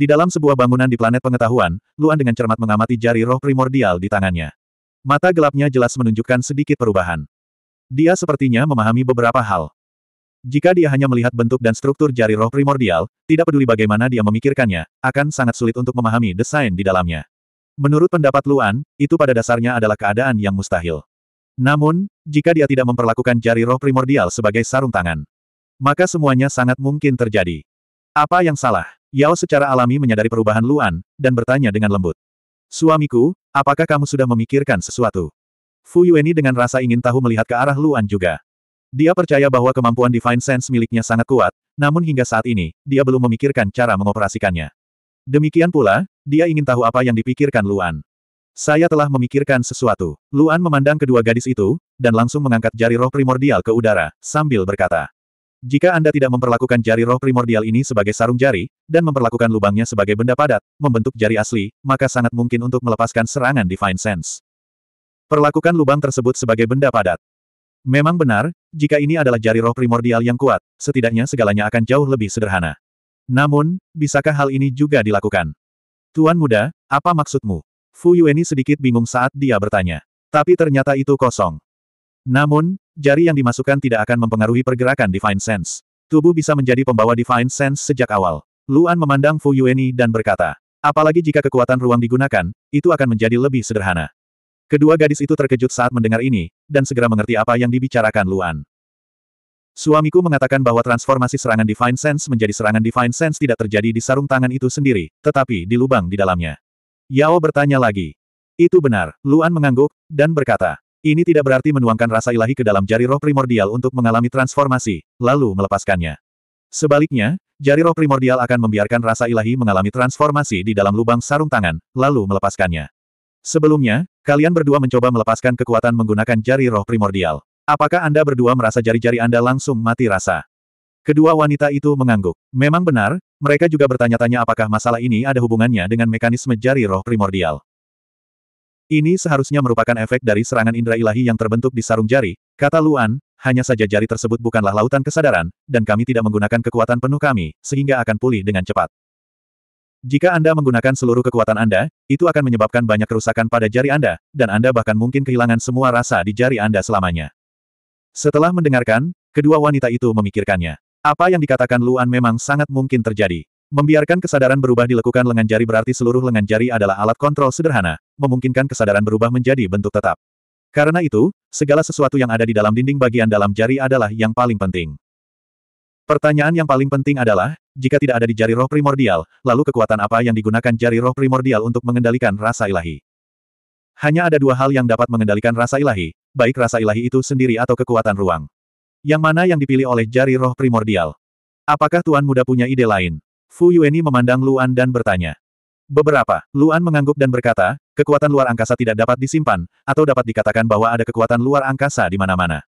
Di dalam sebuah bangunan di planet pengetahuan, Luan dengan cermat mengamati jari roh primordial di tangannya. Mata gelapnya jelas menunjukkan sedikit perubahan. Dia sepertinya memahami beberapa hal. Jika dia hanya melihat bentuk dan struktur jari roh primordial, tidak peduli bagaimana dia memikirkannya, akan sangat sulit untuk memahami desain di dalamnya. Menurut pendapat Luan, itu pada dasarnya adalah keadaan yang mustahil. Namun, jika dia tidak memperlakukan jari roh primordial sebagai sarung tangan, maka semuanya sangat mungkin terjadi. Apa yang salah? Yao secara alami menyadari perubahan Luan, dan bertanya dengan lembut. Suamiku, apakah kamu sudah memikirkan sesuatu? Fu Yueni dengan rasa ingin tahu melihat ke arah Luan juga. Dia percaya bahwa kemampuan Divine Sense miliknya sangat kuat, namun hingga saat ini, dia belum memikirkan cara mengoperasikannya. Demikian pula, dia ingin tahu apa yang dipikirkan Luan. Saya telah memikirkan sesuatu. Luan memandang kedua gadis itu, dan langsung mengangkat jari roh primordial ke udara, sambil berkata. Jika Anda tidak memperlakukan jari roh primordial ini sebagai sarung jari, dan memperlakukan lubangnya sebagai benda padat, membentuk jari asli, maka sangat mungkin untuk melepaskan serangan Divine Sense. Perlakukan lubang tersebut sebagai benda padat. Memang benar, jika ini adalah jari roh primordial yang kuat, setidaknya segalanya akan jauh lebih sederhana. Namun, bisakah hal ini juga dilakukan? Tuan muda, apa maksudmu? Fu Yueni sedikit bingung saat dia bertanya. Tapi ternyata itu kosong. Namun, jari yang dimasukkan tidak akan mempengaruhi pergerakan Divine Sense. Tubuh bisa menjadi pembawa Divine Sense sejak awal. Luan memandang Fu Yueni dan berkata, apalagi jika kekuatan ruang digunakan, itu akan menjadi lebih sederhana. Kedua gadis itu terkejut saat mendengar ini, dan segera mengerti apa yang dibicarakan Luan. Suamiku mengatakan bahwa transformasi serangan Divine Sense menjadi serangan Divine Sense tidak terjadi di sarung tangan itu sendiri, tetapi di lubang di dalamnya. Yao bertanya lagi. Itu benar, Luan mengangguk, dan berkata, ini tidak berarti menuangkan rasa ilahi ke dalam jari roh primordial untuk mengalami transformasi, lalu melepaskannya. Sebaliknya, jari roh primordial akan membiarkan rasa ilahi mengalami transformasi di dalam lubang sarung tangan, lalu melepaskannya. Sebelumnya, kalian berdua mencoba melepaskan kekuatan menggunakan jari roh primordial. Apakah Anda berdua merasa jari-jari Anda langsung mati rasa? Kedua wanita itu mengangguk. Memang benar, mereka juga bertanya-tanya apakah masalah ini ada hubungannya dengan mekanisme jari roh primordial. Ini seharusnya merupakan efek dari serangan indera ilahi yang terbentuk di sarung jari, kata Luan, hanya saja jari tersebut bukanlah lautan kesadaran, dan kami tidak menggunakan kekuatan penuh kami, sehingga akan pulih dengan cepat. Jika Anda menggunakan seluruh kekuatan Anda, itu akan menyebabkan banyak kerusakan pada jari Anda, dan Anda bahkan mungkin kehilangan semua rasa di jari Anda selamanya. Setelah mendengarkan, kedua wanita itu memikirkannya. Apa yang dikatakan Luan memang sangat mungkin terjadi. Membiarkan kesadaran berubah dilakukan lengan jari berarti seluruh lengan jari adalah alat kontrol sederhana, memungkinkan kesadaran berubah menjadi bentuk tetap. Karena itu, segala sesuatu yang ada di dalam dinding bagian dalam jari adalah yang paling penting. Pertanyaan yang paling penting adalah, jika tidak ada di jari roh primordial, lalu kekuatan apa yang digunakan jari roh primordial untuk mengendalikan rasa ilahi? Hanya ada dua hal yang dapat mengendalikan rasa ilahi, baik rasa ilahi itu sendiri atau kekuatan ruang. Yang mana yang dipilih oleh jari roh primordial? Apakah Tuan Muda punya ide lain? Fu Yueni memandang Luan dan bertanya. Beberapa, Luan mengangguk dan berkata, kekuatan luar angkasa tidak dapat disimpan, atau dapat dikatakan bahwa ada kekuatan luar angkasa di mana-mana.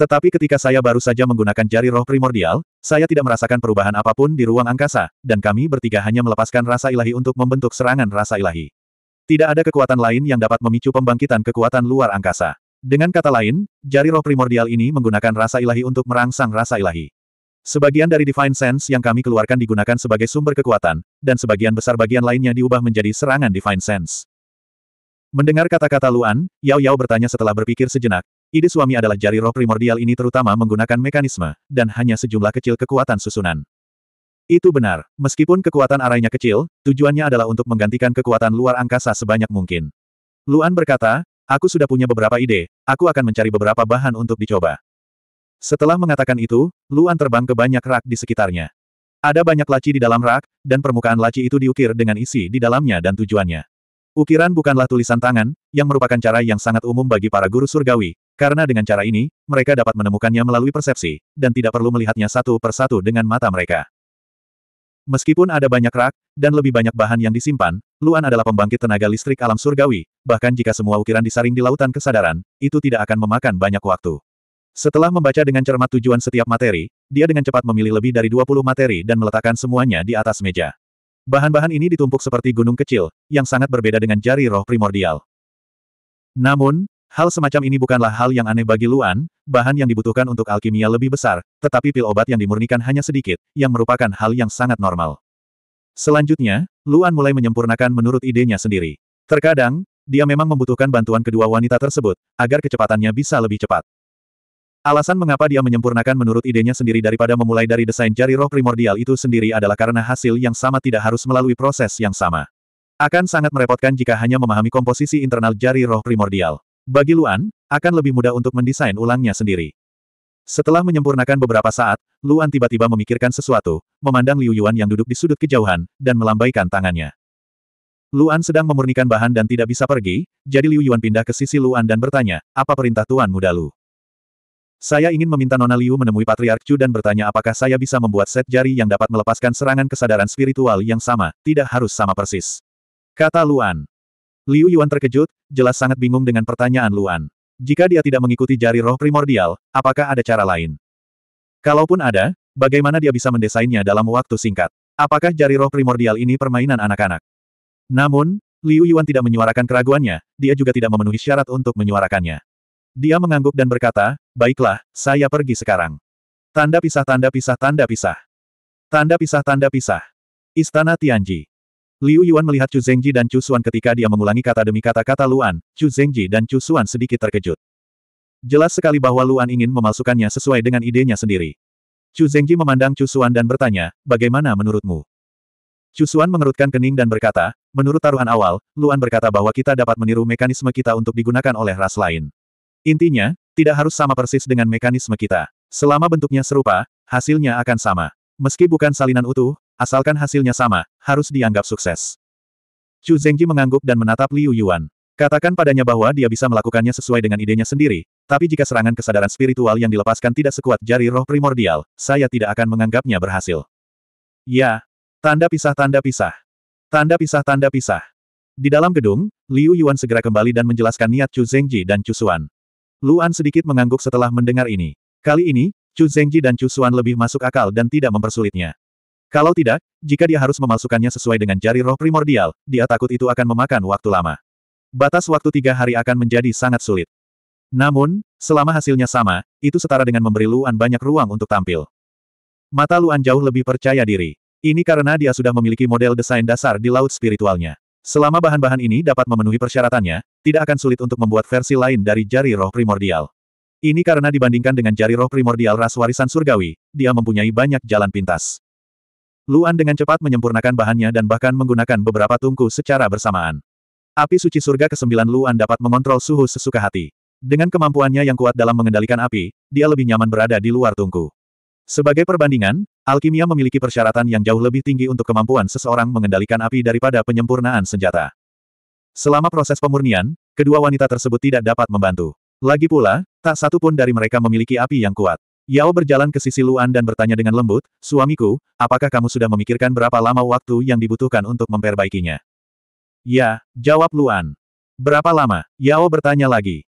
Tetapi ketika saya baru saja menggunakan jari roh primordial, saya tidak merasakan perubahan apapun di ruang angkasa, dan kami bertiga hanya melepaskan rasa ilahi untuk membentuk serangan rasa ilahi. Tidak ada kekuatan lain yang dapat memicu pembangkitan kekuatan luar angkasa. Dengan kata lain, jari roh primordial ini menggunakan rasa ilahi untuk merangsang rasa ilahi. Sebagian dari Divine Sense yang kami keluarkan digunakan sebagai sumber kekuatan, dan sebagian besar bagian lainnya diubah menjadi serangan Divine Sense. Mendengar kata-kata Luan, Yao Yao bertanya setelah berpikir sejenak, Ide suami adalah jari roh primordial ini terutama menggunakan mekanisme, dan hanya sejumlah kecil kekuatan susunan. Itu benar, meskipun kekuatan arahnya kecil, tujuannya adalah untuk menggantikan kekuatan luar angkasa sebanyak mungkin. Luan berkata, aku sudah punya beberapa ide, aku akan mencari beberapa bahan untuk dicoba. Setelah mengatakan itu, Luan terbang ke banyak rak di sekitarnya. Ada banyak laci di dalam rak, dan permukaan laci itu diukir dengan isi di dalamnya dan tujuannya. Ukiran bukanlah tulisan tangan, yang merupakan cara yang sangat umum bagi para guru surgawi, karena dengan cara ini, mereka dapat menemukannya melalui persepsi, dan tidak perlu melihatnya satu persatu dengan mata mereka. Meskipun ada banyak rak, dan lebih banyak bahan yang disimpan, Luan adalah pembangkit tenaga listrik alam surgawi, bahkan jika semua ukiran disaring di lautan kesadaran, itu tidak akan memakan banyak waktu. Setelah membaca dengan cermat tujuan setiap materi, dia dengan cepat memilih lebih dari 20 materi dan meletakkan semuanya di atas meja. Bahan-bahan ini ditumpuk seperti gunung kecil, yang sangat berbeda dengan jari roh primordial. Namun, hal semacam ini bukanlah hal yang aneh bagi Luan, bahan yang dibutuhkan untuk alkimia lebih besar, tetapi pil obat yang dimurnikan hanya sedikit, yang merupakan hal yang sangat normal. Selanjutnya, Luan mulai menyempurnakan menurut idenya sendiri. Terkadang, dia memang membutuhkan bantuan kedua wanita tersebut, agar kecepatannya bisa lebih cepat. Alasan mengapa dia menyempurnakan menurut idenya sendiri daripada memulai dari desain jari roh primordial itu sendiri adalah karena hasil yang sama tidak harus melalui proses yang sama. Akan sangat merepotkan jika hanya memahami komposisi internal jari roh primordial. Bagi Luan, akan lebih mudah untuk mendesain ulangnya sendiri. Setelah menyempurnakan beberapa saat, Luan tiba-tiba memikirkan sesuatu, memandang Liu Yuan yang duduk di sudut kejauhan, dan melambaikan tangannya. Luan sedang memurnikan bahan dan tidak bisa pergi, jadi Liu Yuan pindah ke sisi Luan dan bertanya, apa perintah Tuan Muda Lu? Saya ingin meminta Nona Liu menemui Patriark Chu dan bertanya apakah saya bisa membuat set jari yang dapat melepaskan serangan kesadaran spiritual yang sama, tidak harus sama persis. Kata Luan. Liu Yuan terkejut, jelas sangat bingung dengan pertanyaan Luan. Jika dia tidak mengikuti jari roh primordial, apakah ada cara lain? Kalaupun ada, bagaimana dia bisa mendesainnya dalam waktu singkat? Apakah jari roh primordial ini permainan anak-anak? Namun, Liu Yuan tidak menyuarakan keraguannya, dia juga tidak memenuhi syarat untuk menyuarakannya. Dia mengangguk dan berkata, baiklah, saya pergi sekarang. Tanda pisah tanda pisah tanda pisah. Tanda pisah tanda pisah. Istana Tianji. Liu Yuan melihat Chu Zengji dan Chu Xuan ketika dia mengulangi kata demi kata-kata Luan, Chu Zengji dan Chu Xuan sedikit terkejut. Jelas sekali bahwa Luan ingin memasukkannya sesuai dengan idenya sendiri. Chu Zengji memandang Chu Xuan dan bertanya, bagaimana menurutmu? Chu Xuan mengerutkan kening dan berkata, menurut taruhan awal, Luan berkata bahwa kita dapat meniru mekanisme kita untuk digunakan oleh ras lain. Intinya, tidak harus sama persis dengan mekanisme kita. Selama bentuknya serupa, hasilnya akan sama. Meski bukan salinan utuh, asalkan hasilnya sama, harus dianggap sukses. Chu Zhengji mengangguk dan menatap Liu Yuan. Katakan padanya bahwa dia bisa melakukannya sesuai dengan idenya sendiri, tapi jika serangan kesadaran spiritual yang dilepaskan tidak sekuat jari roh primordial, saya tidak akan menganggapnya berhasil. Ya. Tanda pisah tanda pisah. Tanda pisah tanda pisah. Di dalam gedung, Liu Yuan segera kembali dan menjelaskan niat Chu Zhengji dan Chu Xuan. Luan sedikit mengangguk setelah mendengar ini. Kali ini, Chu Zengji dan Chu Xuan lebih masuk akal dan tidak mempersulitnya. Kalau tidak, jika dia harus memasukkannya sesuai dengan jari roh primordial, dia takut itu akan memakan waktu lama. Batas waktu tiga hari akan menjadi sangat sulit. Namun, selama hasilnya sama, itu setara dengan memberi Luan banyak ruang untuk tampil. Mata Luan jauh lebih percaya diri. Ini karena dia sudah memiliki model desain dasar di laut spiritualnya. Selama bahan-bahan ini dapat memenuhi persyaratannya, tidak akan sulit untuk membuat versi lain dari jari roh primordial. Ini karena dibandingkan dengan jari roh primordial ras warisan surgawi, dia mempunyai banyak jalan pintas. Luan dengan cepat menyempurnakan bahannya dan bahkan menggunakan beberapa tungku secara bersamaan. Api suci surga kesembilan Luan dapat mengontrol suhu sesuka hati. Dengan kemampuannya yang kuat dalam mengendalikan api, dia lebih nyaman berada di luar tungku. Sebagai perbandingan, alkimia memiliki persyaratan yang jauh lebih tinggi untuk kemampuan seseorang mengendalikan api daripada penyempurnaan senjata. Selama proses pemurnian, kedua wanita tersebut tidak dapat membantu. Lagi pula, tak satu pun dari mereka memiliki api yang kuat. Yao berjalan ke sisi Luan dan bertanya dengan lembut, Suamiku, apakah kamu sudah memikirkan berapa lama waktu yang dibutuhkan untuk memperbaikinya? Ya, jawab Luan. Berapa lama? Yao bertanya lagi.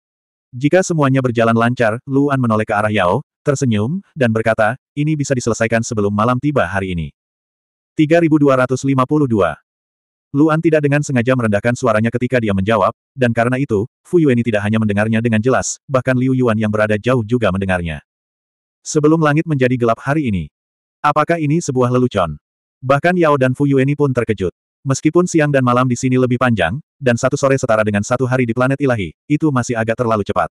Jika semuanya berjalan lancar, Luan menoleh ke arah Yao, tersenyum, dan berkata, ini bisa diselesaikan sebelum malam tiba hari ini. 3252. Luan tidak dengan sengaja merendahkan suaranya ketika dia menjawab, dan karena itu, Fu Yueni tidak hanya mendengarnya dengan jelas, bahkan Liu Yuan yang berada jauh juga mendengarnya. Sebelum langit menjadi gelap hari ini. Apakah ini sebuah lelucon? Bahkan Yao dan Fu Yueni pun terkejut. Meskipun siang dan malam di sini lebih panjang, dan satu sore setara dengan satu hari di planet ilahi, itu masih agak terlalu cepat.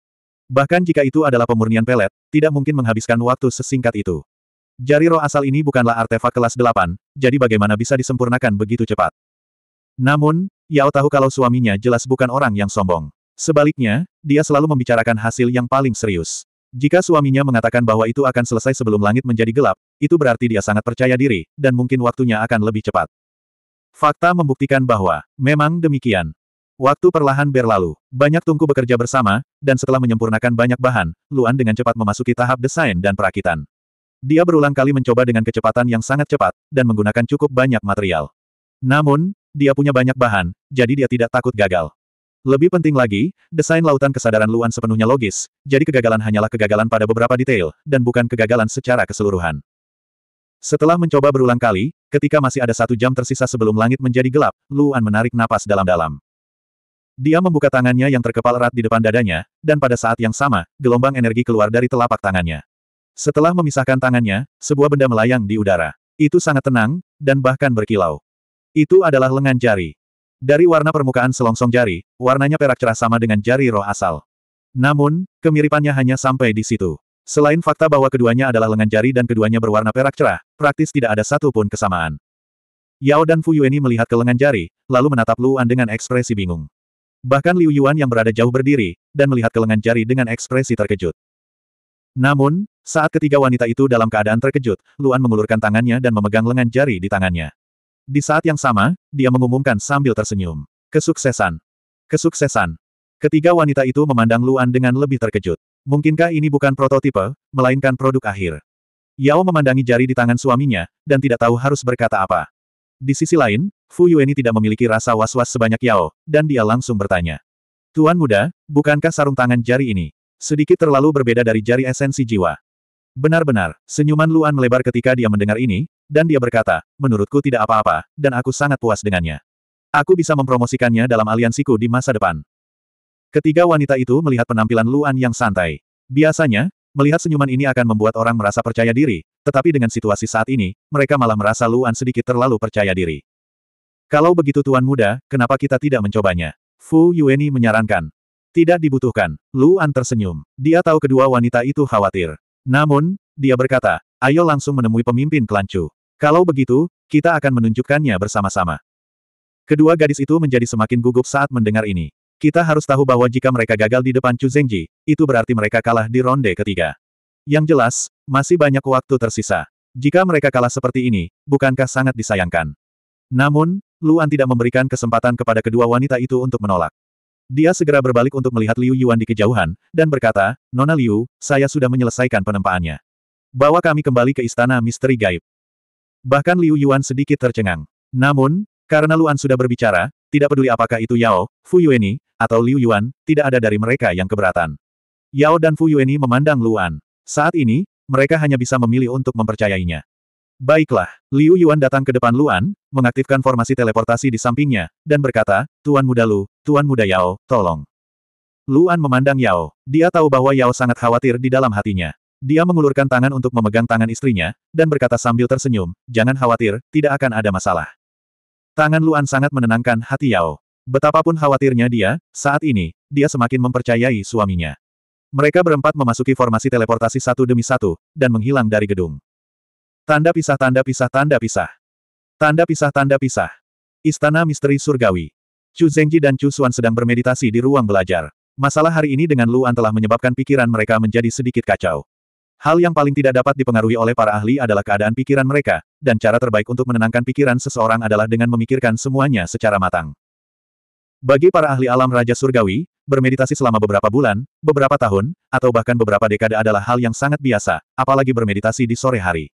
Bahkan jika itu adalah pemurnian pelet, tidak mungkin menghabiskan waktu sesingkat itu. Jari roh asal ini bukanlah artefak kelas 8, jadi bagaimana bisa disempurnakan begitu cepat. Namun, Yao tahu kalau suaminya jelas bukan orang yang sombong. Sebaliknya, dia selalu membicarakan hasil yang paling serius. Jika suaminya mengatakan bahwa itu akan selesai sebelum langit menjadi gelap, itu berarti dia sangat percaya diri, dan mungkin waktunya akan lebih cepat. Fakta membuktikan bahwa, memang demikian. Waktu perlahan berlalu, banyak tungku bekerja bersama, dan setelah menyempurnakan banyak bahan, Luan dengan cepat memasuki tahap desain dan perakitan. Dia berulang kali mencoba dengan kecepatan yang sangat cepat, dan menggunakan cukup banyak material. Namun, dia punya banyak bahan, jadi dia tidak takut gagal. Lebih penting lagi, desain lautan kesadaran Luan sepenuhnya logis, jadi kegagalan hanyalah kegagalan pada beberapa detail, dan bukan kegagalan secara keseluruhan. Setelah mencoba berulang kali, ketika masih ada satu jam tersisa sebelum langit menjadi gelap, Luan menarik napas dalam-dalam. Dia membuka tangannya yang terkepal erat di depan dadanya, dan pada saat yang sama, gelombang energi keluar dari telapak tangannya. Setelah memisahkan tangannya, sebuah benda melayang di udara. Itu sangat tenang, dan bahkan berkilau. Itu adalah lengan jari. Dari warna permukaan selongsong jari, warnanya perak cerah sama dengan jari roh asal. Namun, kemiripannya hanya sampai di situ. Selain fakta bahwa keduanya adalah lengan jari dan keduanya berwarna perak cerah, praktis tidak ada satu pun kesamaan. Yao dan Fu ini melihat ke lengan jari, lalu menatap Luan dengan ekspresi bingung. Bahkan Liu Yuan yang berada jauh berdiri, dan melihat kelengan jari dengan ekspresi terkejut. Namun, saat ketiga wanita itu dalam keadaan terkejut, Luan mengulurkan tangannya dan memegang lengan jari di tangannya. Di saat yang sama, dia mengumumkan sambil tersenyum. Kesuksesan. Kesuksesan. Ketiga wanita itu memandang Luan dengan lebih terkejut. Mungkinkah ini bukan prototipe, melainkan produk akhir. Yao memandangi jari di tangan suaminya, dan tidak tahu harus berkata apa. Di sisi lain, Fu ini tidak memiliki rasa was-was sebanyak Yao, dan dia langsung bertanya. Tuan muda, bukankah sarung tangan jari ini? Sedikit terlalu berbeda dari jari esensi jiwa. Benar-benar, senyuman Luan melebar ketika dia mendengar ini, dan dia berkata, menurutku tidak apa-apa, dan aku sangat puas dengannya. Aku bisa mempromosikannya dalam aliansiku di masa depan. Ketiga wanita itu melihat penampilan Luan yang santai. Biasanya, Melihat senyuman ini akan membuat orang merasa percaya diri, tetapi dengan situasi saat ini, mereka malah merasa Luan sedikit terlalu percaya diri. Kalau begitu Tuan Muda, kenapa kita tidak mencobanya? Fu Yueni menyarankan. Tidak dibutuhkan. Luan tersenyum. Dia tahu kedua wanita itu khawatir. Namun, dia berkata, ayo langsung menemui pemimpin Kelancu. Kalau begitu, kita akan menunjukkannya bersama-sama. Kedua gadis itu menjadi semakin gugup saat mendengar ini. Kita harus tahu bahwa jika mereka gagal di depan Chu Zengji, itu berarti mereka kalah di ronde ketiga. Yang jelas, masih banyak waktu tersisa. Jika mereka kalah seperti ini, bukankah sangat disayangkan? Namun, Luan tidak memberikan kesempatan kepada kedua wanita itu untuk menolak. Dia segera berbalik untuk melihat Liu Yuan di kejauhan, dan berkata, Nona Liu, saya sudah menyelesaikan penempaannya. Bawa kami kembali ke istana misteri gaib. Bahkan Liu Yuan sedikit tercengang. Namun, karena Luan sudah berbicara, tidak peduli apakah itu Yao, Fu Yueni, atau Liu Yuan, tidak ada dari mereka yang keberatan. Yao dan Fu Yueni memandang Luan. Saat ini, mereka hanya bisa memilih untuk mempercayainya. Baiklah, Liu Yuan datang ke depan Luan, mengaktifkan formasi teleportasi di sampingnya, dan berkata, Tuan Muda Lu, Tuan Muda Yao, tolong. Luan memandang Yao. Dia tahu bahwa Yao sangat khawatir di dalam hatinya. Dia mengulurkan tangan untuk memegang tangan istrinya, dan berkata sambil tersenyum, jangan khawatir, tidak akan ada masalah. Tangan Luan sangat menenangkan hati Yao. Betapapun khawatirnya dia, saat ini, dia semakin mempercayai suaminya. Mereka berempat memasuki formasi teleportasi satu demi satu, dan menghilang dari gedung. Tanda pisah tanda pisah tanda pisah. Tanda pisah tanda pisah. Istana Misteri Surgawi. Chu Zengji dan Chu Xuan sedang bermeditasi di ruang belajar. Masalah hari ini dengan Luan telah menyebabkan pikiran mereka menjadi sedikit kacau. Hal yang paling tidak dapat dipengaruhi oleh para ahli adalah keadaan pikiran mereka, dan cara terbaik untuk menenangkan pikiran seseorang adalah dengan memikirkan semuanya secara matang. Bagi para ahli alam Raja Surgawi, bermeditasi selama beberapa bulan, beberapa tahun, atau bahkan beberapa dekade adalah hal yang sangat biasa, apalagi bermeditasi di sore hari.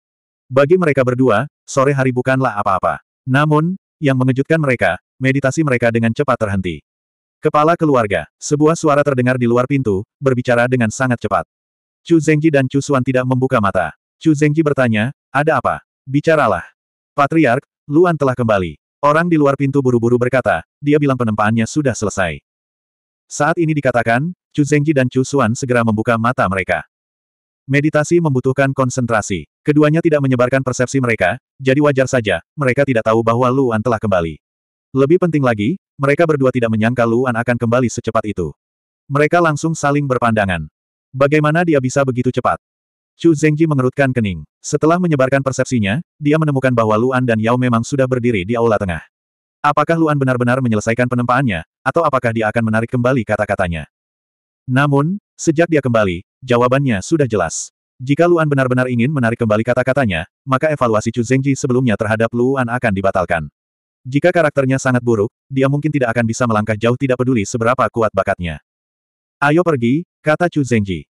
Bagi mereka berdua, sore hari bukanlah apa-apa. Namun, yang mengejutkan mereka, meditasi mereka dengan cepat terhenti. Kepala keluarga, sebuah suara terdengar di luar pintu, berbicara dengan sangat cepat. Chu Zengji dan Chu Xuan tidak membuka mata. Chu Zengji bertanya, ada apa? Bicaralah. Patriark, Luan telah kembali. Orang di luar pintu buru-buru berkata, dia bilang penempaannya sudah selesai. Saat ini dikatakan, Chu Zengji dan Chu Xuan segera membuka mata mereka. Meditasi membutuhkan konsentrasi. Keduanya tidak menyebarkan persepsi mereka, jadi wajar saja, mereka tidak tahu bahwa Luan telah kembali. Lebih penting lagi, mereka berdua tidak menyangka Luan akan kembali secepat itu. Mereka langsung saling berpandangan. Bagaimana dia bisa begitu cepat? Chu Zhengji mengerutkan kening. Setelah menyebarkan persepsinya, dia menemukan bahwa Luan dan Yao memang sudah berdiri di aula tengah. Apakah Luan benar-benar menyelesaikan penempaannya, atau apakah dia akan menarik kembali kata-katanya? Namun, Sejak dia kembali, jawabannya sudah jelas. Jika Luan benar-benar ingin menarik kembali kata-katanya, maka evaluasi Chu Zengji sebelumnya terhadap Luan akan dibatalkan. Jika karakternya sangat buruk, dia mungkin tidak akan bisa melangkah jauh tidak peduli seberapa kuat bakatnya. Ayo pergi, kata Chu Zengji.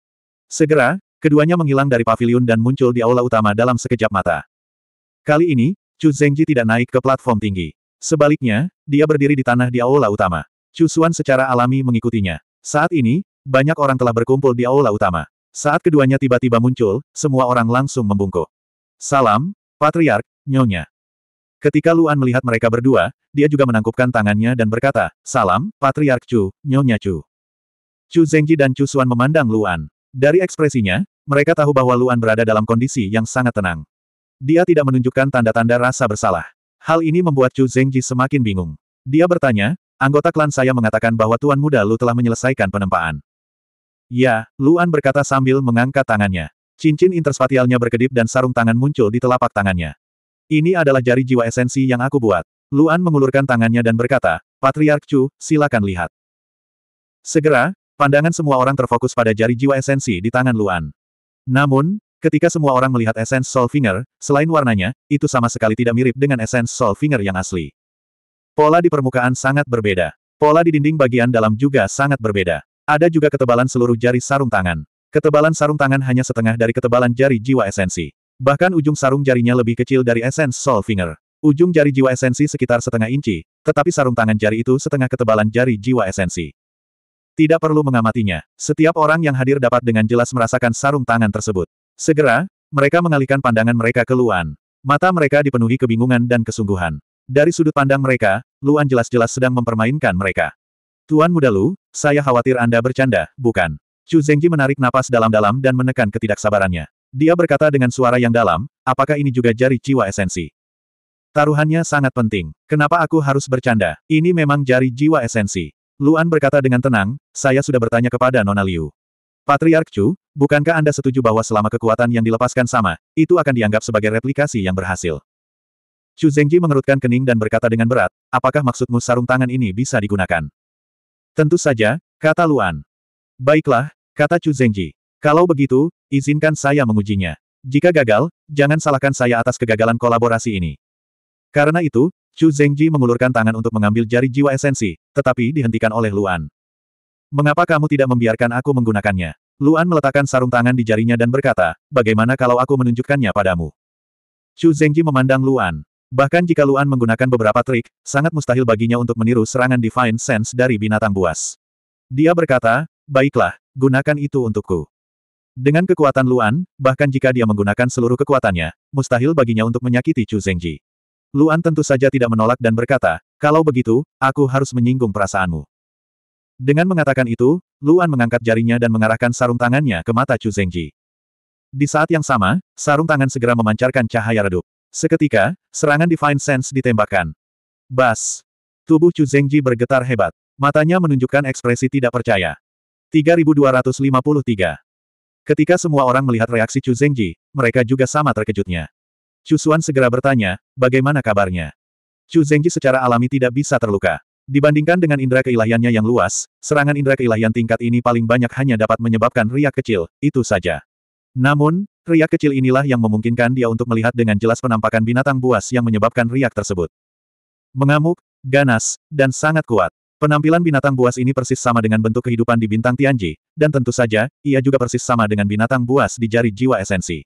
Segera, keduanya menghilang dari pavilion dan muncul di aula utama dalam sekejap mata. Kali ini, Chu Zengji tidak naik ke platform tinggi. Sebaliknya, dia berdiri di tanah di aula utama. Chu Xuan secara alami mengikutinya. Saat ini, banyak orang telah berkumpul di aula utama. Saat keduanya tiba-tiba muncul, semua orang langsung membungkuk. Salam, Patriark, Nyonya. Ketika Luan melihat mereka berdua, dia juga menangkupkan tangannya dan berkata, Salam, Patriark Chu, Nyonya Chu. Chu Zengji dan Chu Xuan memandang Luan. Dari ekspresinya, mereka tahu bahwa Luan berada dalam kondisi yang sangat tenang. Dia tidak menunjukkan tanda-tanda rasa bersalah. Hal ini membuat Chu Zengji semakin bingung. Dia bertanya, anggota klan saya mengatakan bahwa Tuan Muda Lu telah menyelesaikan penempaan. Ya, Luan berkata sambil mengangkat tangannya. Cincin interspatialnya berkedip dan sarung tangan muncul di telapak tangannya. Ini adalah jari jiwa esensi yang aku buat. Luan mengulurkan tangannya dan berkata, Patriark Chu, silakan lihat. Segera, pandangan semua orang terfokus pada jari jiwa esensi di tangan Luan. Namun, ketika semua orang melihat esens Soul Finger, selain warnanya, itu sama sekali tidak mirip dengan esens Soul Finger yang asli. Pola di permukaan sangat berbeda. Pola di dinding bagian dalam juga sangat berbeda. Ada juga ketebalan seluruh jari sarung tangan. Ketebalan sarung tangan hanya setengah dari ketebalan jari jiwa esensi. Bahkan ujung sarung jarinya lebih kecil dari esens soul finger. Ujung jari jiwa esensi sekitar setengah inci, tetapi sarung tangan jari itu setengah ketebalan jari jiwa esensi. Tidak perlu mengamatinya. Setiap orang yang hadir dapat dengan jelas merasakan sarung tangan tersebut. Segera, mereka mengalihkan pandangan mereka ke Luan. Mata mereka dipenuhi kebingungan dan kesungguhan. Dari sudut pandang mereka, Luan jelas-jelas sedang mempermainkan mereka. Tuan Muda Lu, saya khawatir Anda bercanda, bukan? Chu Zengji menarik napas dalam-dalam dan menekan ketidaksabarannya. Dia berkata dengan suara yang dalam, apakah ini juga jari jiwa esensi? Taruhannya sangat penting. Kenapa aku harus bercanda? Ini memang jari jiwa esensi. Luan berkata dengan tenang, saya sudah bertanya kepada Nona Liu. Patriark Chu, bukankah Anda setuju bahwa selama kekuatan yang dilepaskan sama, itu akan dianggap sebagai replikasi yang berhasil? Chu Zengji mengerutkan kening dan berkata dengan berat, apakah maksudmu sarung tangan ini bisa digunakan? Tentu saja, kata Luan. Baiklah, kata Chu Zhengji. Kalau begitu, izinkan saya mengujinya. Jika gagal, jangan salahkan saya atas kegagalan kolaborasi ini. Karena itu, Chu Zhengji mengulurkan tangan untuk mengambil jari jiwa esensi, tetapi dihentikan oleh Luan. Mengapa kamu tidak membiarkan aku menggunakannya? Luan meletakkan sarung tangan di jarinya dan berkata, bagaimana kalau aku menunjukkannya padamu? Chu Zhengji memandang Luan. Bahkan jika Luan menggunakan beberapa trik, sangat mustahil baginya untuk meniru serangan Divine Sense dari binatang buas. Dia berkata, baiklah, gunakan itu untukku. Dengan kekuatan Luan, bahkan jika dia menggunakan seluruh kekuatannya, mustahil baginya untuk menyakiti Chu Zengji. Luan tentu saja tidak menolak dan berkata, kalau begitu, aku harus menyinggung perasaanmu. Dengan mengatakan itu, Luan mengangkat jarinya dan mengarahkan sarung tangannya ke mata Chu Zengji. Di saat yang sama, sarung tangan segera memancarkan cahaya redup. Seketika, serangan Divine Sense ditembakkan. Bas! Tubuh Chu Zengji bergetar hebat. Matanya menunjukkan ekspresi tidak percaya. 3253 Ketika semua orang melihat reaksi Chu Zengji, mereka juga sama terkejutnya. Chu Xuan segera bertanya, bagaimana kabarnya? Chu Zengji secara alami tidak bisa terluka. Dibandingkan dengan indera keilahiannya yang luas, serangan indera keilahian tingkat ini paling banyak hanya dapat menyebabkan riak kecil, itu saja. Namun, Riak kecil inilah yang memungkinkan dia untuk melihat dengan jelas penampakan binatang buas yang menyebabkan riak tersebut. Mengamuk, ganas, dan sangat kuat. Penampilan binatang buas ini persis sama dengan bentuk kehidupan di bintang Tianji, dan tentu saja, ia juga persis sama dengan binatang buas di jari jiwa esensi.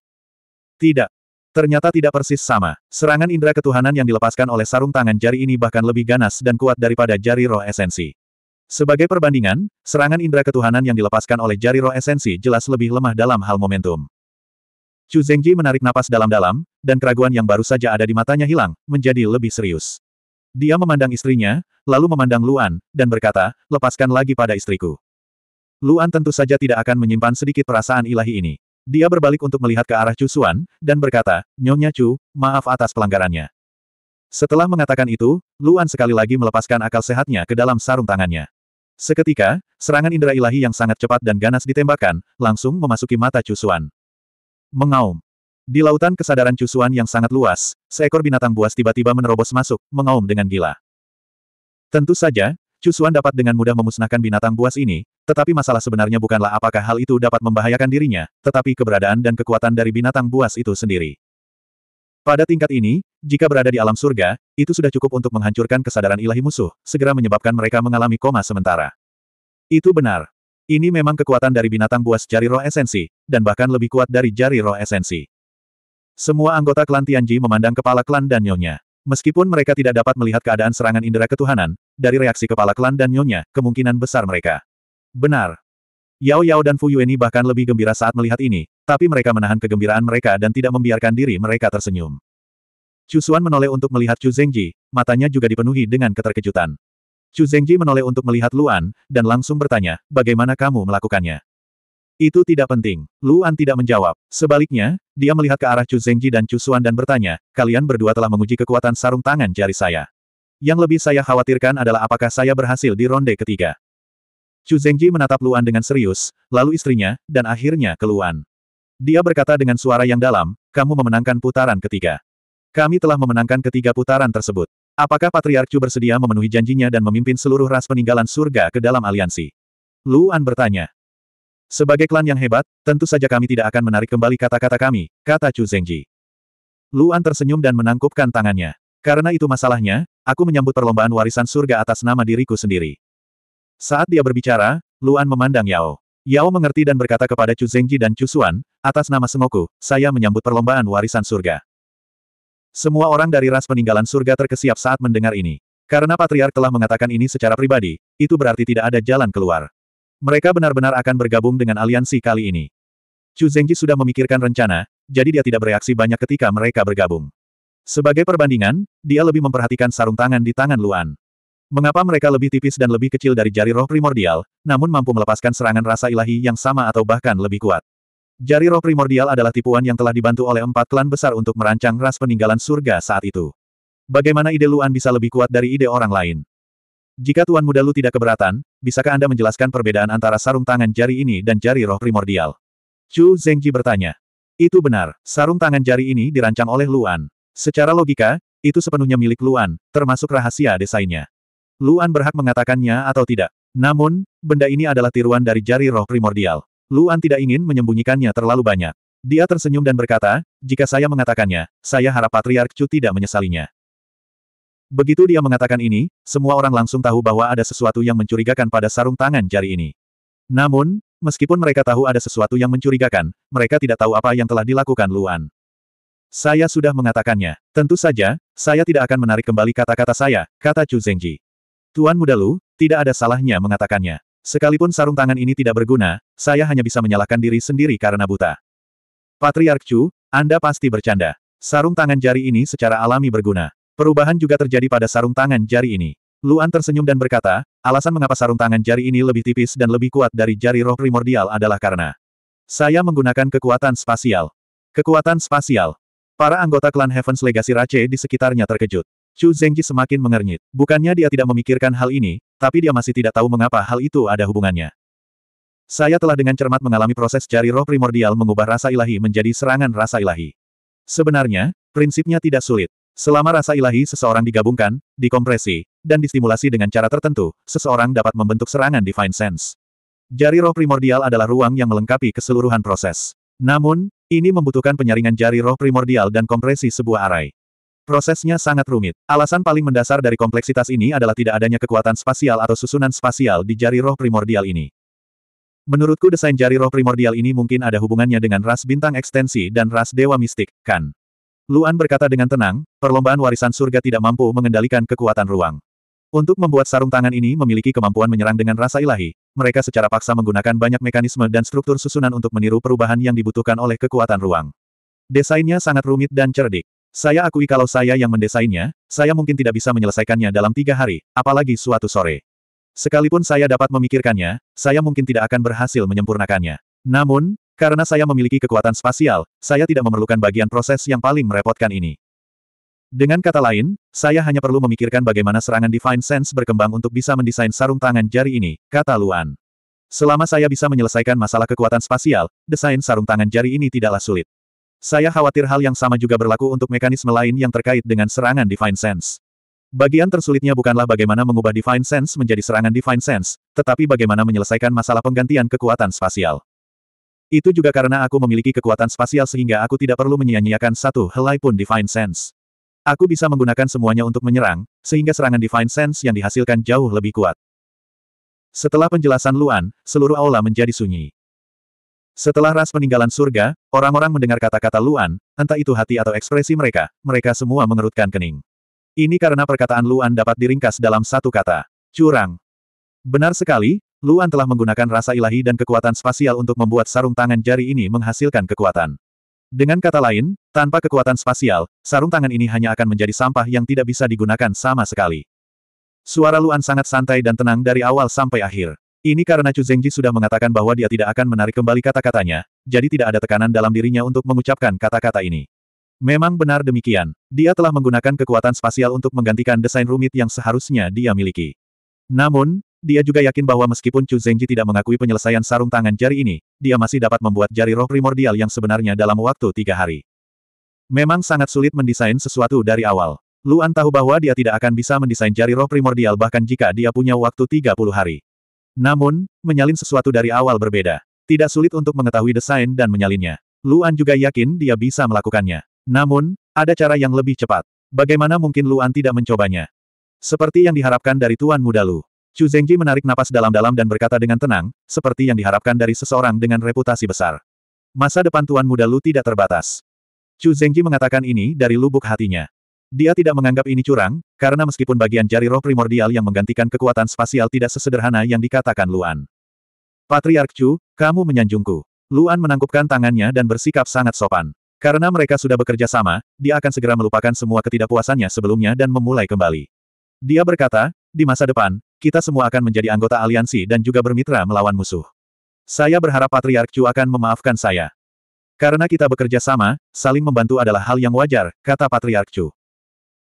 Tidak. Ternyata tidak persis sama. Serangan indera ketuhanan yang dilepaskan oleh sarung tangan jari ini bahkan lebih ganas dan kuat daripada jari roh esensi. Sebagai perbandingan, serangan indera ketuhanan yang dilepaskan oleh jari roh esensi jelas lebih lemah dalam hal momentum. Chu Zhengji menarik napas dalam-dalam, dan keraguan yang baru saja ada di matanya hilang, menjadi lebih serius. Dia memandang istrinya, lalu memandang Luan, dan berkata, lepaskan lagi pada istriku. Luan tentu saja tidak akan menyimpan sedikit perasaan ilahi ini. Dia berbalik untuk melihat ke arah Chu Xuan, dan berkata, Nyonya Chu, maaf atas pelanggarannya. Setelah mengatakan itu, Luan sekali lagi melepaskan akal sehatnya ke dalam sarung tangannya. Seketika, serangan indera ilahi yang sangat cepat dan ganas ditembakkan, langsung memasuki mata Chu Xuan. Mengaum. Di lautan kesadaran cusuan yang sangat luas, seekor binatang buas tiba-tiba menerobos masuk, mengaum dengan gila. Tentu saja, cusuan dapat dengan mudah memusnahkan binatang buas ini, tetapi masalah sebenarnya bukanlah apakah hal itu dapat membahayakan dirinya, tetapi keberadaan dan kekuatan dari binatang buas itu sendiri. Pada tingkat ini, jika berada di alam surga, itu sudah cukup untuk menghancurkan kesadaran ilahi musuh, segera menyebabkan mereka mengalami koma sementara. Itu benar. Ini memang kekuatan dari binatang buas jari roh esensi, dan bahkan lebih kuat dari jari roh esensi. Semua anggota klan Tianji memandang kepala klan dan nyonya. Meskipun mereka tidak dapat melihat keadaan serangan indera ketuhanan, dari reaksi kepala klan dan nyonya, kemungkinan besar mereka. Benar. Yao Yao dan Fu Yueni bahkan lebih gembira saat melihat ini, tapi mereka menahan kegembiraan mereka dan tidak membiarkan diri mereka tersenyum. Chu Xuan menoleh untuk melihat Chu Zhengji, matanya juga dipenuhi dengan keterkejutan. Chu Zhengji menoleh untuk melihat Luan, dan langsung bertanya, bagaimana kamu melakukannya? Itu tidak penting. Luan tidak menjawab. Sebaliknya, dia melihat ke arah Chu Zhengji dan Chu Xuan dan bertanya, kalian berdua telah menguji kekuatan sarung tangan jari saya. Yang lebih saya khawatirkan adalah apakah saya berhasil di ronde ketiga. Chu Zhengji menatap Luan dengan serius, lalu istrinya, dan akhirnya ke Luan. Dia berkata dengan suara yang dalam, kamu memenangkan putaran ketiga. Kami telah memenangkan ketiga putaran tersebut. Apakah Patriark Chu bersedia memenuhi janjinya dan memimpin seluruh ras peninggalan surga ke dalam aliansi? Luan bertanya. Sebagai klan yang hebat, tentu saja kami tidak akan menarik kembali kata-kata kami, kata Chu Zengji. Luan tersenyum dan menangkupkan tangannya. Karena itu masalahnya, aku menyambut perlombaan warisan surga atas nama diriku sendiri. Saat dia berbicara, Luan memandang Yao. Yao mengerti dan berkata kepada Chu Zengji dan Chu Xuan, atas nama semoku, saya menyambut perlombaan warisan surga. Semua orang dari ras peninggalan surga terkesiap saat mendengar ini. Karena Patriark telah mengatakan ini secara pribadi, itu berarti tidak ada jalan keluar. Mereka benar-benar akan bergabung dengan aliansi kali ini. Chu Zengji sudah memikirkan rencana, jadi dia tidak bereaksi banyak ketika mereka bergabung. Sebagai perbandingan, dia lebih memperhatikan sarung tangan di tangan Luan. Mengapa mereka lebih tipis dan lebih kecil dari jari roh primordial, namun mampu melepaskan serangan rasa ilahi yang sama atau bahkan lebih kuat. Jari roh primordial adalah tipuan yang telah dibantu oleh empat klan besar untuk merancang ras peninggalan surga saat itu. Bagaimana ide Luan bisa lebih kuat dari ide orang lain? Jika Tuan Muda Lu tidak keberatan, bisakah Anda menjelaskan perbedaan antara sarung tangan jari ini dan jari roh primordial? Chu Zhengji bertanya. Itu benar, sarung tangan jari ini dirancang oleh Luan. Secara logika, itu sepenuhnya milik Luan, termasuk rahasia desainnya. Luan berhak mengatakannya atau tidak. Namun, benda ini adalah tiruan dari jari roh primordial. Luan tidak ingin menyembunyikannya terlalu banyak. Dia tersenyum dan berkata, jika saya mengatakannya, saya harap Patriark Chu tidak menyesalinya. Begitu dia mengatakan ini, semua orang langsung tahu bahwa ada sesuatu yang mencurigakan pada sarung tangan jari ini. Namun, meskipun mereka tahu ada sesuatu yang mencurigakan, mereka tidak tahu apa yang telah dilakukan Luan. Saya sudah mengatakannya. Tentu saja, saya tidak akan menarik kembali kata-kata saya, kata Chu Zengji. Tuan muda Lu, tidak ada salahnya mengatakannya. Sekalipun sarung tangan ini tidak berguna, saya hanya bisa menyalahkan diri sendiri karena buta. Patriark Chu, Anda pasti bercanda. Sarung tangan jari ini secara alami berguna. Perubahan juga terjadi pada sarung tangan jari ini. Luan tersenyum dan berkata, alasan mengapa sarung tangan jari ini lebih tipis dan lebih kuat dari jari roh primordial adalah karena saya menggunakan kekuatan spasial. Kekuatan spasial. Para anggota klan Heaven's Legacy Rache di sekitarnya terkejut. Chu Zengji semakin mengernyit. Bukannya dia tidak memikirkan hal ini, tapi dia masih tidak tahu mengapa hal itu ada hubungannya. Saya telah dengan cermat mengalami proses jari roh primordial mengubah rasa ilahi menjadi serangan rasa ilahi. Sebenarnya, prinsipnya tidak sulit. Selama rasa ilahi seseorang digabungkan, dikompresi, dan distimulasi dengan cara tertentu, seseorang dapat membentuk serangan Divine Sense. Jari roh primordial adalah ruang yang melengkapi keseluruhan proses. Namun, ini membutuhkan penyaringan jari roh primordial dan kompresi sebuah arai. Prosesnya sangat rumit. Alasan paling mendasar dari kompleksitas ini adalah tidak adanya kekuatan spasial atau susunan spasial di jari roh primordial ini. Menurutku desain jari roh primordial ini mungkin ada hubungannya dengan ras bintang ekstensi dan ras dewa mistik, kan? Luan berkata dengan tenang, perlombaan warisan surga tidak mampu mengendalikan kekuatan ruang. Untuk membuat sarung tangan ini memiliki kemampuan menyerang dengan rasa ilahi, mereka secara paksa menggunakan banyak mekanisme dan struktur susunan untuk meniru perubahan yang dibutuhkan oleh kekuatan ruang. Desainnya sangat rumit dan cerdik. Saya akui kalau saya yang mendesainnya, saya mungkin tidak bisa menyelesaikannya dalam tiga hari, apalagi suatu sore. Sekalipun saya dapat memikirkannya, saya mungkin tidak akan berhasil menyempurnakannya. Namun, karena saya memiliki kekuatan spasial, saya tidak memerlukan bagian proses yang paling merepotkan ini. Dengan kata lain, saya hanya perlu memikirkan bagaimana serangan Divine Sense berkembang untuk bisa mendesain sarung tangan jari ini, kata Luan. Selama saya bisa menyelesaikan masalah kekuatan spasial, desain sarung tangan jari ini tidaklah sulit. Saya khawatir hal yang sama juga berlaku untuk mekanisme lain yang terkait dengan serangan Divine Sense. Bagian tersulitnya bukanlah bagaimana mengubah Divine Sense menjadi serangan Divine Sense, tetapi bagaimana menyelesaikan masalah penggantian kekuatan spasial. Itu juga karena aku memiliki kekuatan spasial sehingga aku tidak perlu menyia-nyiakan satu helai pun Divine Sense. Aku bisa menggunakan semuanya untuk menyerang, sehingga serangan Divine Sense yang dihasilkan jauh lebih kuat. Setelah penjelasan Luan, seluruh aula menjadi sunyi. Setelah Ras peninggalan surga, orang-orang mendengar kata-kata Luan, entah itu hati atau ekspresi mereka, mereka semua mengerutkan kening. Ini karena perkataan Luan dapat diringkas dalam satu kata, curang. Benar sekali, Luan telah menggunakan rasa ilahi dan kekuatan spasial untuk membuat sarung tangan jari ini menghasilkan kekuatan. Dengan kata lain, tanpa kekuatan spasial, sarung tangan ini hanya akan menjadi sampah yang tidak bisa digunakan sama sekali. Suara Luan sangat santai dan tenang dari awal sampai akhir. Ini karena Chu Zengji sudah mengatakan bahwa dia tidak akan menarik kembali kata-katanya, jadi tidak ada tekanan dalam dirinya untuk mengucapkan kata-kata ini. Memang benar demikian, dia telah menggunakan kekuatan spasial untuk menggantikan desain rumit yang seharusnya dia miliki. Namun, dia juga yakin bahwa meskipun Chu Zengji tidak mengakui penyelesaian sarung tangan jari ini, dia masih dapat membuat jari roh primordial yang sebenarnya dalam waktu tiga hari. Memang sangat sulit mendesain sesuatu dari awal. Luan tahu bahwa dia tidak akan bisa mendesain jari roh primordial bahkan jika dia punya waktu 30 hari. Namun, menyalin sesuatu dari awal berbeda. Tidak sulit untuk mengetahui desain dan menyalinnya. Luan juga yakin dia bisa melakukannya. Namun, ada cara yang lebih cepat. Bagaimana mungkin Luan tidak mencobanya? Seperti yang diharapkan dari Tuan Muda Lu. Chu Zhengji menarik napas dalam-dalam dan berkata dengan tenang, seperti yang diharapkan dari seseorang dengan reputasi besar. Masa depan Tuan Muda Lu tidak terbatas. Chu Zhengji mengatakan ini dari lubuk hatinya. Dia tidak menganggap ini curang, karena meskipun bagian jari roh primordial yang menggantikan kekuatan spasial tidak sesederhana yang dikatakan Luan. Patriark Chu, kamu menyanjungku. Luan menangkupkan tangannya dan bersikap sangat sopan. Karena mereka sudah bekerja sama, dia akan segera melupakan semua ketidakpuasannya sebelumnya dan memulai kembali. Dia berkata, di masa depan, kita semua akan menjadi anggota aliansi dan juga bermitra melawan musuh. Saya berharap Patriark Chu akan memaafkan saya. Karena kita bekerja sama, saling membantu adalah hal yang wajar, kata Patriark Chu.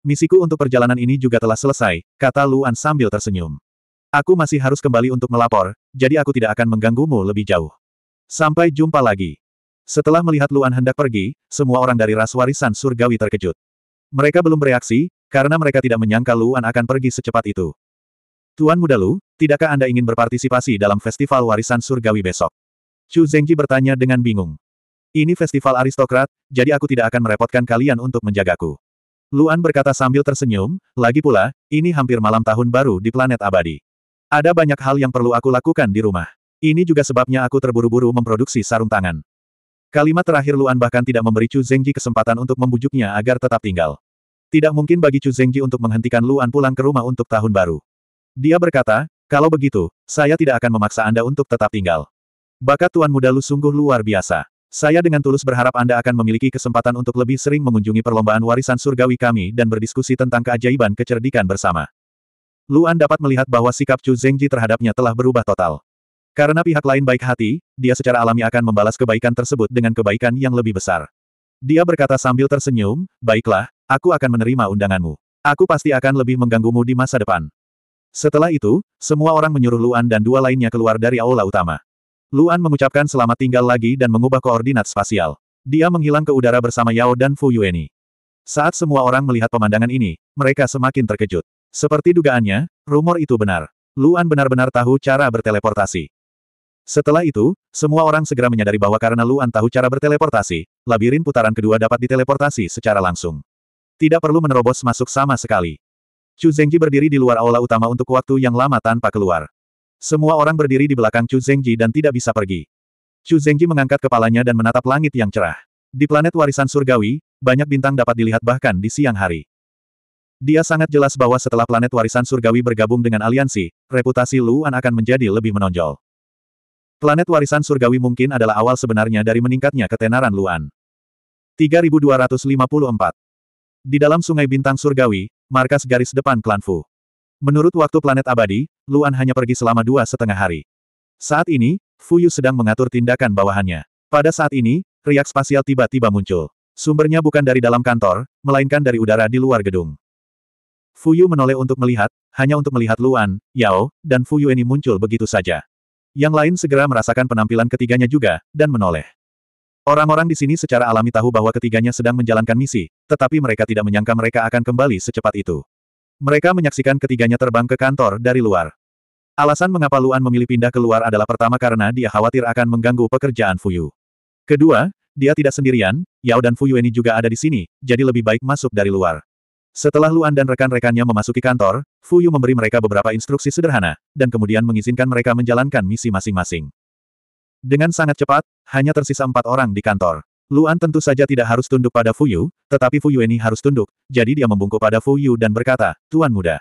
Misiku untuk perjalanan ini juga telah selesai, kata Luan sambil tersenyum. Aku masih harus kembali untuk melapor, jadi aku tidak akan mengganggumu lebih jauh. Sampai jumpa lagi. Setelah melihat Luan hendak pergi, semua orang dari ras warisan surgawi terkejut. Mereka belum bereaksi, karena mereka tidak menyangka Luan akan pergi secepat itu. Tuan Muda Lu, tidakkah Anda ingin berpartisipasi dalam festival warisan surgawi besok? Chu Zhengji bertanya dengan bingung. Ini festival aristokrat, jadi aku tidak akan merepotkan kalian untuk menjagaku. Luan berkata sambil tersenyum, lagi pula, ini hampir malam tahun baru di planet abadi. Ada banyak hal yang perlu aku lakukan di rumah. Ini juga sebabnya aku terburu-buru memproduksi sarung tangan. Kalimat terakhir Luan bahkan tidak memberi Chu Zengji kesempatan untuk membujuknya agar tetap tinggal. Tidak mungkin bagi Chu Zengji untuk menghentikan Luan pulang ke rumah untuk tahun baru. Dia berkata, kalau begitu, saya tidak akan memaksa Anda untuk tetap tinggal. Bakat Tuan Muda Lu sungguh luar biasa. Saya dengan tulus berharap Anda akan memiliki kesempatan untuk lebih sering mengunjungi perlombaan warisan surgawi kami dan berdiskusi tentang keajaiban kecerdikan bersama. Luan dapat melihat bahwa sikap Chu Zhengji terhadapnya telah berubah total. Karena pihak lain baik hati, dia secara alami akan membalas kebaikan tersebut dengan kebaikan yang lebih besar. Dia berkata sambil tersenyum, baiklah, aku akan menerima undanganmu. Aku pasti akan lebih mengganggumu di masa depan. Setelah itu, semua orang menyuruh Luan dan dua lainnya keluar dari aula utama. Luan mengucapkan selamat tinggal lagi dan mengubah koordinat spasial. Dia menghilang ke udara bersama Yao dan Fu Yueni. Saat semua orang melihat pemandangan ini, mereka semakin terkejut. Seperti dugaannya, rumor itu benar. Luan benar-benar tahu cara berteleportasi. Setelah itu, semua orang segera menyadari bahwa karena Luan tahu cara berteleportasi, labirin putaran kedua dapat diteleportasi secara langsung. Tidak perlu menerobos masuk sama sekali. Chu Zhengji berdiri di luar aula utama untuk waktu yang lama tanpa keluar. Semua orang berdiri di belakang Chu Zhengji dan tidak bisa pergi. Chu Zhengji mengangkat kepalanya dan menatap langit yang cerah. Di planet warisan surgawi, banyak bintang dapat dilihat bahkan di siang hari. Dia sangat jelas bahwa setelah planet warisan surgawi bergabung dengan aliansi, reputasi Luan akan menjadi lebih menonjol. Planet warisan surgawi mungkin adalah awal sebenarnya dari meningkatnya ketenaran Luan. 3254 Di dalam sungai bintang surgawi, markas garis depan klan Fu. Menurut waktu planet abadi, Luan hanya pergi selama dua setengah hari. Saat ini, Fuyu sedang mengatur tindakan bawahannya. Pada saat ini, riak spasial tiba-tiba muncul. Sumbernya bukan dari dalam kantor, melainkan dari udara di luar gedung. Fuyu menoleh untuk melihat, hanya untuk melihat Luan, Yao, dan Fuyu ini muncul begitu saja. Yang lain segera merasakan penampilan ketiganya juga, dan menoleh. Orang-orang di sini secara alami tahu bahwa ketiganya sedang menjalankan misi, tetapi mereka tidak menyangka mereka akan kembali secepat itu. Mereka menyaksikan ketiganya terbang ke kantor dari luar. Alasan mengapa Luan memilih pindah keluar adalah pertama karena dia khawatir akan mengganggu pekerjaan Fuyu. Kedua, dia tidak sendirian, Yao dan Fuyu ini juga ada di sini, jadi lebih baik masuk dari luar. Setelah Luan dan rekan-rekannya memasuki kantor, Fuyu memberi mereka beberapa instruksi sederhana, dan kemudian mengizinkan mereka menjalankan misi masing-masing. Dengan sangat cepat, hanya tersisa empat orang di kantor. Luan tentu saja tidak harus tunduk pada Fuyu, tetapi Fuyu ini harus tunduk, jadi dia membungkuk pada Fuyu dan berkata, Tuan muda.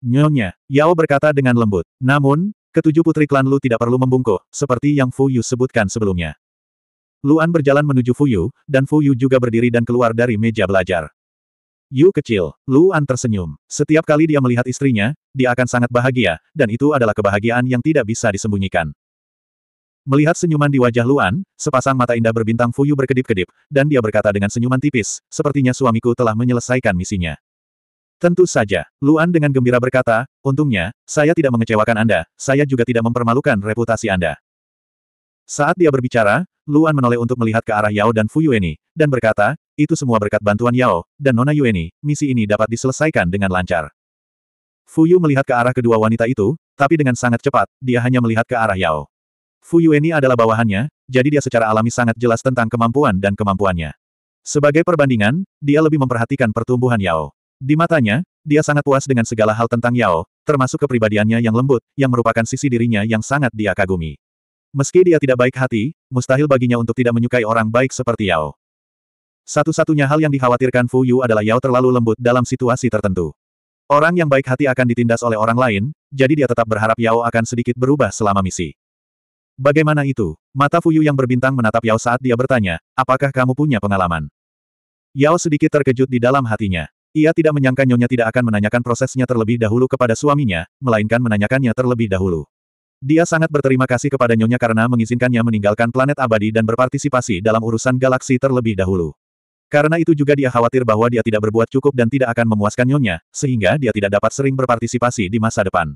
Nyonya, Yao berkata dengan lembut. Namun, ketujuh putri klan Lu tidak perlu membungkuk, seperti yang Fuyu sebutkan sebelumnya. Luan berjalan menuju Fuyu, dan Fuyu juga berdiri dan keluar dari meja belajar. Yu kecil, Luan tersenyum. Setiap kali dia melihat istrinya, dia akan sangat bahagia, dan itu adalah kebahagiaan yang tidak bisa disembunyikan. Melihat senyuman di wajah Luan, sepasang mata indah berbintang Fuyu berkedip-kedip, dan dia berkata dengan senyuman tipis, sepertinya suamiku telah menyelesaikan misinya. Tentu saja, Luan dengan gembira berkata, untungnya, saya tidak mengecewakan Anda, saya juga tidak mempermalukan reputasi Anda. Saat dia berbicara, Luan menoleh untuk melihat ke arah Yao dan Fu Yueni, dan berkata, itu semua berkat bantuan Yao, dan Nona Yueni, misi ini dapat diselesaikan dengan lancar. Fu Yu melihat ke arah kedua wanita itu, tapi dengan sangat cepat, dia hanya melihat ke arah Yao. Fu Yueni adalah bawahannya, jadi dia secara alami sangat jelas tentang kemampuan dan kemampuannya. Sebagai perbandingan, dia lebih memperhatikan pertumbuhan Yao. Di matanya, dia sangat puas dengan segala hal tentang Yao, termasuk kepribadiannya yang lembut, yang merupakan sisi dirinya yang sangat dia kagumi. Meski dia tidak baik hati, mustahil baginya untuk tidak menyukai orang baik seperti Yao. Satu-satunya hal yang dikhawatirkan Fu Yu adalah Yao terlalu lembut dalam situasi tertentu. Orang yang baik hati akan ditindas oleh orang lain, jadi dia tetap berharap Yao akan sedikit berubah selama misi. Bagaimana itu? Mata Fuyu yang berbintang menatap Yao saat dia bertanya, apakah kamu punya pengalaman? Yao sedikit terkejut di dalam hatinya. Ia tidak menyangka Nyonya tidak akan menanyakan prosesnya terlebih dahulu kepada suaminya, melainkan menanyakannya terlebih dahulu. Dia sangat berterima kasih kepada Nyonya karena mengizinkannya meninggalkan planet abadi dan berpartisipasi dalam urusan galaksi terlebih dahulu. Karena itu juga dia khawatir bahwa dia tidak berbuat cukup dan tidak akan memuaskan Nyonya, sehingga dia tidak dapat sering berpartisipasi di masa depan.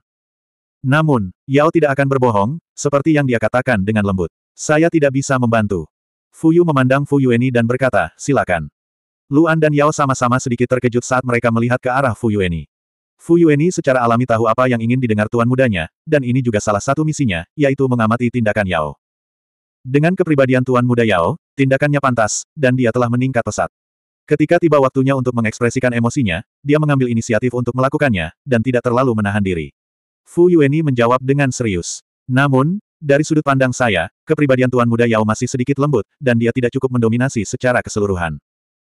Namun, Yao tidak akan berbohong, seperti yang dia katakan dengan lembut. Saya tidak bisa membantu. Fu Yu memandang Fu Yueni dan berkata, silakan. Luan dan Yao sama-sama sedikit terkejut saat mereka melihat ke arah Fu Fu Yueni secara alami tahu apa yang ingin didengar tuan mudanya, dan ini juga salah satu misinya, yaitu mengamati tindakan Yao. Dengan kepribadian tuan muda Yao, tindakannya pantas, dan dia telah meningkat pesat. Ketika tiba waktunya untuk mengekspresikan emosinya, dia mengambil inisiatif untuk melakukannya, dan tidak terlalu menahan diri. Fu Yueni menjawab dengan serius. Namun, dari sudut pandang saya, kepribadian Tuan Muda Yao masih sedikit lembut, dan dia tidak cukup mendominasi secara keseluruhan.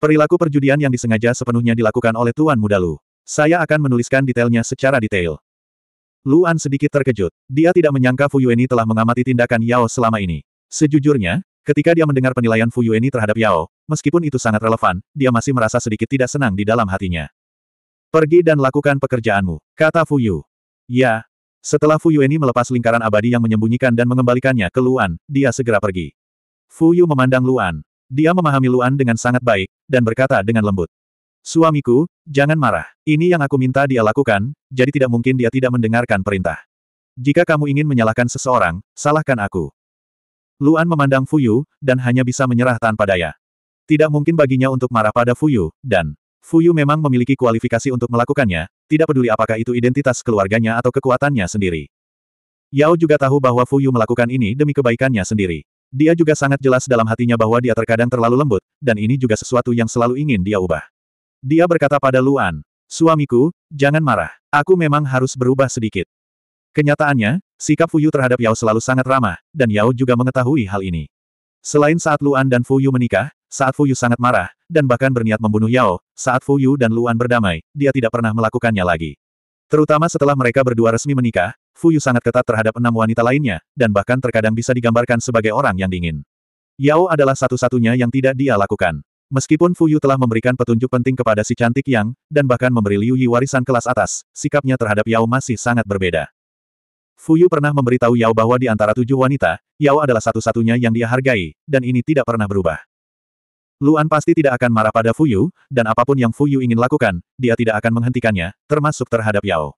Perilaku perjudian yang disengaja sepenuhnya dilakukan oleh Tuan Muda Lu. Saya akan menuliskan detailnya secara detail. Luan sedikit terkejut. Dia tidak menyangka Fu Yueni telah mengamati tindakan Yao selama ini. Sejujurnya, ketika dia mendengar penilaian Fu Yueni terhadap Yao, meskipun itu sangat relevan, dia masih merasa sedikit tidak senang di dalam hatinya. Pergi dan lakukan pekerjaanmu, kata Fu Yu. Ya. Setelah Fu Yueni melepas lingkaran abadi yang menyembunyikan dan mengembalikannya ke Luan, dia segera pergi. Fu Yu memandang Luan. Dia memahami Luan dengan sangat baik, dan berkata dengan lembut. Suamiku, jangan marah. Ini yang aku minta dia lakukan, jadi tidak mungkin dia tidak mendengarkan perintah. Jika kamu ingin menyalahkan seseorang, salahkan aku. Luan memandang Fuyu, dan hanya bisa menyerah tanpa daya. Tidak mungkin baginya untuk marah pada Fuyu, dan Fuyu memang memiliki kualifikasi untuk melakukannya, tidak peduli apakah itu identitas keluarganya atau kekuatannya sendiri. Yao juga tahu bahwa Fuyu melakukan ini demi kebaikannya sendiri. Dia juga sangat jelas dalam hatinya bahwa dia terkadang terlalu lembut, dan ini juga sesuatu yang selalu ingin dia ubah. Dia berkata pada Luan, Suamiku, jangan marah. Aku memang harus berubah sedikit. Kenyataannya, sikap Fuyu terhadap Yao selalu sangat ramah, dan Yao juga mengetahui hal ini. Selain saat Luan dan Fuyu menikah, saat Fuyu sangat marah, dan bahkan berniat membunuh Yao, saat Fuyu dan Luan berdamai, dia tidak pernah melakukannya lagi. Terutama setelah mereka berdua resmi menikah, Fuyu sangat ketat terhadap enam wanita lainnya, dan bahkan terkadang bisa digambarkan sebagai orang yang dingin. Yao adalah satu-satunya yang tidak dia lakukan. Meskipun Fuyu telah memberikan petunjuk penting kepada si cantik Yang, dan bahkan memberi Liu Yi warisan kelas atas, sikapnya terhadap Yao masih sangat berbeda. Fuyu pernah memberitahu Yao bahwa di antara tujuh wanita, Yao adalah satu-satunya yang dia hargai, dan ini tidak pernah berubah. Luan pasti tidak akan marah pada Fuyu, dan apapun yang Fuyu ingin lakukan, dia tidak akan menghentikannya, termasuk terhadap Yao.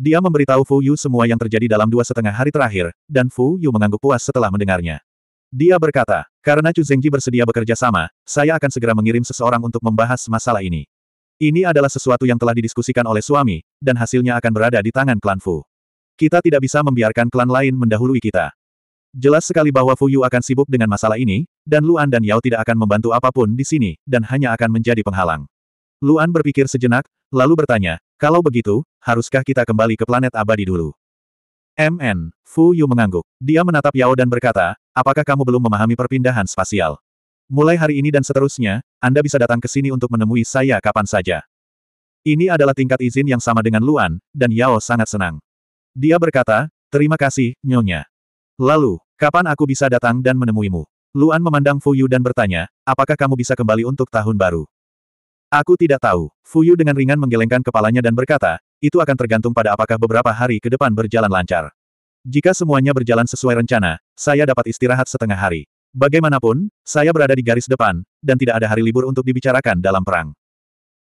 Dia memberitahu Fuyu semua yang terjadi dalam dua setengah hari terakhir, dan Fuyu mengangguk puas setelah mendengarnya. Dia berkata, karena Chu Zengji bersedia bekerja sama, saya akan segera mengirim seseorang untuk membahas masalah ini. Ini adalah sesuatu yang telah didiskusikan oleh suami, dan hasilnya akan berada di tangan klan Fu. Kita tidak bisa membiarkan klan lain mendahului kita. Jelas sekali bahwa Fuyu akan sibuk dengan masalah ini, dan Luan dan Yao tidak akan membantu apapun di sini, dan hanya akan menjadi penghalang. Luan berpikir sejenak, lalu bertanya, kalau begitu, haruskah kita kembali ke planet abadi dulu? MN, Fu Yu mengangguk. Dia menatap Yao dan berkata, apakah kamu belum memahami perpindahan spasial? Mulai hari ini dan seterusnya, Anda bisa datang ke sini untuk menemui saya kapan saja. Ini adalah tingkat izin yang sama dengan Luan, dan Yao sangat senang. Dia berkata, terima kasih, Nyonya. Lalu, kapan aku bisa datang dan menemuimu? Luan memandang Fuyu dan bertanya, apakah kamu bisa kembali untuk tahun baru? Aku tidak tahu. Fuyu dengan ringan menggelengkan kepalanya dan berkata, itu akan tergantung pada apakah beberapa hari ke depan berjalan lancar. Jika semuanya berjalan sesuai rencana, saya dapat istirahat setengah hari. Bagaimanapun, saya berada di garis depan, dan tidak ada hari libur untuk dibicarakan dalam perang.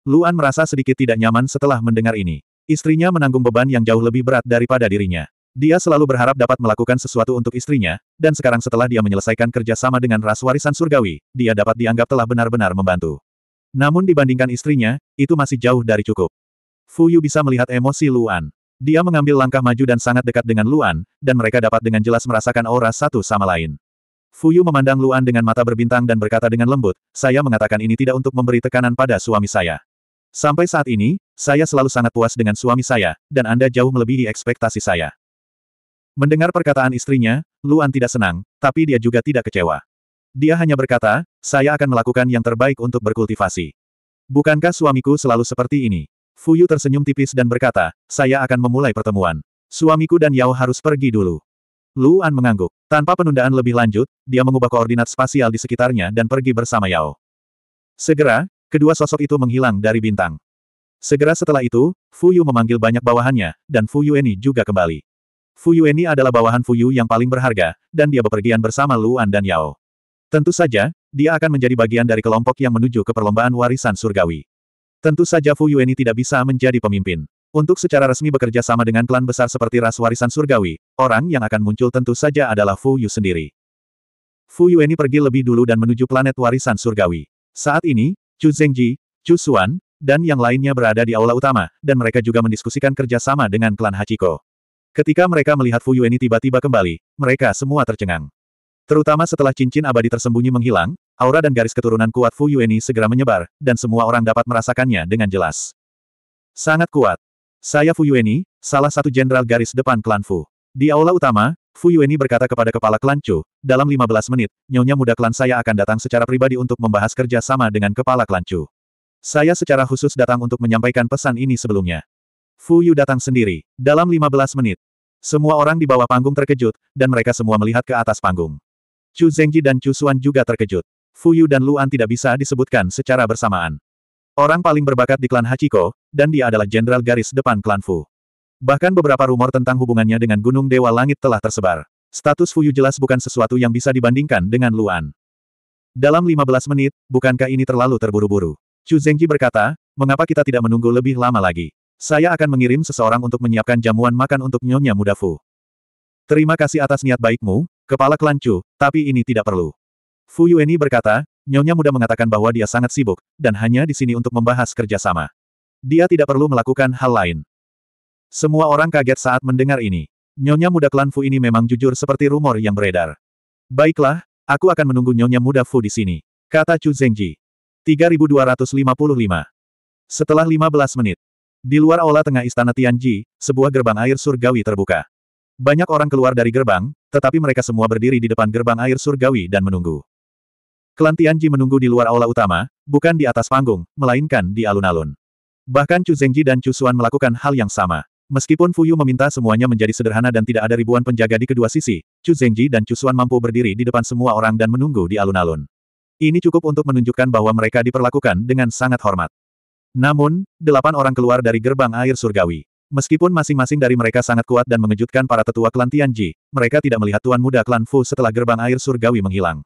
Luan merasa sedikit tidak nyaman setelah mendengar ini. Istrinya menanggung beban yang jauh lebih berat daripada dirinya. Dia selalu berharap dapat melakukan sesuatu untuk istrinya, dan sekarang setelah dia menyelesaikan kerja sama dengan ras warisan surgawi, dia dapat dianggap telah benar-benar membantu. Namun dibandingkan istrinya, itu masih jauh dari cukup. Fu Yu bisa melihat emosi Luan. Dia mengambil langkah maju dan sangat dekat dengan Luan, dan mereka dapat dengan jelas merasakan aura satu sama lain. Fu Yu memandang Luan dengan mata berbintang dan berkata dengan lembut, saya mengatakan ini tidak untuk memberi tekanan pada suami saya. Sampai saat ini, saya selalu sangat puas dengan suami saya, dan Anda jauh melebihi ekspektasi saya. Mendengar perkataan istrinya, Luan tidak senang, tapi dia juga tidak kecewa. Dia hanya berkata, saya akan melakukan yang terbaik untuk berkultivasi. Bukankah suamiku selalu seperti ini? Fuyu tersenyum tipis dan berkata, saya akan memulai pertemuan. Suamiku dan Yao harus pergi dulu. Luan mengangguk. Tanpa penundaan lebih lanjut, dia mengubah koordinat spasial di sekitarnya dan pergi bersama Yao. Segera, Kedua sosok itu menghilang dari bintang. Segera setelah itu, Fu Yu memanggil banyak bawahannya, dan Fu Eni juga kembali. Fu Eni adalah bawahan Fu Yu yang paling berharga, dan dia bepergian bersama Luan dan Yao. Tentu saja, dia akan menjadi bagian dari kelompok yang menuju ke perlombaan warisan surgawi. Tentu saja Fu Eni tidak bisa menjadi pemimpin. Untuk secara resmi bekerja sama dengan klan besar seperti ras warisan surgawi, orang yang akan muncul tentu saja adalah Fu Yu sendiri. Fu Yueni pergi lebih dulu dan menuju planet warisan surgawi. Saat ini, Chu Zhengji, Chu Xuan, dan yang lainnya berada di aula utama, dan mereka juga mendiskusikan kerjasama dengan klan Hachiko. Ketika mereka melihat Fu Yueni tiba-tiba kembali, mereka semua tercengang. Terutama setelah cincin abadi tersembunyi menghilang, aura dan garis keturunan kuat Fu Yueni segera menyebar, dan semua orang dapat merasakannya dengan jelas. Sangat kuat. Saya Fu Yueni, salah satu jenderal garis depan klan Fu. Di aula utama, Fu Yueni berkata kepada kepala klan Chu, dalam 15 menit, nyonya muda klan saya akan datang secara pribadi untuk membahas kerja sama dengan kepala klan Chu. Saya secara khusus datang untuk menyampaikan pesan ini sebelumnya. Fu Yu datang sendiri, dalam 15 menit. Semua orang di bawah panggung terkejut, dan mereka semua melihat ke atas panggung. Chu Zhengji dan Chu Xuan juga terkejut. Fu Yu dan Luan tidak bisa disebutkan secara bersamaan. Orang paling berbakat di klan Hachiko, dan dia adalah jenderal garis depan klan Fu. Bahkan beberapa rumor tentang hubungannya dengan Gunung Dewa Langit telah tersebar. Status Fuyu jelas bukan sesuatu yang bisa dibandingkan dengan Luan. Dalam 15 menit, bukankah ini terlalu terburu-buru? Chu Zengji berkata, mengapa kita tidak menunggu lebih lama lagi? Saya akan mengirim seseorang untuk menyiapkan jamuan makan untuk Nyonya Muda Fu. Terima kasih atas niat baikmu, Kepala Klan Chu, tapi ini tidak perlu. Fu Yueni berkata, Nyonya Muda mengatakan bahwa dia sangat sibuk, dan hanya di sini untuk membahas kerjasama. Dia tidak perlu melakukan hal lain. Semua orang kaget saat mendengar ini. Nyonya muda klan Fu ini memang jujur seperti rumor yang beredar. Baiklah, aku akan menunggu nyonya muda Fu di sini. Kata Chu Zhengji. 3255. Setelah 15 menit. Di luar aula tengah istana Tianji, sebuah gerbang air surgawi terbuka. Banyak orang keluar dari gerbang, tetapi mereka semua berdiri di depan gerbang air surgawi dan menunggu. Klan Tianji menunggu di luar aula utama, bukan di atas panggung, melainkan di alun-alun. Bahkan Chu Zhengji dan Chu Xuan melakukan hal yang sama. Meskipun Fuyu meminta semuanya menjadi sederhana dan tidak ada ribuan penjaga di kedua sisi, Chu Zhengji dan Chu Xuan mampu berdiri di depan semua orang dan menunggu di alun-alun. Ini cukup untuk menunjukkan bahwa mereka diperlakukan dengan sangat hormat. Namun, delapan orang keluar dari gerbang air surgawi. Meskipun masing-masing dari mereka sangat kuat dan mengejutkan para tetua klan Tianji, mereka tidak melihat Tuan Muda klan Fu setelah gerbang air surgawi menghilang.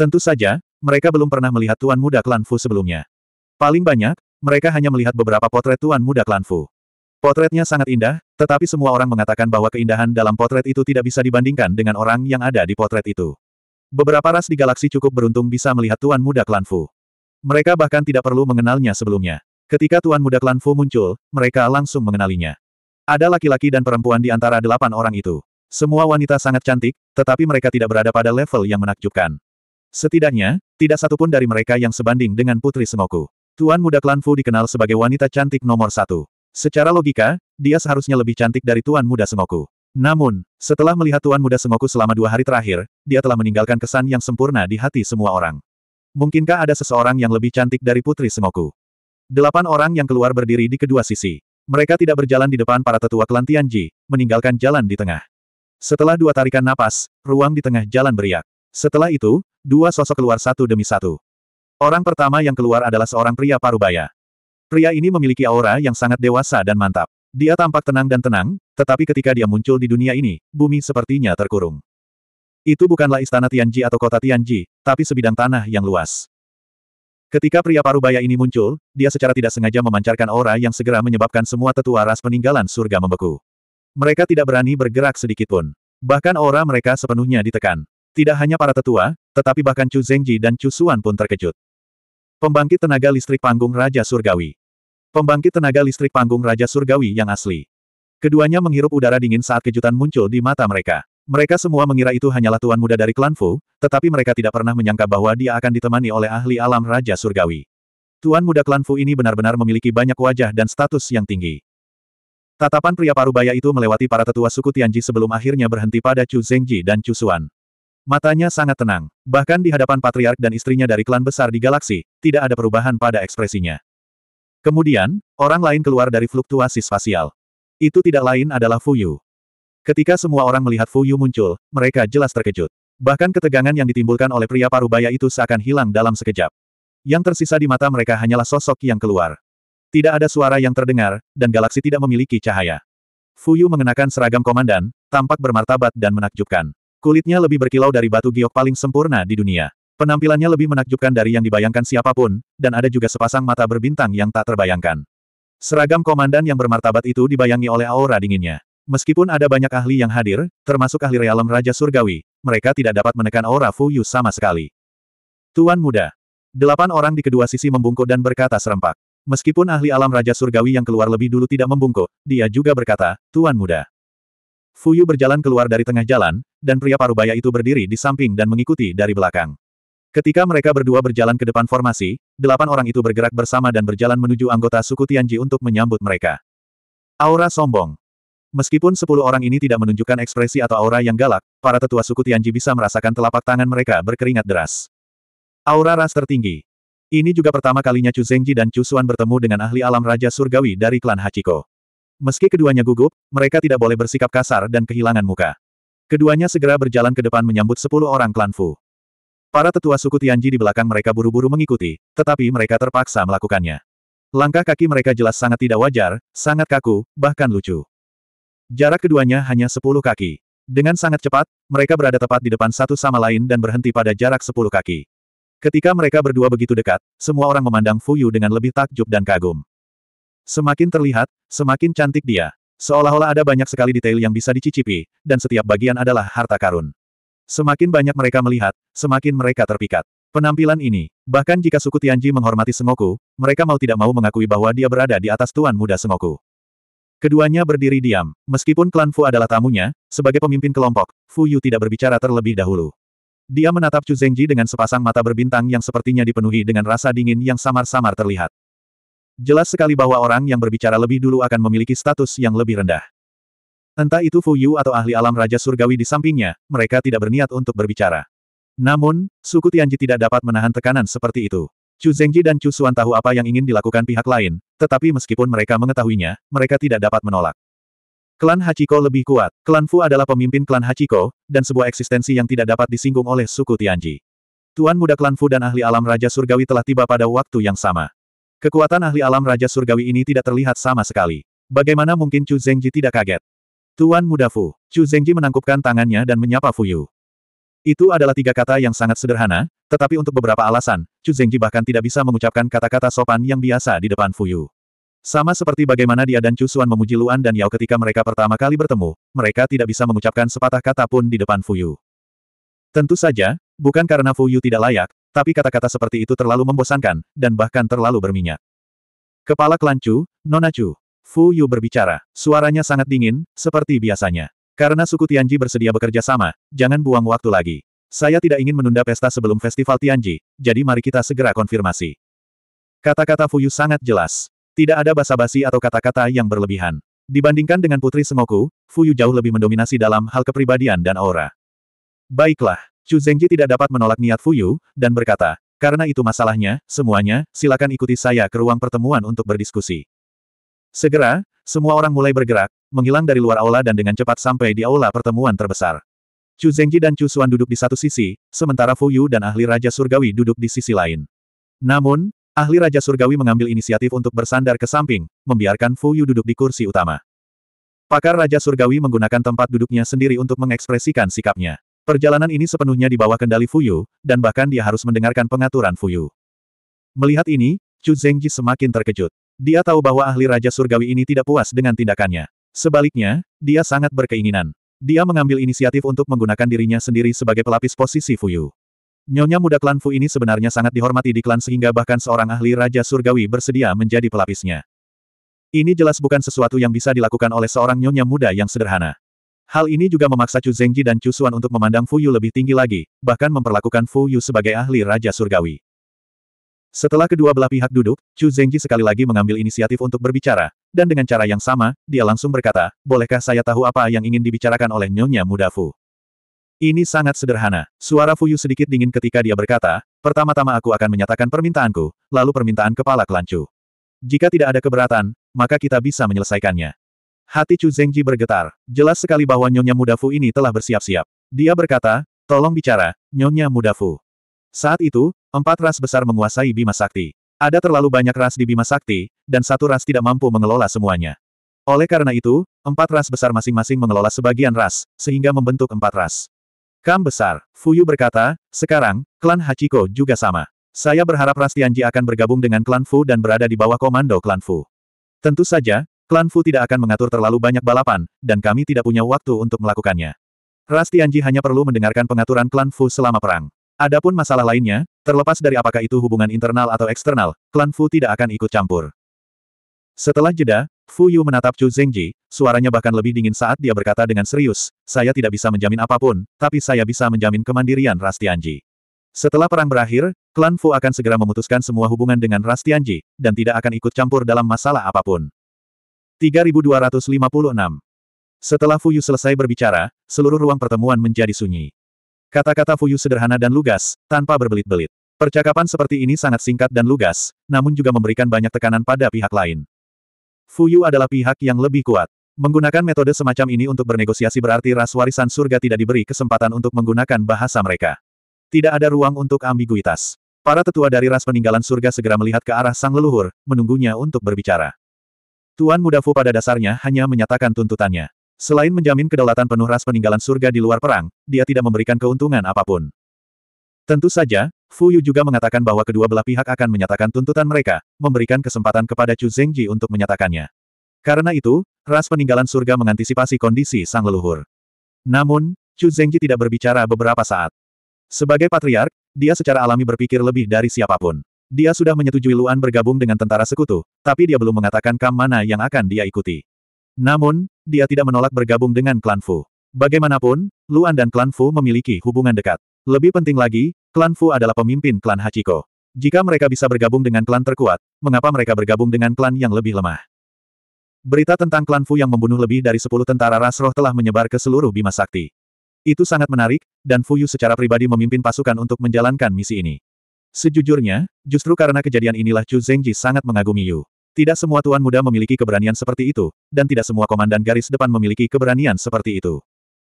Tentu saja, mereka belum pernah melihat Tuan Muda klan Fu sebelumnya. Paling banyak, mereka hanya melihat beberapa potret Tuan Muda klan Fu. Potretnya sangat indah, tetapi semua orang mengatakan bahwa keindahan dalam potret itu tidak bisa dibandingkan dengan orang yang ada di potret itu. Beberapa ras di galaksi cukup beruntung bisa melihat Tuan Muda Klan Fu. Mereka bahkan tidak perlu mengenalnya sebelumnya. Ketika Tuan Muda Klan Fu muncul, mereka langsung mengenalinya. Ada laki-laki dan perempuan di antara delapan orang itu. Semua wanita sangat cantik, tetapi mereka tidak berada pada level yang menakjubkan. Setidaknya, tidak satupun dari mereka yang sebanding dengan Putri Sengoku. Tuan Muda Klan Fu dikenal sebagai wanita cantik nomor satu. Secara logika, dia seharusnya lebih cantik dari Tuan Muda Semoku. Namun, setelah melihat Tuan Muda Semoku selama dua hari terakhir, dia telah meninggalkan kesan yang sempurna di hati semua orang. Mungkinkah ada seseorang yang lebih cantik dari Putri Semoku? Delapan orang yang keluar berdiri di kedua sisi. Mereka tidak berjalan di depan para tetua klan Tianji, meninggalkan jalan di tengah. Setelah dua tarikan napas, ruang di tengah jalan beriak. Setelah itu, dua sosok keluar satu demi satu. Orang pertama yang keluar adalah seorang pria parubaya. Pria ini memiliki aura yang sangat dewasa dan mantap. Dia tampak tenang dan tenang, tetapi ketika dia muncul di dunia ini, bumi sepertinya terkurung. Itu bukanlah istana Tianji atau kota Tianji, tapi sebidang tanah yang luas. Ketika pria parubaya ini muncul, dia secara tidak sengaja memancarkan aura yang segera menyebabkan semua tetua ras peninggalan surga membeku. Mereka tidak berani bergerak sedikitpun. Bahkan aura mereka sepenuhnya ditekan. Tidak hanya para tetua, tetapi bahkan Chu Zhengji dan Chu Suan pun terkejut. Pembangkit tenaga listrik panggung Raja Surgawi. Pembangkit tenaga listrik panggung Raja Surgawi yang asli. Keduanya menghirup udara dingin saat kejutan muncul di mata mereka. Mereka semua mengira itu hanyalah tuan muda dari klan Fu, tetapi mereka tidak pernah menyangka bahwa dia akan ditemani oleh ahli alam Raja Surgawi. Tuan muda klan Fu ini benar-benar memiliki banyak wajah dan status yang tinggi. Tatapan pria parubaya itu melewati para tetua suku Tianji sebelum akhirnya berhenti pada Chu Zhengji dan Chu Xuan. Matanya sangat tenang, bahkan di hadapan patriark dan istrinya dari klan besar di galaksi, tidak ada perubahan pada ekspresinya. Kemudian, orang lain keluar dari fluktuasi spasial. Itu tidak lain adalah Fuyu. Ketika semua orang melihat Fuyu muncul, mereka jelas terkejut. Bahkan ketegangan yang ditimbulkan oleh pria parubaya itu seakan hilang dalam sekejap. Yang tersisa di mata mereka hanyalah sosok yang keluar. Tidak ada suara yang terdengar, dan galaksi tidak memiliki cahaya. Fuyu mengenakan seragam komandan, tampak bermartabat dan menakjubkan. Kulitnya lebih berkilau dari batu giok paling sempurna di dunia. Penampilannya lebih menakjubkan dari yang dibayangkan siapapun, dan ada juga sepasang mata berbintang yang tak terbayangkan. Seragam komandan yang bermartabat itu dibayangi oleh aura dinginnya. Meskipun ada banyak ahli yang hadir, termasuk ahli realem Raja Surgawi, mereka tidak dapat menekan aura Fu Yu sama sekali. Tuan muda. Delapan orang di kedua sisi membungkuk dan berkata serempak. Meskipun ahli alam Raja Surgawi yang keluar lebih dulu tidak membungkuk, dia juga berkata, Tuan muda. Fuyu berjalan keluar dari tengah jalan, dan pria parubaya itu berdiri di samping dan mengikuti dari belakang. Ketika mereka berdua berjalan ke depan formasi, delapan orang itu bergerak bersama dan berjalan menuju anggota suku Tianji untuk menyambut mereka. Aura sombong. Meskipun sepuluh orang ini tidak menunjukkan ekspresi atau aura yang galak, para tetua suku Tianji bisa merasakan telapak tangan mereka berkeringat deras. Aura ras tertinggi. Ini juga pertama kalinya Chu Zengji dan Chu Xuan bertemu dengan ahli alam Raja Surgawi dari klan Hachiko. Meski keduanya gugup, mereka tidak boleh bersikap kasar dan kehilangan muka. Keduanya segera berjalan ke depan menyambut sepuluh orang klan Fu. Para tetua suku Tianji di belakang mereka buru-buru mengikuti, tetapi mereka terpaksa melakukannya. Langkah kaki mereka jelas sangat tidak wajar, sangat kaku, bahkan lucu. Jarak keduanya hanya sepuluh kaki. Dengan sangat cepat, mereka berada tepat di depan satu sama lain dan berhenti pada jarak sepuluh kaki. Ketika mereka berdua begitu dekat, semua orang memandang Fuyu dengan lebih takjub dan kagum. Semakin terlihat, semakin cantik dia. Seolah-olah ada banyak sekali detail yang bisa dicicipi, dan setiap bagian adalah harta karun. Semakin banyak mereka melihat, semakin mereka terpikat. Penampilan ini, bahkan jika suku Tianji menghormati Sengoku, mereka mau tidak mau mengakui bahwa dia berada di atas tuan muda Sengoku. Keduanya berdiri diam, meskipun klan Fu adalah tamunya, sebagai pemimpin kelompok, Fu Yu tidak berbicara terlebih dahulu. Dia menatap Chu Zhengji dengan sepasang mata berbintang yang sepertinya dipenuhi dengan rasa dingin yang samar-samar terlihat. Jelas sekali bahwa orang yang berbicara lebih dulu akan memiliki status yang lebih rendah. Entah itu Fu Yu atau ahli alam Raja Surgawi di sampingnya, mereka tidak berniat untuk berbicara. Namun, suku Tianji tidak dapat menahan tekanan seperti itu. Chu Zhengji dan Chu Xuan tahu apa yang ingin dilakukan pihak lain, tetapi meskipun mereka mengetahuinya, mereka tidak dapat menolak. Klan Hachiko lebih kuat. Klan Fu adalah pemimpin klan Hachiko, dan sebuah eksistensi yang tidak dapat disinggung oleh suku Tianji. Tuan muda klan Fu dan ahli alam Raja Surgawi telah tiba pada waktu yang sama. Kekuatan ahli alam Raja Surgawi ini tidak terlihat sama sekali. Bagaimana mungkin Chu Zhengji tidak kaget? Tuan Muda Fu, Chu Zhengji menangkupkan tangannya dan menyapa Fu Yu. Itu adalah tiga kata yang sangat sederhana, tetapi untuk beberapa alasan, Chu Zhengji bahkan tidak bisa mengucapkan kata-kata sopan yang biasa di depan Fu Yu. Sama seperti bagaimana dia dan Chu Xuan memuji Luan dan Yao ketika mereka pertama kali bertemu, mereka tidak bisa mengucapkan sepatah kata pun di depan Fu Yu. Tentu saja, bukan karena Fu Yu tidak layak, tapi kata-kata seperti itu terlalu membosankan, dan bahkan terlalu berminyak. Kepala klan Chu, Nona Chu. Fu Yu berbicara, suaranya sangat dingin, seperti biasanya. Karena suku Tianji bersedia bekerja sama, jangan buang waktu lagi. Saya tidak ingin menunda pesta sebelum festival Tianji, jadi mari kita segera konfirmasi. Kata-kata Fu Yu sangat jelas. Tidak ada basa-basi atau kata-kata yang berlebihan. Dibandingkan dengan Putri Sengoku, Fuyu jauh lebih mendominasi dalam hal kepribadian dan aura. Baiklah, Chu Zhengji tidak dapat menolak niat Fuyu, dan berkata, karena itu masalahnya, semuanya, silakan ikuti saya ke ruang pertemuan untuk berdiskusi. Segera, semua orang mulai bergerak, menghilang dari luar aula dan dengan cepat sampai di aula pertemuan terbesar. Chu Zhengji dan Chu Xuan duduk di satu sisi, sementara Fuyu dan ahli Raja Surgawi duduk di sisi lain. Namun, ahli Raja Surgawi mengambil inisiatif untuk bersandar ke samping, membiarkan Fuyu duduk di kursi utama. Pakar Raja Surgawi menggunakan tempat duduknya sendiri untuk mengekspresikan sikapnya. Perjalanan ini sepenuhnya di bawah kendali Fuyu, dan bahkan dia harus mendengarkan pengaturan Fuyu. Melihat ini, Chu Zhengji semakin terkejut. Dia tahu bahwa ahli Raja Surgawi ini tidak puas dengan tindakannya. Sebaliknya, dia sangat berkeinginan. Dia mengambil inisiatif untuk menggunakan dirinya sendiri sebagai pelapis posisi Fuyu. Nyonya muda klan Fu ini sebenarnya sangat dihormati di klan sehingga bahkan seorang ahli Raja Surgawi bersedia menjadi pelapisnya. Ini jelas bukan sesuatu yang bisa dilakukan oleh seorang nyonya muda yang sederhana. Hal ini juga memaksa Chu Zengji dan Chu Xuan untuk memandang Fu Yu lebih tinggi lagi, bahkan memperlakukan Fu Yu sebagai ahli Raja Surgawi. Setelah kedua belah pihak duduk, Chu Zengji sekali lagi mengambil inisiatif untuk berbicara, dan dengan cara yang sama, dia langsung berkata, bolehkah saya tahu apa yang ingin dibicarakan oleh Nyonya Muda Fu? Ini sangat sederhana. Suara Fu Yu sedikit dingin ketika dia berkata, pertama-tama aku akan menyatakan permintaanku, lalu permintaan kepala kelancu. Jika tidak ada keberatan, maka kita bisa menyelesaikannya. Hati Chu Zhengji bergetar. Jelas sekali bahwa Nyonya Mudafu ini telah bersiap-siap. Dia berkata, tolong bicara, Nyonya Mudafu." Saat itu, empat ras besar menguasai Bima Sakti. Ada terlalu banyak ras di Bima Sakti, dan satu ras tidak mampu mengelola semuanya. Oleh karena itu, empat ras besar masing-masing mengelola sebagian ras, sehingga membentuk empat ras. Kam besar, Fuyu berkata, sekarang, klan Hachiko juga sama. Saya berharap Ras Tianji akan bergabung dengan klan Fu dan berada di bawah komando klan Fu. Tentu saja, Klan Fu tidak akan mengatur terlalu banyak balapan, dan kami tidak punya waktu untuk melakukannya. Rastianji hanya perlu mendengarkan pengaturan klan Fu selama perang. Adapun masalah lainnya, terlepas dari apakah itu hubungan internal atau eksternal, klan Fu tidak akan ikut campur. Setelah jeda, Fu Yu menatap Chu Zhengji, suaranya bahkan lebih dingin saat dia berkata dengan serius, saya tidak bisa menjamin apapun, tapi saya bisa menjamin kemandirian Rastianji. Setelah perang berakhir, klan Fu akan segera memutuskan semua hubungan dengan Rastianji, dan tidak akan ikut campur dalam masalah apapun. 3256. Setelah Fuyu selesai berbicara, seluruh ruang pertemuan menjadi sunyi. Kata-kata Fuyu sederhana dan lugas, tanpa berbelit-belit. Percakapan seperti ini sangat singkat dan lugas, namun juga memberikan banyak tekanan pada pihak lain. Fuyu adalah pihak yang lebih kuat. Menggunakan metode semacam ini untuk bernegosiasi berarti ras warisan surga tidak diberi kesempatan untuk menggunakan bahasa mereka. Tidak ada ruang untuk ambiguitas. Para tetua dari ras peninggalan surga segera melihat ke arah sang leluhur, menunggunya untuk berbicara. Tuan Muda Fu pada dasarnya hanya menyatakan tuntutannya. Selain menjamin kedaulatan penuh ras peninggalan surga di luar perang, dia tidak memberikan keuntungan apapun. Tentu saja, Fu Yu juga mengatakan bahwa kedua belah pihak akan menyatakan tuntutan mereka, memberikan kesempatan kepada Chu Zhengji untuk menyatakannya. Karena itu, ras peninggalan surga mengantisipasi kondisi sang leluhur. Namun, Chu Zhengji tidak berbicara beberapa saat. Sebagai patriark, dia secara alami berpikir lebih dari siapapun. Dia sudah menyetujui Luan bergabung dengan tentara sekutu, tapi dia belum mengatakan kam mana yang akan dia ikuti. Namun, dia tidak menolak bergabung dengan klan Fu. Bagaimanapun, Luan dan klan Fu memiliki hubungan dekat. Lebih penting lagi, klan Fu adalah pemimpin klan Hachiko. Jika mereka bisa bergabung dengan klan terkuat, mengapa mereka bergabung dengan klan yang lebih lemah? Berita tentang klan Fu yang membunuh lebih dari 10 tentara ras roh telah menyebar ke seluruh Bima Sakti. Itu sangat menarik, dan Fuyu secara pribadi memimpin pasukan untuk menjalankan misi ini. Sejujurnya, justru karena kejadian inilah Chu Zengji sangat mengagumi Yu. Tidak semua tuan muda memiliki keberanian seperti itu, dan tidak semua komandan garis depan memiliki keberanian seperti itu.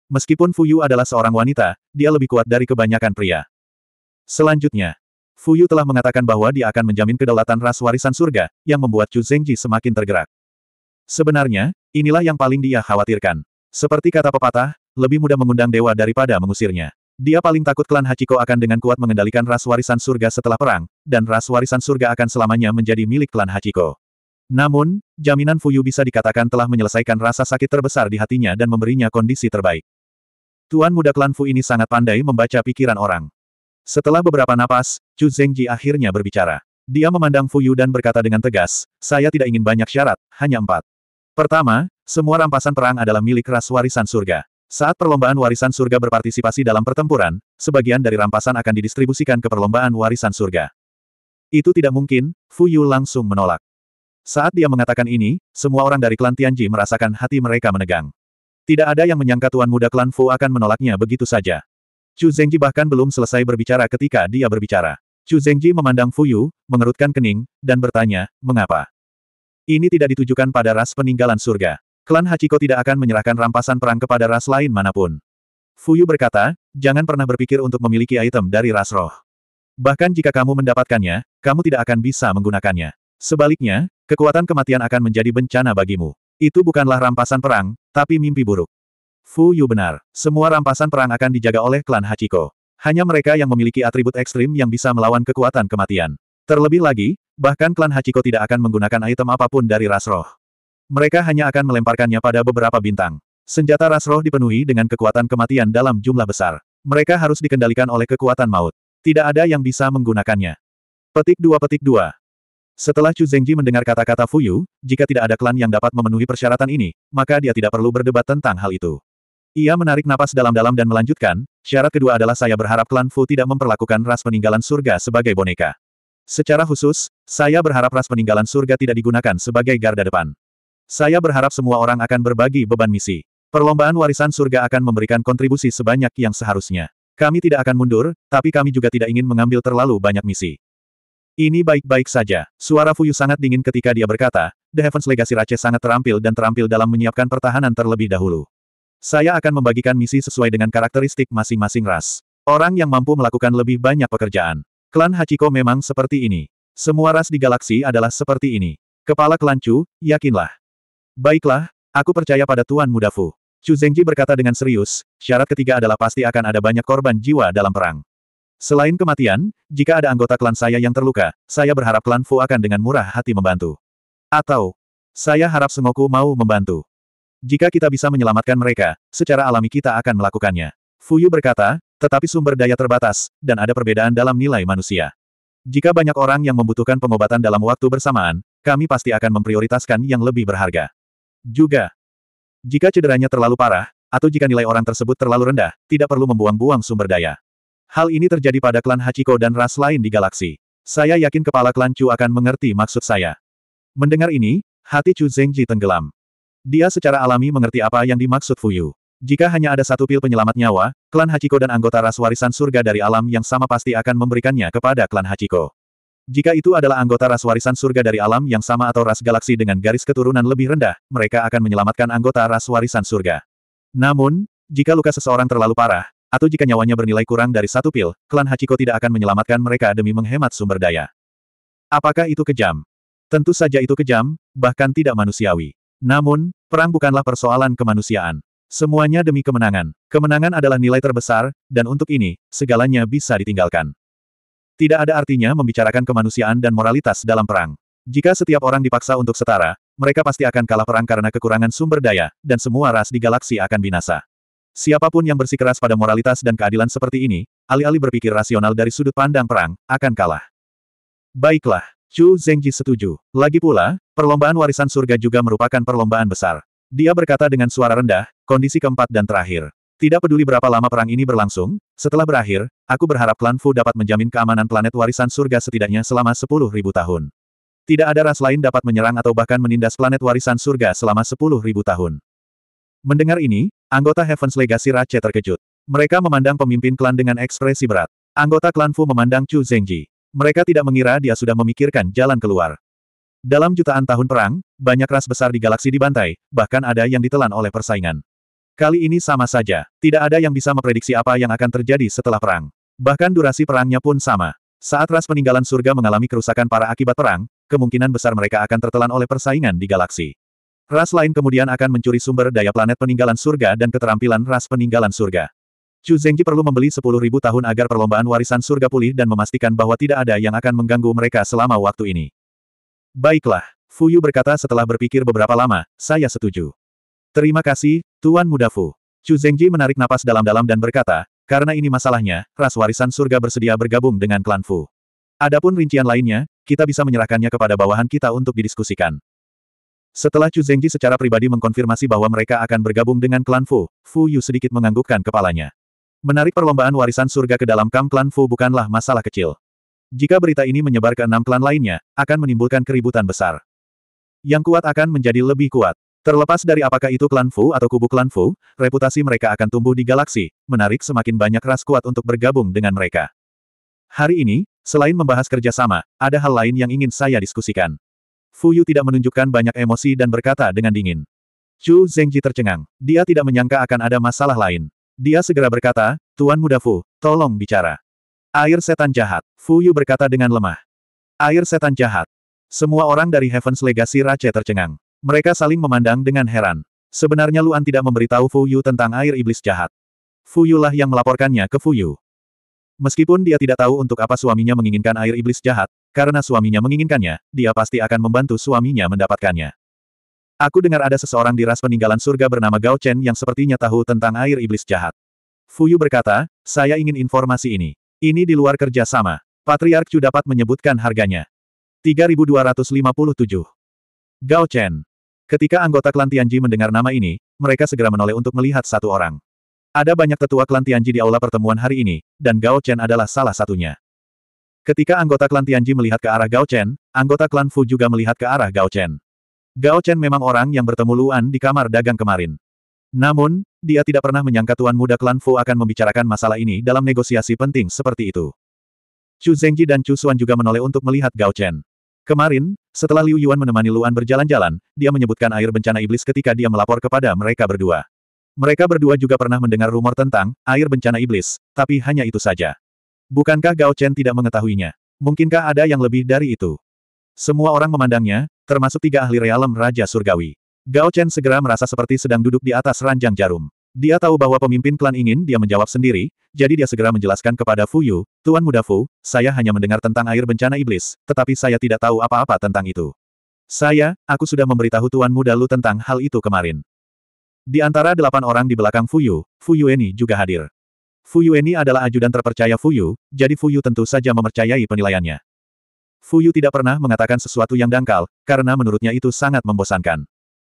Meskipun Fuyu adalah seorang wanita, dia lebih kuat dari kebanyakan pria. Selanjutnya, Fuyu telah mengatakan bahwa dia akan menjamin kedaulatan ras warisan surga, yang membuat Chu Zengji semakin tergerak. Sebenarnya, inilah yang paling dia khawatirkan. Seperti kata pepatah, lebih mudah mengundang dewa daripada mengusirnya. Dia paling takut klan Hachiko akan dengan kuat mengendalikan ras warisan surga setelah perang, dan ras warisan surga akan selamanya menjadi milik klan Hachiko. Namun, jaminan Fuyu bisa dikatakan telah menyelesaikan rasa sakit terbesar di hatinya dan memberinya kondisi terbaik. Tuan muda klan Fu ini sangat pandai membaca pikiran orang. Setelah beberapa napas, Chu Zhengji akhirnya berbicara. Dia memandang Fuyu dan berkata dengan tegas, saya tidak ingin banyak syarat, hanya empat. Pertama, semua rampasan perang adalah milik ras warisan surga. Saat perlombaan warisan surga berpartisipasi dalam pertempuran, sebagian dari rampasan akan didistribusikan ke perlombaan warisan surga. Itu tidak mungkin, Fu Yu langsung menolak. Saat dia mengatakan ini, semua orang dari klan Tianji merasakan hati mereka menegang. Tidak ada yang menyangka tuan muda klan Fu akan menolaknya begitu saja. Chu Zengji bahkan belum selesai berbicara ketika dia berbicara. Chu Zengji memandang Fu Yu, mengerutkan kening, dan bertanya, mengapa? Ini tidak ditujukan pada ras peninggalan surga. Klan Hachiko tidak akan menyerahkan rampasan perang kepada ras lain manapun. Fuyu berkata, jangan pernah berpikir untuk memiliki item dari ras roh. Bahkan jika kamu mendapatkannya, kamu tidak akan bisa menggunakannya. Sebaliknya, kekuatan kematian akan menjadi bencana bagimu. Itu bukanlah rampasan perang, tapi mimpi buruk. Fu Yu benar, semua rampasan perang akan dijaga oleh klan Hachiko. Hanya mereka yang memiliki atribut ekstrim yang bisa melawan kekuatan kematian. Terlebih lagi, bahkan klan Hachiko tidak akan menggunakan item apapun dari ras roh. Mereka hanya akan melemparkannya pada beberapa bintang. Senjata ras roh dipenuhi dengan kekuatan kematian dalam jumlah besar. Mereka harus dikendalikan oleh kekuatan maut. Tidak ada yang bisa menggunakannya. Petik 2 petik 2 Setelah Chu Zengji mendengar kata-kata Fuyu, jika tidak ada klan yang dapat memenuhi persyaratan ini, maka dia tidak perlu berdebat tentang hal itu. Ia menarik napas dalam-dalam dan melanjutkan, syarat kedua adalah saya berharap klan Fu tidak memperlakukan ras peninggalan surga sebagai boneka. Secara khusus, saya berharap ras peninggalan surga tidak digunakan sebagai garda depan. Saya berharap semua orang akan berbagi beban misi. Perlombaan warisan surga akan memberikan kontribusi sebanyak yang seharusnya. Kami tidak akan mundur, tapi kami juga tidak ingin mengambil terlalu banyak misi. Ini baik-baik saja. Suara Fuyu sangat dingin ketika dia berkata, The Heavens Legacy Rache sangat terampil dan terampil dalam menyiapkan pertahanan terlebih dahulu. Saya akan membagikan misi sesuai dengan karakteristik masing-masing ras. Orang yang mampu melakukan lebih banyak pekerjaan. Klan Hachiko memang seperti ini. Semua ras di galaksi adalah seperti ini. Kepala klan Chu, yakinlah. Baiklah, aku percaya pada Tuan Muda Fu. Chu Zhengji berkata dengan serius, syarat ketiga adalah pasti akan ada banyak korban jiwa dalam perang. Selain kematian, jika ada anggota klan saya yang terluka, saya berharap klan Fu akan dengan murah hati membantu. Atau, saya harap Sengoku mau membantu. Jika kita bisa menyelamatkan mereka, secara alami kita akan melakukannya. Fu Yu berkata, tetapi sumber daya terbatas, dan ada perbedaan dalam nilai manusia. Jika banyak orang yang membutuhkan pengobatan dalam waktu bersamaan, kami pasti akan memprioritaskan yang lebih berharga. Juga, jika cederanya terlalu parah, atau jika nilai orang tersebut terlalu rendah, tidak perlu membuang-buang sumber daya. Hal ini terjadi pada klan Hachiko dan ras lain di galaksi. Saya yakin kepala klan Chu akan mengerti maksud saya. Mendengar ini, hati Chu Zengji tenggelam. Dia secara alami mengerti apa yang dimaksud Fuyu. Jika hanya ada satu pil penyelamat nyawa, klan Hachiko dan anggota ras warisan surga dari alam yang sama pasti akan memberikannya kepada klan Hachiko. Jika itu adalah anggota ras warisan surga dari alam yang sama atau ras galaksi dengan garis keturunan lebih rendah, mereka akan menyelamatkan anggota ras warisan surga. Namun, jika luka seseorang terlalu parah, atau jika nyawanya bernilai kurang dari satu pil, klan Hachiko tidak akan menyelamatkan mereka demi menghemat sumber daya. Apakah itu kejam? Tentu saja itu kejam, bahkan tidak manusiawi. Namun, perang bukanlah persoalan kemanusiaan. Semuanya demi kemenangan. Kemenangan adalah nilai terbesar, dan untuk ini, segalanya bisa ditinggalkan. Tidak ada artinya membicarakan kemanusiaan dan moralitas dalam perang. Jika setiap orang dipaksa untuk setara, mereka pasti akan kalah perang karena kekurangan sumber daya, dan semua ras di galaksi akan binasa. Siapapun yang bersikeras pada moralitas dan keadilan seperti ini, alih-alih berpikir rasional dari sudut pandang perang, akan kalah. Baiklah, Chu Zhengji setuju. Lagi pula, perlombaan warisan surga juga merupakan perlombaan besar. Dia berkata dengan suara rendah, kondisi keempat dan terakhir. Tidak peduli berapa lama perang ini berlangsung, setelah berakhir, aku berharap klan Fu dapat menjamin keamanan planet warisan surga setidaknya selama 10.000 tahun. Tidak ada ras lain dapat menyerang atau bahkan menindas planet warisan surga selama 10.000 tahun. Mendengar ini, anggota Heaven's Legacy Rache terkejut. Mereka memandang pemimpin klan dengan ekspresi berat. Anggota klan Fu memandang Chu Zengji. Mereka tidak mengira dia sudah memikirkan jalan keluar. Dalam jutaan tahun perang, banyak ras besar di galaksi dibantai, bahkan ada yang ditelan oleh persaingan. Kali ini sama saja, tidak ada yang bisa memprediksi apa yang akan terjadi setelah perang. Bahkan durasi perangnya pun sama. Saat ras peninggalan surga mengalami kerusakan para akibat perang, kemungkinan besar mereka akan tertelan oleh persaingan di galaksi. Ras lain kemudian akan mencuri sumber daya planet peninggalan surga dan keterampilan ras peninggalan surga. Chu Zengji perlu membeli 10.000 tahun agar perlombaan warisan surga pulih dan memastikan bahwa tidak ada yang akan mengganggu mereka selama waktu ini. Baiklah, Fuyu berkata setelah berpikir beberapa lama, saya setuju. Terima kasih, Tuan Muda Fu. Chu Zhengji menarik napas dalam-dalam dan berkata, karena ini masalahnya, ras warisan surga bersedia bergabung dengan klan Fu. Adapun rincian lainnya, kita bisa menyerahkannya kepada bawahan kita untuk didiskusikan. Setelah Chu Zhengji secara pribadi mengkonfirmasi bahwa mereka akan bergabung dengan klan Fu, Fu Yu sedikit menganggukkan kepalanya. Menarik perlombaan warisan surga ke dalam kam klan Fu bukanlah masalah kecil. Jika berita ini menyebar ke enam klan lainnya, akan menimbulkan keributan besar. Yang kuat akan menjadi lebih kuat. Terlepas dari apakah itu klan Fu atau kubu klan Fu, reputasi mereka akan tumbuh di galaksi, menarik semakin banyak ras kuat untuk bergabung dengan mereka. Hari ini, selain membahas kerjasama, ada hal lain yang ingin saya diskusikan. Fu Yu tidak menunjukkan banyak emosi dan berkata dengan dingin. Chu Zhengji tercengang. Dia tidak menyangka akan ada masalah lain. Dia segera berkata, Tuan Muda Fu, tolong bicara. Air setan jahat. Fu Yu berkata dengan lemah. Air setan jahat. Semua orang dari Heaven's Legacy Rache tercengang. Mereka saling memandang dengan heran. Sebenarnya Luan tidak memberitahu Fu Yu tentang air iblis jahat. Fu Yu lah yang melaporkannya ke Fu Yu. Meskipun dia tidak tahu untuk apa suaminya menginginkan air iblis jahat, karena suaminya menginginkannya, dia pasti akan membantu suaminya mendapatkannya. Aku dengar ada seseorang di ras peninggalan surga bernama Gao Chen yang sepertinya tahu tentang air iblis jahat. Fu Yu berkata, saya ingin informasi ini. Ini di luar kerja sama. Patriark Chu dapat menyebutkan harganya. 3257. Gao Chen. Ketika anggota klan Tianji mendengar nama ini, mereka segera menoleh untuk melihat satu orang. Ada banyak tetua klan Tianji di aula pertemuan hari ini, dan Gao Chen adalah salah satunya. Ketika anggota klan Tianji melihat ke arah Gao Chen, anggota klan Fu juga melihat ke arah Gao Chen. Gao Chen memang orang yang bertemu Luan di kamar dagang kemarin. Namun, dia tidak pernah menyangka tuan muda klan Fu akan membicarakan masalah ini dalam negosiasi penting seperti itu. Chu Zhengji dan Chu Xuan juga menoleh untuk melihat Gao Chen. Kemarin, setelah Liu Yuan menemani Luan berjalan-jalan, dia menyebutkan air bencana iblis ketika dia melapor kepada mereka berdua. Mereka berdua juga pernah mendengar rumor tentang air bencana iblis, tapi hanya itu saja. Bukankah Gao Chen tidak mengetahuinya? Mungkinkah ada yang lebih dari itu? Semua orang memandangnya, termasuk tiga ahli realem Raja Surgawi. Gao Chen segera merasa seperti sedang duduk di atas ranjang jarum. Dia tahu bahwa pemimpin klan ingin dia menjawab sendiri, jadi dia segera menjelaskan kepada Fu Yu, Tuan Muda Fu, saya hanya mendengar tentang air bencana iblis, tetapi saya tidak tahu apa-apa tentang itu. Saya, aku sudah memberitahu Tuan Muda Lu tentang hal itu kemarin. Di antara delapan orang di belakang Fu Yu, Fuyu, Eni juga hadir. Fu Eni adalah ajudan terpercaya Fu Yu, jadi Fu Yu tentu saja mempercayai penilaiannya. Fu Yu tidak pernah mengatakan sesuatu yang dangkal, karena menurutnya itu sangat membosankan.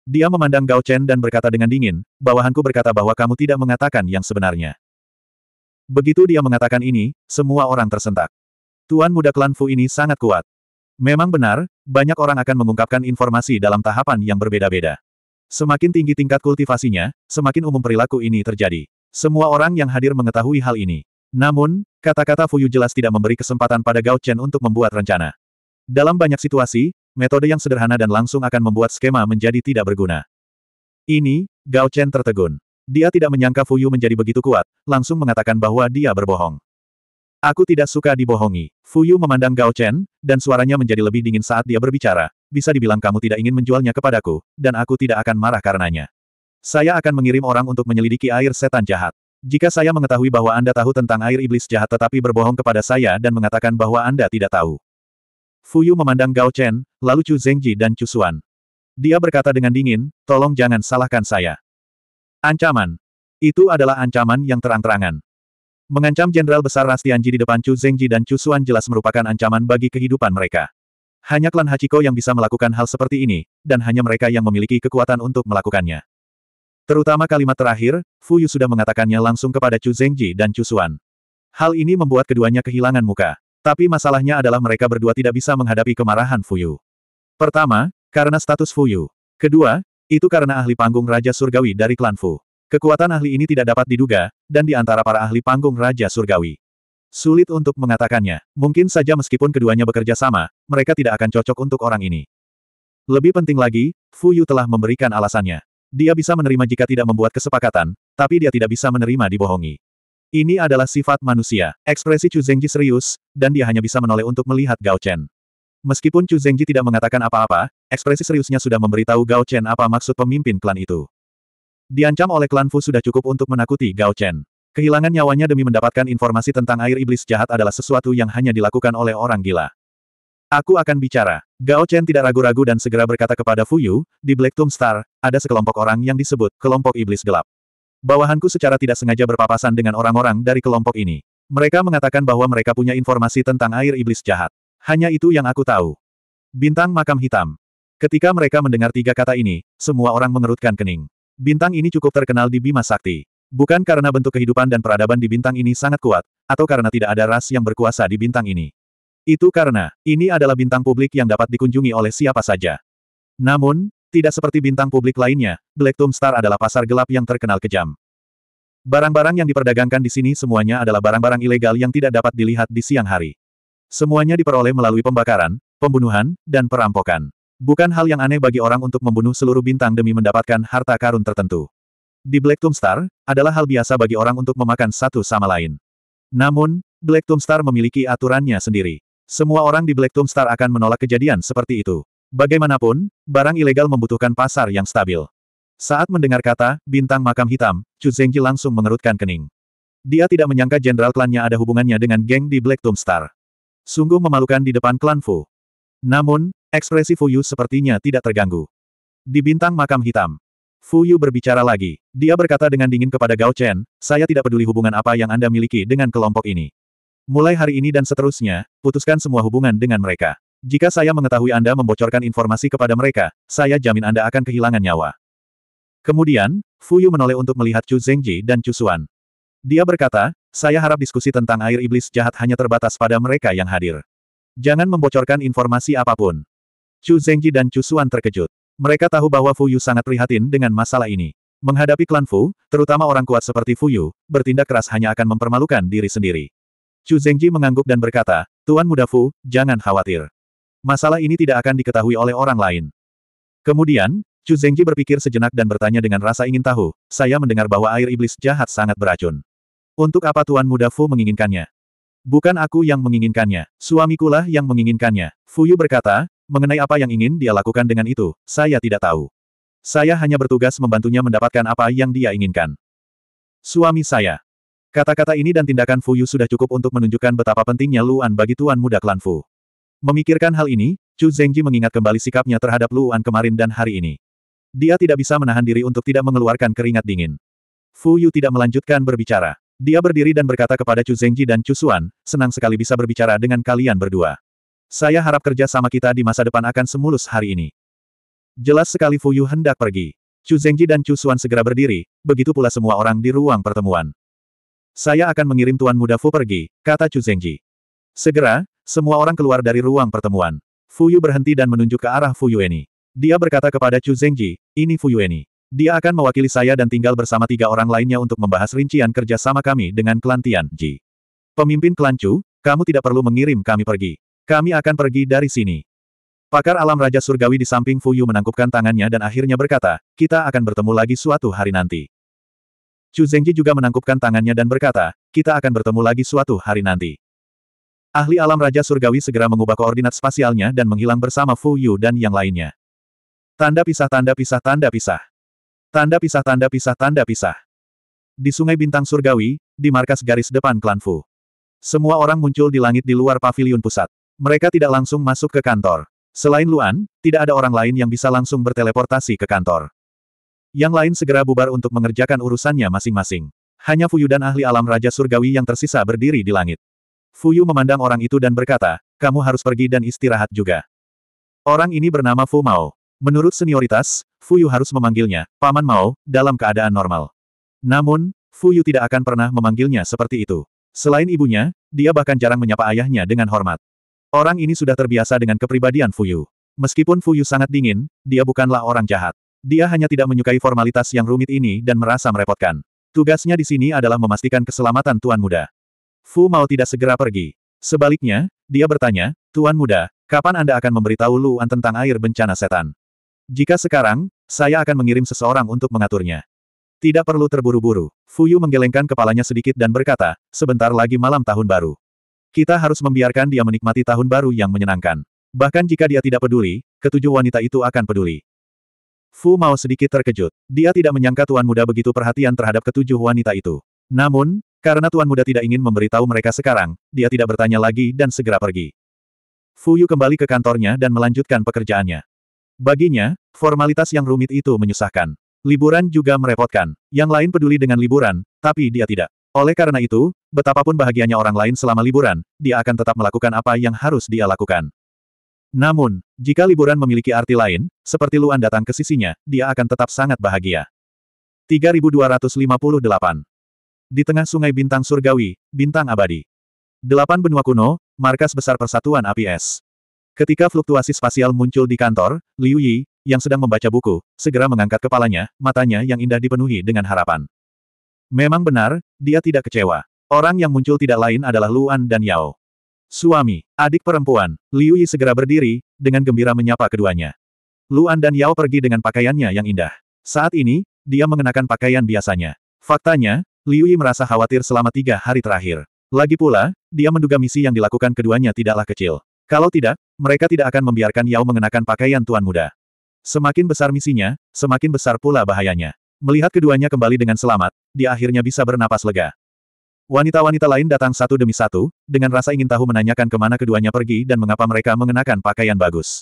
Dia memandang Gao Chen dan berkata dengan dingin, bawahanku berkata bahwa kamu tidak mengatakan yang sebenarnya. Begitu dia mengatakan ini, semua orang tersentak. Tuan muda klan Fu ini sangat kuat. Memang benar, banyak orang akan mengungkapkan informasi dalam tahapan yang berbeda-beda. Semakin tinggi tingkat kultivasinya, semakin umum perilaku ini terjadi. Semua orang yang hadir mengetahui hal ini. Namun, kata-kata Fuyu jelas tidak memberi kesempatan pada Gao Chen untuk membuat rencana. Dalam banyak situasi, metode yang sederhana dan langsung akan membuat skema menjadi tidak berguna. Ini, Gao Chen tertegun. Dia tidak menyangka Fu Yu menjadi begitu kuat, langsung mengatakan bahwa dia berbohong. Aku tidak suka dibohongi. Fu Yu memandang Gao Chen, dan suaranya menjadi lebih dingin saat dia berbicara. Bisa dibilang kamu tidak ingin menjualnya kepadaku, dan aku tidak akan marah karenanya. Saya akan mengirim orang untuk menyelidiki air setan jahat. Jika saya mengetahui bahwa Anda tahu tentang air iblis jahat tetapi berbohong kepada saya dan mengatakan bahwa Anda tidak tahu. Fuyu memandang Gao Chen, lalu Chu Zengji dan Chu Xuan. Dia berkata dengan dingin, tolong jangan salahkan saya. Ancaman. Itu adalah ancaman yang terang-terangan. Mengancam Jenderal Besar Rastianji di depan Chu Zengji dan Chu Xuan jelas merupakan ancaman bagi kehidupan mereka. Hanya klan Hachiko yang bisa melakukan hal seperti ini, dan hanya mereka yang memiliki kekuatan untuk melakukannya. Terutama kalimat terakhir, Fuyu sudah mengatakannya langsung kepada Chu Zengji dan Chu Xuan. Hal ini membuat keduanya kehilangan muka. Tapi masalahnya adalah mereka berdua tidak bisa menghadapi kemarahan Fuyu. Pertama, karena status Fuyu. Kedua, itu karena ahli panggung Raja Surgawi dari klan Fu. Kekuatan ahli ini tidak dapat diduga, dan di antara para ahli panggung Raja Surgawi. Sulit untuk mengatakannya, mungkin saja meskipun keduanya bekerja sama, mereka tidak akan cocok untuk orang ini. Lebih penting lagi, Fu Yu telah memberikan alasannya. Dia bisa menerima jika tidak membuat kesepakatan, tapi dia tidak bisa menerima dibohongi. Ini adalah sifat manusia. Ekspresi Chu Zengji serius, dan dia hanya bisa menoleh untuk melihat Gao Chen. Meskipun Chu Zengji tidak mengatakan apa-apa, ekspresi seriusnya sudah memberitahu Gao Chen apa maksud pemimpin klan itu. Diancam oleh klan Fu sudah cukup untuk menakuti Gao Chen. Kehilangan nyawanya demi mendapatkan informasi tentang air iblis jahat adalah sesuatu yang hanya dilakukan oleh orang gila. Aku akan bicara. Gao Chen tidak ragu-ragu dan segera berkata kepada Fu Yu, di Black Tomb Star, ada sekelompok orang yang disebut kelompok iblis gelap. Bawahanku secara tidak sengaja berpapasan dengan orang-orang dari kelompok ini. Mereka mengatakan bahwa mereka punya informasi tentang air iblis jahat. Hanya itu yang aku tahu. Bintang makam hitam. Ketika mereka mendengar tiga kata ini, semua orang mengerutkan kening. Bintang ini cukup terkenal di Bima Sakti. Bukan karena bentuk kehidupan dan peradaban di bintang ini sangat kuat, atau karena tidak ada ras yang berkuasa di bintang ini. Itu karena, ini adalah bintang publik yang dapat dikunjungi oleh siapa saja. Namun, tidak seperti bintang publik lainnya, Black Tomb Star adalah pasar gelap yang terkenal kejam. Barang-barang yang diperdagangkan di sini semuanya adalah barang-barang ilegal yang tidak dapat dilihat di siang hari. Semuanya diperoleh melalui pembakaran, pembunuhan, dan perampokan. Bukan hal yang aneh bagi orang untuk membunuh seluruh bintang demi mendapatkan harta karun tertentu. Di Black Tomb Star, adalah hal biasa bagi orang untuk memakan satu sama lain. Namun, Black Tomb Star memiliki aturannya sendiri. Semua orang di Black Tomb Star akan menolak kejadian seperti itu. Bagaimanapun, barang ilegal membutuhkan pasar yang stabil. Saat mendengar kata, bintang makam hitam, Chu Zhengji langsung mengerutkan kening. Dia tidak menyangka jenderal klannya ada hubungannya dengan geng di Black Tomb Star. Sungguh memalukan di depan klan Fu. Namun, ekspresi Fu Yu sepertinya tidak terganggu. Di bintang makam hitam, Fu Yu berbicara lagi. Dia berkata dengan dingin kepada Gao Chen, saya tidak peduli hubungan apa yang Anda miliki dengan kelompok ini. Mulai hari ini dan seterusnya, putuskan semua hubungan dengan mereka. Jika saya mengetahui Anda membocorkan informasi kepada mereka, saya jamin Anda akan kehilangan nyawa. Kemudian, Fu Yu menoleh untuk melihat Chu Zengji dan Chu Xuan. Dia berkata, saya harap diskusi tentang air iblis jahat hanya terbatas pada mereka yang hadir. Jangan membocorkan informasi apapun. Chu Zengji dan Chu Xuan terkejut. Mereka tahu bahwa Fu Yu sangat prihatin dengan masalah ini. Menghadapi klan Fu, terutama orang kuat seperti Fu Yu, bertindak keras hanya akan mempermalukan diri sendiri. Chu Zengji mengangguk dan berkata, Tuan Muda Fu, jangan khawatir masalah ini tidak akan diketahui oleh orang lain. Kemudian, Chu Zengji berpikir sejenak dan bertanya dengan rasa ingin tahu, saya mendengar bahwa air iblis jahat sangat beracun. Untuk apa Tuan Muda Fu menginginkannya? Bukan aku yang menginginkannya, suamikulah yang menginginkannya. Fu Yu berkata, mengenai apa yang ingin dia lakukan dengan itu, saya tidak tahu. Saya hanya bertugas membantunya mendapatkan apa yang dia inginkan. Suami saya. Kata-kata ini dan tindakan Fu Yu sudah cukup untuk menunjukkan betapa pentingnya Luan bagi Tuan Muda Klan Fu. Memikirkan hal ini, Chu Zhengji mengingat kembali sikapnya terhadap Luan kemarin dan hari ini. Dia tidak bisa menahan diri untuk tidak mengeluarkan keringat dingin. Fu Yu tidak melanjutkan berbicara. Dia berdiri dan berkata kepada Chu Zhengji dan Chu Xuan, senang sekali bisa berbicara dengan kalian berdua. Saya harap kerja sama kita di masa depan akan semulus hari ini. Jelas sekali Fu Yu hendak pergi. Chu Zhengji dan Chu Xuan segera berdiri, begitu pula semua orang di ruang pertemuan. Saya akan mengirim Tuan Muda Fu pergi, kata Chu Zhengji. Segera, semua orang keluar dari ruang pertemuan. Fuyu berhenti dan menunjuk ke arah Fuyueni. Dia berkata kepada Chu Zengji, ini Fuyueni. Dia akan mewakili saya dan tinggal bersama tiga orang lainnya untuk membahas rincian kerja sama kami dengan klan Tian Ji. Pemimpin klan Chu, kamu tidak perlu mengirim kami pergi. Kami akan pergi dari sini. Pakar alam Raja Surgawi di samping Fuyu menangkupkan tangannya dan akhirnya berkata, kita akan bertemu lagi suatu hari nanti. Chu Zengji juga menangkupkan tangannya dan berkata, kita akan bertemu lagi suatu hari nanti. Ahli alam Raja Surgawi segera mengubah koordinat spasialnya dan menghilang bersama Fu Yu dan yang lainnya. Tanda pisah tanda pisah tanda pisah. Tanda pisah tanda pisah tanda pisah. Di Sungai Bintang Surgawi, di markas garis depan klan Fu. Semua orang muncul di langit di luar pavilion pusat. Mereka tidak langsung masuk ke kantor. Selain Luan, tidak ada orang lain yang bisa langsung berteleportasi ke kantor. Yang lain segera bubar untuk mengerjakan urusannya masing-masing. Hanya Fuyu dan ahli alam Raja Surgawi yang tersisa berdiri di langit. Fuyu memandang orang itu dan berkata, kamu harus pergi dan istirahat juga. Orang ini bernama Fu Mao. Menurut senioritas, Fuyu harus memanggilnya, Paman Mao, dalam keadaan normal. Namun, Fuyu tidak akan pernah memanggilnya seperti itu. Selain ibunya, dia bahkan jarang menyapa ayahnya dengan hormat. Orang ini sudah terbiasa dengan kepribadian Fuyu. Meskipun Fuyu sangat dingin, dia bukanlah orang jahat. Dia hanya tidak menyukai formalitas yang rumit ini dan merasa merepotkan. Tugasnya di sini adalah memastikan keselamatan Tuan Muda. Fu Mao tidak segera pergi. Sebaliknya, dia bertanya, Tuan Muda, kapan Anda akan memberitahu Luan tentang air bencana setan? Jika sekarang, saya akan mengirim seseorang untuk mengaturnya. Tidak perlu terburu-buru. Fu Yu menggelengkan kepalanya sedikit dan berkata, sebentar lagi malam tahun baru. Kita harus membiarkan dia menikmati tahun baru yang menyenangkan. Bahkan jika dia tidak peduli, ketujuh wanita itu akan peduli. Fu Mao sedikit terkejut. Dia tidak menyangka tuan muda begitu perhatian terhadap ketujuh wanita itu. Namun, karena Tuan Muda tidak ingin memberitahu mereka sekarang, dia tidak bertanya lagi dan segera pergi. Fu Yu kembali ke kantornya dan melanjutkan pekerjaannya. Baginya, formalitas yang rumit itu menyusahkan. Liburan juga merepotkan. Yang lain peduli dengan liburan, tapi dia tidak. Oleh karena itu, betapapun bahagianya orang lain selama liburan, dia akan tetap melakukan apa yang harus dia lakukan. Namun, jika liburan memiliki arti lain, seperti Luan datang ke sisinya, dia akan tetap sangat bahagia. 3258 di tengah sungai bintang surgawi, bintang abadi. Delapan benua kuno, markas besar persatuan api es. Ketika fluktuasi spasial muncul di kantor, Liu Yi, yang sedang membaca buku, segera mengangkat kepalanya, matanya yang indah dipenuhi dengan harapan. Memang benar, dia tidak kecewa. Orang yang muncul tidak lain adalah Luan dan Yao. Suami, adik perempuan, Liu Yi segera berdiri, dengan gembira menyapa keduanya. Luan dan Yao pergi dengan pakaiannya yang indah. Saat ini, dia mengenakan pakaian biasanya. Faktanya, Liu Yi merasa khawatir selama tiga hari terakhir. Lagi pula, dia menduga misi yang dilakukan keduanya tidaklah kecil. Kalau tidak, mereka tidak akan membiarkan Yao mengenakan pakaian tuan muda. Semakin besar misinya, semakin besar pula bahayanya. Melihat keduanya kembali dengan selamat, dia akhirnya bisa bernapas lega. Wanita-wanita lain datang satu demi satu, dengan rasa ingin tahu menanyakan kemana keduanya pergi dan mengapa mereka mengenakan pakaian bagus.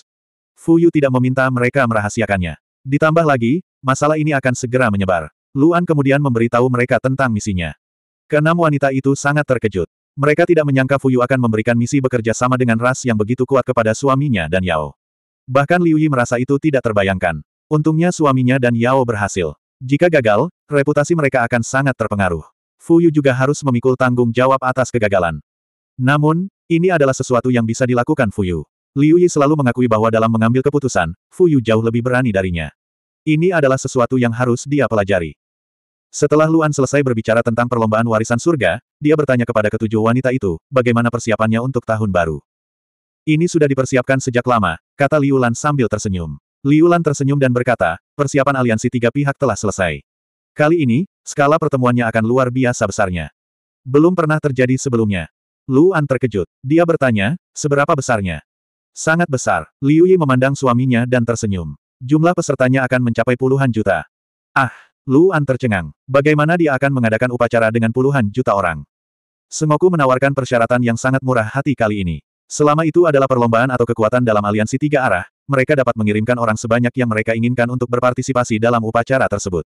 Fuyu tidak meminta mereka merahasiakannya. Ditambah lagi, masalah ini akan segera menyebar. Luan kemudian memberitahu mereka tentang misinya. Keenam wanita itu sangat terkejut. Mereka tidak menyangka Fuyu akan memberikan misi bekerja sama dengan ras yang begitu kuat kepada suaminya dan Yao. Bahkan Liu Yi merasa itu tidak terbayangkan. Untungnya suaminya dan Yao berhasil. Jika gagal, reputasi mereka akan sangat terpengaruh. Fuyu juga harus memikul tanggung jawab atas kegagalan. Namun, ini adalah sesuatu yang bisa dilakukan Fuyu. Liu Yi selalu mengakui bahwa dalam mengambil keputusan, Fuyu jauh lebih berani darinya. Ini adalah sesuatu yang harus dia pelajari. Setelah Luan selesai berbicara tentang perlombaan warisan surga, dia bertanya kepada ketujuh wanita itu, bagaimana persiapannya untuk tahun baru. Ini sudah dipersiapkan sejak lama, kata Liu Lan sambil tersenyum. Liu Lan tersenyum dan berkata, persiapan aliansi tiga pihak telah selesai. Kali ini, skala pertemuannya akan luar biasa besarnya. Belum pernah terjadi sebelumnya. Luan terkejut. Dia bertanya, seberapa besarnya? Sangat besar. Liu Yi memandang suaminya dan tersenyum. Jumlah pesertanya akan mencapai puluhan juta. Ah, Luan tercengang. Bagaimana dia akan mengadakan upacara dengan puluhan juta orang? Sengoku menawarkan persyaratan yang sangat murah hati kali ini. Selama itu adalah perlombaan atau kekuatan dalam aliansi tiga arah, mereka dapat mengirimkan orang sebanyak yang mereka inginkan untuk berpartisipasi dalam upacara tersebut.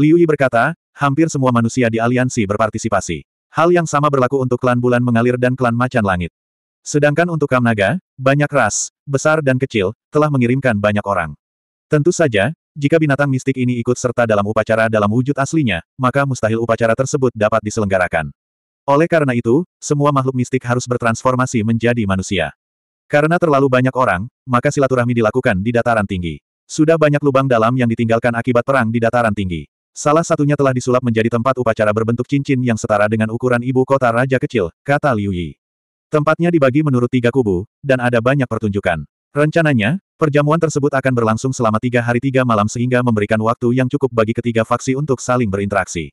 Liu Yi berkata, hampir semua manusia di aliansi berpartisipasi. Hal yang sama berlaku untuk klan bulan mengalir dan klan macan langit. Sedangkan untuk Kamnaga, banyak ras, besar dan kecil, telah mengirimkan banyak orang. Tentu saja, jika binatang mistik ini ikut serta dalam upacara dalam wujud aslinya, maka mustahil upacara tersebut dapat diselenggarakan. Oleh karena itu, semua makhluk mistik harus bertransformasi menjadi manusia. Karena terlalu banyak orang, maka silaturahmi dilakukan di dataran tinggi. Sudah banyak lubang dalam yang ditinggalkan akibat perang di dataran tinggi. Salah satunya telah disulap menjadi tempat upacara berbentuk cincin yang setara dengan ukuran ibu kota raja kecil, kata Liu Yi. Tempatnya dibagi menurut tiga kubu, dan ada banyak pertunjukan. Rencananya, Perjamuan tersebut akan berlangsung selama tiga hari tiga malam sehingga memberikan waktu yang cukup bagi ketiga faksi untuk saling berinteraksi.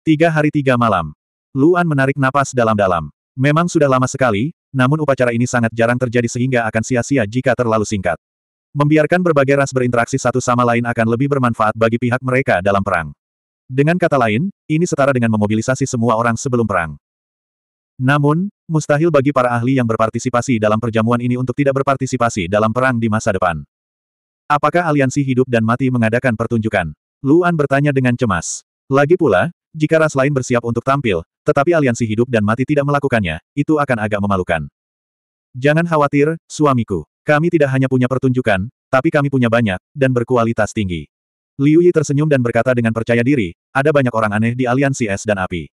Tiga hari tiga malam. Luan menarik napas dalam-dalam. Memang sudah lama sekali, namun upacara ini sangat jarang terjadi sehingga akan sia-sia jika terlalu singkat. Membiarkan berbagai ras berinteraksi satu sama lain akan lebih bermanfaat bagi pihak mereka dalam perang. Dengan kata lain, ini setara dengan memobilisasi semua orang sebelum perang. Namun, mustahil bagi para ahli yang berpartisipasi dalam perjamuan ini untuk tidak berpartisipasi dalam perang di masa depan. Apakah aliansi hidup dan mati mengadakan pertunjukan? Luan bertanya dengan cemas. Lagi pula, jika ras lain bersiap untuk tampil, tetapi aliansi hidup dan mati tidak melakukannya, itu akan agak memalukan. Jangan khawatir, suamiku. Kami tidak hanya punya pertunjukan, tapi kami punya banyak, dan berkualitas tinggi. Liu Yi tersenyum dan berkata dengan percaya diri, ada banyak orang aneh di aliansi es dan api.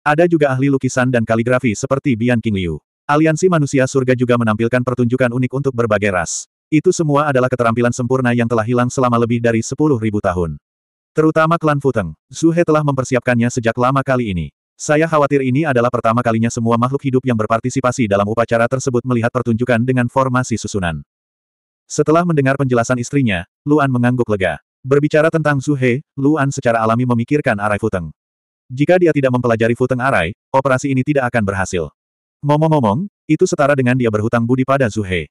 Ada juga ahli lukisan dan kaligrafi seperti Bian King Liu. Aliansi Manusia Surga juga menampilkan pertunjukan unik untuk berbagai ras. Itu semua adalah keterampilan sempurna yang telah hilang selama lebih dari 10.000 tahun. Terutama klan Futeng, Zuhe telah mempersiapkannya sejak lama kali ini. Saya khawatir ini adalah pertama kalinya semua makhluk hidup yang berpartisipasi dalam upacara tersebut melihat pertunjukan dengan formasi susunan. Setelah mendengar penjelasan istrinya, Luan mengangguk lega. Berbicara tentang Zuhe, Luan secara alami memikirkan arai Futeng. Jika dia tidak mempelajari Futeng Arai, operasi ini tidak akan berhasil. Ngomong-ngomong, itu setara dengan dia berhutang budi pada Zuhe.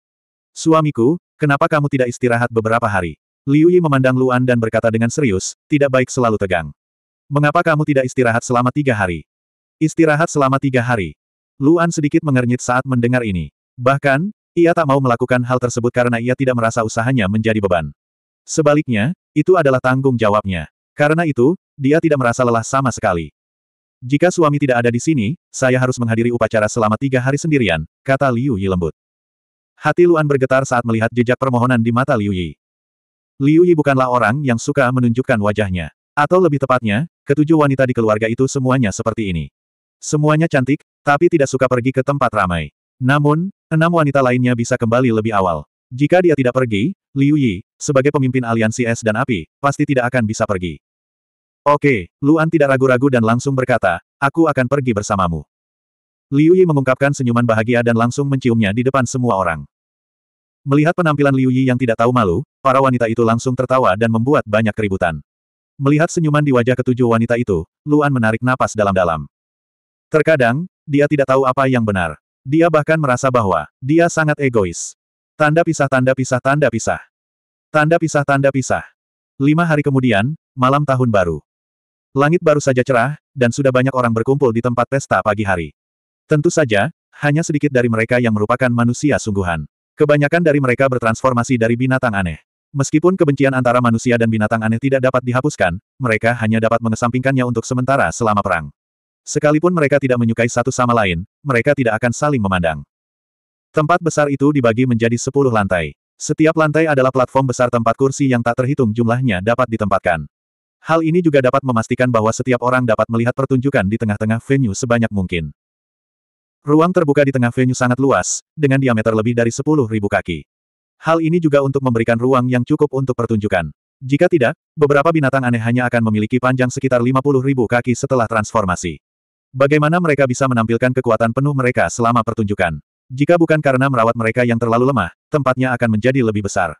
Suamiku, kenapa kamu tidak istirahat beberapa hari? Liu Yi memandang Luan dan berkata dengan serius, tidak baik selalu tegang. Mengapa kamu tidak istirahat selama tiga hari? Istirahat selama tiga hari. Luan sedikit mengernyit saat mendengar ini. Bahkan, ia tak mau melakukan hal tersebut karena ia tidak merasa usahanya menjadi beban. Sebaliknya, itu adalah tanggung jawabnya. Karena itu, dia tidak merasa lelah sama sekali. Jika suami tidak ada di sini, saya harus menghadiri upacara selama tiga hari sendirian, kata Liu Yi lembut. Hati Luan bergetar saat melihat jejak permohonan di mata Liu Yi. Liu Yi bukanlah orang yang suka menunjukkan wajahnya. Atau lebih tepatnya, ketujuh wanita di keluarga itu semuanya seperti ini. Semuanya cantik, tapi tidak suka pergi ke tempat ramai. Namun, enam wanita lainnya bisa kembali lebih awal. Jika dia tidak pergi, Liu Yi, sebagai pemimpin aliansi es dan api, pasti tidak akan bisa pergi. Oke, Luan tidak ragu-ragu dan langsung berkata, aku akan pergi bersamamu. Liu Yi mengungkapkan senyuman bahagia dan langsung menciumnya di depan semua orang. Melihat penampilan Liu Yi yang tidak tahu malu, para wanita itu langsung tertawa dan membuat banyak keributan. Melihat senyuman di wajah ketujuh wanita itu, Luan menarik napas dalam-dalam. Terkadang, dia tidak tahu apa yang benar. Dia bahkan merasa bahwa, dia sangat egois. Tanda pisah tanda pisah tanda pisah. Tanda pisah tanda pisah. Lima hari kemudian, malam tahun baru. Langit baru saja cerah, dan sudah banyak orang berkumpul di tempat pesta pagi hari. Tentu saja, hanya sedikit dari mereka yang merupakan manusia sungguhan. Kebanyakan dari mereka bertransformasi dari binatang aneh. Meskipun kebencian antara manusia dan binatang aneh tidak dapat dihapuskan, mereka hanya dapat mengesampingkannya untuk sementara selama perang. Sekalipun mereka tidak menyukai satu sama lain, mereka tidak akan saling memandang. Tempat besar itu dibagi menjadi sepuluh lantai. Setiap lantai adalah platform besar tempat kursi yang tak terhitung jumlahnya dapat ditempatkan. Hal ini juga dapat memastikan bahwa setiap orang dapat melihat pertunjukan di tengah-tengah venue sebanyak mungkin. Ruang terbuka di tengah venue sangat luas, dengan diameter lebih dari 10.000 kaki. Hal ini juga untuk memberikan ruang yang cukup untuk pertunjukan. Jika tidak, beberapa binatang aneh hanya akan memiliki panjang sekitar 50.000 kaki setelah transformasi. Bagaimana mereka bisa menampilkan kekuatan penuh mereka selama pertunjukan? Jika bukan karena merawat mereka yang terlalu lemah, tempatnya akan menjadi lebih besar.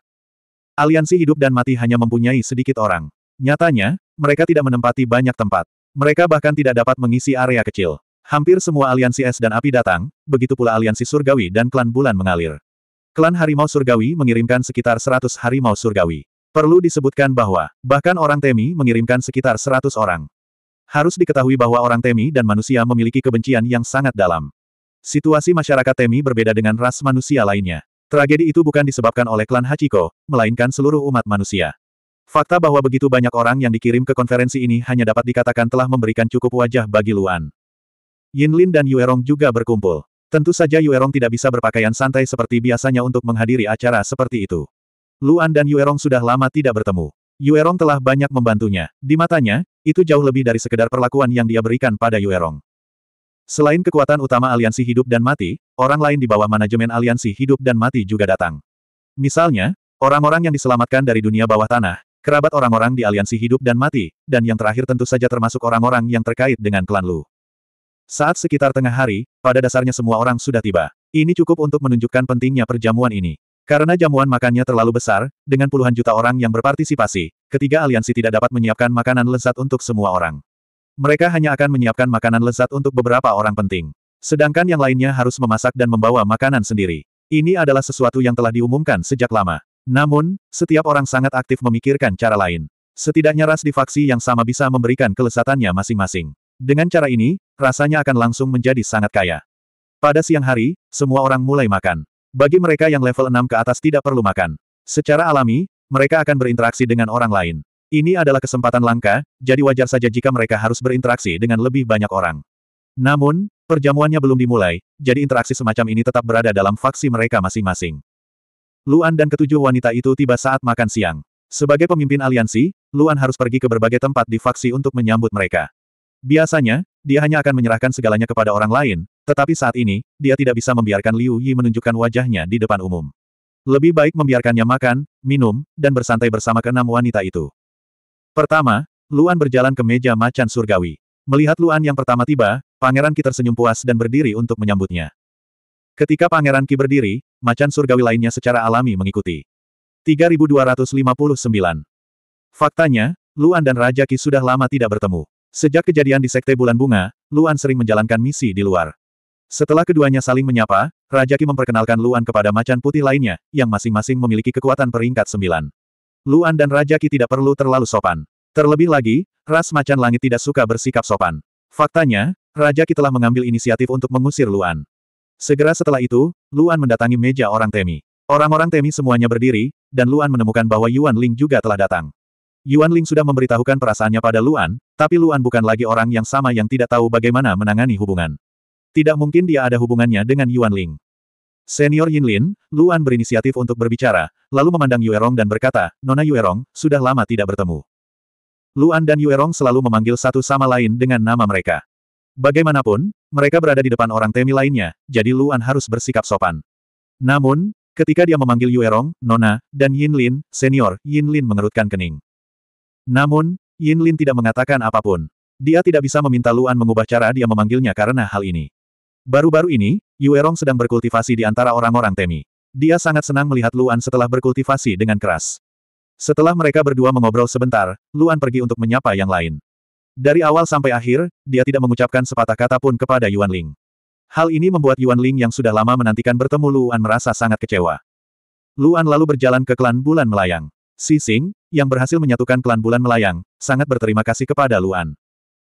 Aliansi hidup dan mati hanya mempunyai sedikit orang. Nyatanya, mereka tidak menempati banyak tempat. Mereka bahkan tidak dapat mengisi area kecil. Hampir semua aliansi es dan api datang, begitu pula aliansi surgawi dan klan bulan mengalir. Klan harimau surgawi mengirimkan sekitar 100 harimau surgawi. Perlu disebutkan bahwa, bahkan orang Temi mengirimkan sekitar 100 orang. Harus diketahui bahwa orang Temi dan manusia memiliki kebencian yang sangat dalam. Situasi masyarakat Temi berbeda dengan ras manusia lainnya. Tragedi itu bukan disebabkan oleh klan Hachiko, melainkan seluruh umat manusia. Fakta bahwa begitu banyak orang yang dikirim ke konferensi ini hanya dapat dikatakan telah memberikan cukup wajah bagi Luan. Lin dan Yuerong juga berkumpul. Tentu saja Yuerong tidak bisa berpakaian santai seperti biasanya untuk menghadiri acara seperti itu. Luan dan Yuerong sudah lama tidak bertemu. Yuerong telah banyak membantunya. Di matanya, itu jauh lebih dari sekedar perlakuan yang dia berikan pada Yuerong. Selain kekuatan utama aliansi hidup dan mati, orang lain di bawah manajemen aliansi hidup dan mati juga datang. Misalnya, orang-orang yang diselamatkan dari dunia bawah tanah, kerabat orang-orang di aliansi hidup dan mati, dan yang terakhir tentu saja termasuk orang-orang yang terkait dengan klan Lu. Saat sekitar tengah hari, pada dasarnya semua orang sudah tiba. Ini cukup untuk menunjukkan pentingnya perjamuan ini. Karena jamuan makannya terlalu besar, dengan puluhan juta orang yang berpartisipasi, ketiga aliansi tidak dapat menyiapkan makanan lezat untuk semua orang. Mereka hanya akan menyiapkan makanan lezat untuk beberapa orang penting. Sedangkan yang lainnya harus memasak dan membawa makanan sendiri. Ini adalah sesuatu yang telah diumumkan sejak lama. Namun, setiap orang sangat aktif memikirkan cara lain. Setidaknya ras di faksi yang sama bisa memberikan kelesatannya masing-masing. Dengan cara ini, rasanya akan langsung menjadi sangat kaya. Pada siang hari, semua orang mulai makan. Bagi mereka yang level 6 ke atas tidak perlu makan. Secara alami, mereka akan berinteraksi dengan orang lain. Ini adalah kesempatan langka, jadi wajar saja jika mereka harus berinteraksi dengan lebih banyak orang. Namun, perjamuannya belum dimulai, jadi interaksi semacam ini tetap berada dalam faksi mereka masing-masing. Luan dan ketujuh wanita itu tiba saat makan siang. Sebagai pemimpin aliansi, Luan harus pergi ke berbagai tempat di faksi untuk menyambut mereka. Biasanya, dia hanya akan menyerahkan segalanya kepada orang lain, tetapi saat ini, dia tidak bisa membiarkan Liu Yi menunjukkan wajahnya di depan umum. Lebih baik membiarkannya makan, minum, dan bersantai bersama keenam wanita itu. Pertama, Luan berjalan ke meja macan surgawi. Melihat Luan yang pertama tiba, Pangeran Ki tersenyum puas dan berdiri untuk menyambutnya. Ketika Pangeran Ki berdiri, macan surgawi lainnya secara alami mengikuti. 3259. Faktanya, Luan dan Raja Ki sudah lama tidak bertemu. Sejak kejadian di Sekte Bulan Bunga, Luan sering menjalankan misi di luar. Setelah keduanya saling menyapa, Raja Ki memperkenalkan Luan kepada macan putih lainnya, yang masing-masing memiliki kekuatan peringkat sembilan. Luan dan Raja Ki tidak perlu terlalu sopan. Terlebih lagi, ras macan langit tidak suka bersikap sopan. Faktanya, Raja Ki telah mengambil inisiatif untuk mengusir Luan. Segera setelah itu, Luan mendatangi meja orang Temi. Orang-orang Temi semuanya berdiri, dan Luan menemukan bahwa Yuan Ling juga telah datang. Yuan Ling sudah memberitahukan perasaannya pada Luan, tapi Luan bukan lagi orang yang sama yang tidak tahu bagaimana menangani hubungan. Tidak mungkin dia ada hubungannya dengan Yuan Ling. Senior Yin Lin, Luan berinisiatif untuk berbicara, lalu memandang Rong dan berkata, Nona Rong, sudah lama tidak bertemu. Luan dan Rong selalu memanggil satu sama lain dengan nama mereka. Bagaimanapun, mereka berada di depan orang temi lainnya, jadi Luan harus bersikap sopan. Namun, ketika dia memanggil Yuerong, Nona, dan Yin Lin, senior, Yin Lin mengerutkan kening. Namun, Yin Lin tidak mengatakan apapun. Dia tidak bisa meminta Luan mengubah cara dia memanggilnya karena hal ini. Baru-baru ini, Yuerong sedang berkultivasi di antara orang-orang temi. Dia sangat senang melihat Luan setelah berkultivasi dengan keras. Setelah mereka berdua mengobrol sebentar, Luan pergi untuk menyapa yang lain. Dari awal sampai akhir, dia tidak mengucapkan sepatah kata pun kepada Yuan Ling. Hal ini membuat Yuan Ling yang sudah lama menantikan bertemu Luan merasa sangat kecewa. Luan lalu berjalan ke klan Bulan Melayang. Si Sing, yang berhasil menyatukan klan Bulan Melayang, sangat berterima kasih kepada Luan.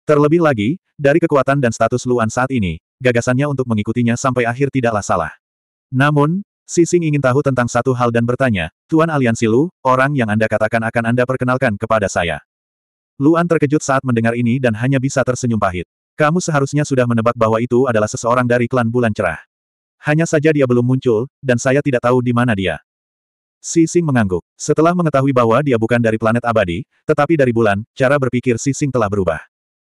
Terlebih lagi, dari kekuatan dan status Luan saat ini, gagasannya untuk mengikutinya sampai akhir tidaklah salah. Namun, Si Sing ingin tahu tentang satu hal dan bertanya, Tuan Aliansi Lu, orang yang Anda katakan akan Anda perkenalkan kepada saya. Luan terkejut saat mendengar ini dan hanya bisa tersenyum pahit. Kamu seharusnya sudah menebak bahwa itu adalah seseorang dari klan Bulan Cerah. Hanya saja dia belum muncul, dan saya tidak tahu di mana dia. Sising mengangguk. Setelah mengetahui bahwa dia bukan dari planet abadi, tetapi dari bulan, cara berpikir Sising telah berubah.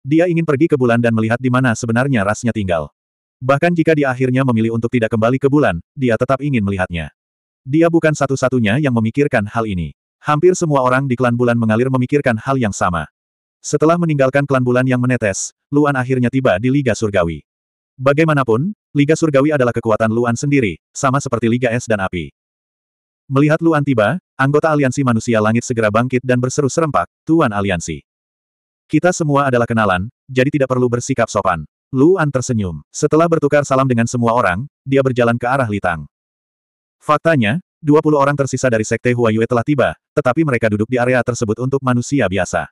Dia ingin pergi ke bulan dan melihat di mana sebenarnya rasnya tinggal. Bahkan jika dia akhirnya memilih untuk tidak kembali ke bulan, dia tetap ingin melihatnya. Dia bukan satu-satunya yang memikirkan hal ini. Hampir semua orang di klan bulan mengalir memikirkan hal yang sama. Setelah meninggalkan klan bulan yang menetes, Luan akhirnya tiba di Liga Surgawi. Bagaimanapun, Liga Surgawi adalah kekuatan Luan sendiri, sama seperti Liga Es dan Api. Melihat Luan tiba, anggota aliansi manusia langit segera bangkit dan berseru serempak, Tuan Aliansi. Kita semua adalah kenalan, jadi tidak perlu bersikap sopan. Luan tersenyum. Setelah bertukar salam dengan semua orang, dia berjalan ke arah Litang. Faktanya, 20 orang tersisa dari Sekte Huayue telah tiba, tetapi mereka duduk di area tersebut untuk manusia biasa.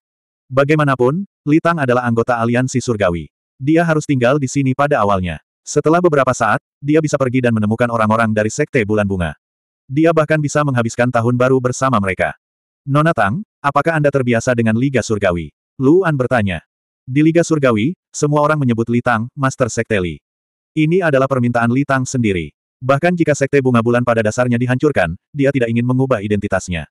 Bagaimanapun, Li Tang adalah anggota aliansi surgawi. Dia harus tinggal di sini pada awalnya. Setelah beberapa saat, dia bisa pergi dan menemukan orang-orang dari Sekte Bulan Bunga. Dia bahkan bisa menghabiskan tahun baru bersama mereka. Nona Tang, apakah Anda terbiasa dengan Liga Surgawi? Lu An bertanya. Di Liga Surgawi, semua orang menyebut Li Tang, Master Sekte Li. Ini adalah permintaan Li Tang sendiri. Bahkan jika sekte bunga bulan pada dasarnya dihancurkan, dia tidak ingin mengubah identitasnya.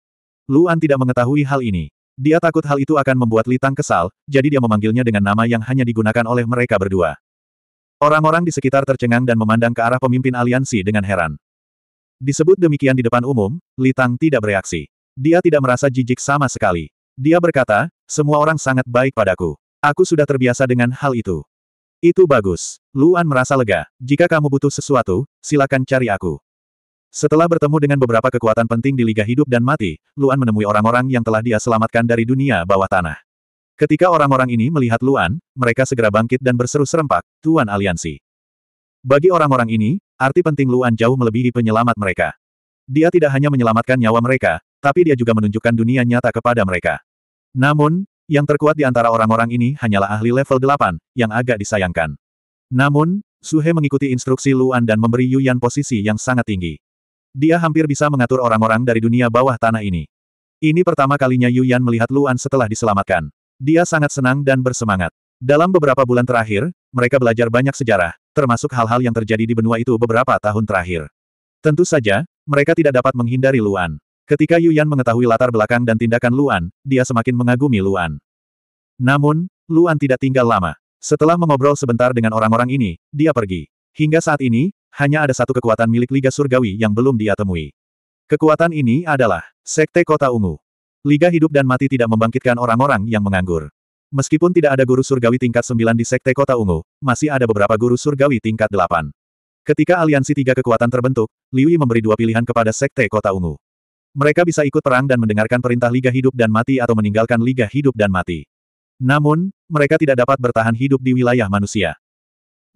Luan tidak mengetahui hal ini. Dia takut hal itu akan membuat Litang kesal, jadi dia memanggilnya dengan nama yang hanya digunakan oleh mereka berdua. Orang-orang di sekitar tercengang dan memandang ke arah pemimpin aliansi dengan heran. Disebut demikian di depan umum, Litang tidak bereaksi. Dia tidak merasa jijik sama sekali. Dia berkata, semua orang sangat baik padaku. Aku sudah terbiasa dengan hal itu. Itu bagus. Luan merasa lega. Jika kamu butuh sesuatu, silakan cari aku. Setelah bertemu dengan beberapa kekuatan penting di Liga Hidup dan Mati, Luan menemui orang-orang yang telah dia selamatkan dari dunia bawah tanah. Ketika orang-orang ini melihat Luan, mereka segera bangkit dan berseru serempak, Tuan Aliansi. Bagi orang-orang ini, arti penting Luan jauh melebihi penyelamat mereka. Dia tidak hanya menyelamatkan nyawa mereka, tapi dia juga menunjukkan dunia nyata kepada mereka. Namun, yang terkuat di antara orang-orang ini hanyalah ahli level 8, yang agak disayangkan. Namun, Suhe mengikuti instruksi Luan dan memberi Yuyan posisi yang sangat tinggi. Dia hampir bisa mengatur orang-orang dari dunia bawah tanah ini. Ini pertama kalinya Yuyan melihat Luan setelah diselamatkan. Dia sangat senang dan bersemangat. Dalam beberapa bulan terakhir, mereka belajar banyak sejarah, termasuk hal-hal yang terjadi di benua itu beberapa tahun terakhir. Tentu saja, mereka tidak dapat menghindari Luan. Ketika Yuyan mengetahui latar belakang dan tindakan Luan, dia semakin mengagumi Luan. Namun, Luan tidak tinggal lama. Setelah mengobrol sebentar dengan orang-orang ini, dia pergi. Hingga saat ini, hanya ada satu kekuatan milik Liga Surgawi yang belum dia temui. Kekuatan ini adalah Sekte Kota Ungu. Liga Hidup dan Mati tidak membangkitkan orang-orang yang menganggur. Meskipun tidak ada guru surgawi tingkat 9 di Sekte Kota Ungu, masih ada beberapa guru surgawi tingkat 8. Ketika aliansi tiga kekuatan terbentuk, Liu Yi memberi dua pilihan kepada Sekte Kota Ungu. Mereka bisa ikut perang dan mendengarkan perintah Liga Hidup dan Mati atau meninggalkan Liga Hidup dan Mati. Namun, mereka tidak dapat bertahan hidup di wilayah manusia.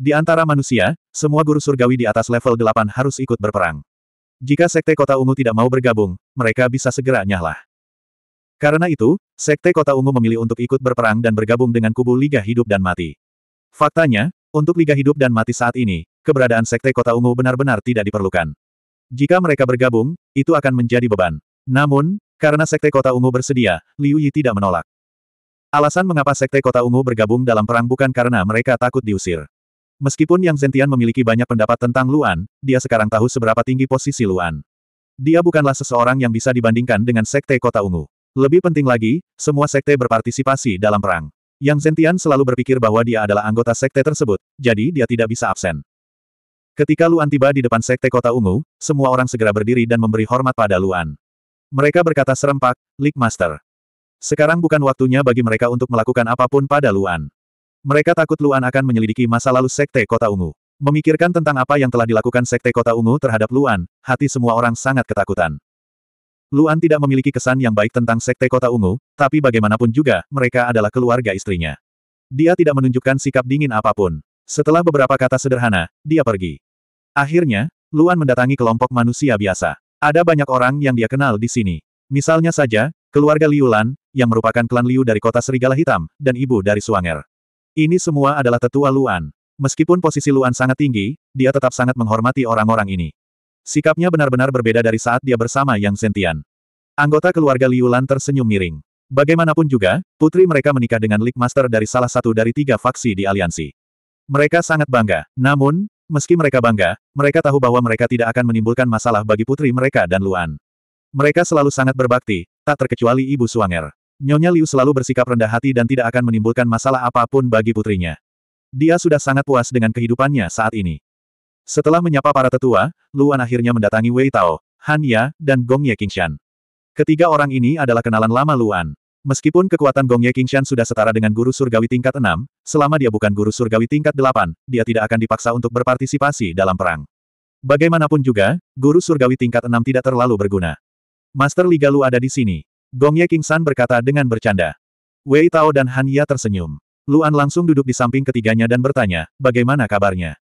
Di antara manusia, semua guru surgawi di atas level 8 harus ikut berperang. Jika Sekte Kota Ungu tidak mau bergabung, mereka bisa segera nyahlah. Karena itu, Sekte Kota Ungu memilih untuk ikut berperang dan bergabung dengan kubu Liga Hidup dan Mati. Faktanya, untuk Liga Hidup dan Mati saat ini, keberadaan Sekte Kota Ungu benar-benar tidak diperlukan. Jika mereka bergabung, itu akan menjadi beban. Namun, karena Sekte Kota Ungu bersedia, Liu Yi tidak menolak. Alasan mengapa Sekte Kota Ungu bergabung dalam perang bukan karena mereka takut diusir. Meskipun Yang Zentian memiliki banyak pendapat tentang Luan, dia sekarang tahu seberapa tinggi posisi Luan. Dia bukanlah seseorang yang bisa dibandingkan dengan Sekte Kota Ungu. Lebih penting lagi, semua sekte berpartisipasi dalam perang. Yang Zentian selalu berpikir bahwa dia adalah anggota sekte tersebut, jadi dia tidak bisa absen. Ketika Luan tiba di depan sekte kota ungu, semua orang segera berdiri dan memberi hormat pada Luan. Mereka berkata serempak, League Master. Sekarang bukan waktunya bagi mereka untuk melakukan apapun pada Luan. Mereka takut Luan akan menyelidiki masa lalu sekte kota ungu. Memikirkan tentang apa yang telah dilakukan Sekte Kota Ungu terhadap Luan, hati semua orang sangat ketakutan. Luan tidak memiliki kesan yang baik tentang Sekte Kota Ungu, tapi bagaimanapun juga, mereka adalah keluarga istrinya. Dia tidak menunjukkan sikap dingin apapun. Setelah beberapa kata sederhana, dia pergi. Akhirnya, Luan mendatangi kelompok manusia biasa. Ada banyak orang yang dia kenal di sini. Misalnya saja, keluarga Liu Lan, yang merupakan klan Liu dari kota Serigala Hitam, dan ibu dari Suanger. Ini semua adalah tetua Luan. Meskipun posisi Luan sangat tinggi, dia tetap sangat menghormati orang-orang ini. Sikapnya benar-benar berbeda dari saat dia bersama Yang Sentian. Anggota keluarga Liu Lan tersenyum miring. Bagaimanapun juga, putri mereka menikah dengan League Master dari salah satu dari tiga faksi di aliansi. Mereka sangat bangga, namun, Meski mereka bangga, mereka tahu bahwa mereka tidak akan menimbulkan masalah bagi putri mereka dan Luan. Mereka selalu sangat berbakti, tak terkecuali ibu Suanger. Nyonya Liu selalu bersikap rendah hati dan tidak akan menimbulkan masalah apapun bagi putrinya. Dia sudah sangat puas dengan kehidupannya saat ini. Setelah menyapa para tetua, Luan akhirnya mendatangi Wei Tao, Han Ya, dan Gong Ye Qingshan. Ketiga orang ini adalah kenalan lama Luan. Meskipun kekuatan Gong Gongye Qingshan sudah setara dengan guru surgawi tingkat 6, selama dia bukan guru surgawi tingkat 8, dia tidak akan dipaksa untuk berpartisipasi dalam perang. Bagaimanapun juga, guru surgawi tingkat 6 tidak terlalu berguna. Master Liga Lu ada di sini. Gong Gongye Qingshan berkata dengan bercanda. Wei Tao dan Han Ya tersenyum. Luan langsung duduk di samping ketiganya dan bertanya, bagaimana kabarnya?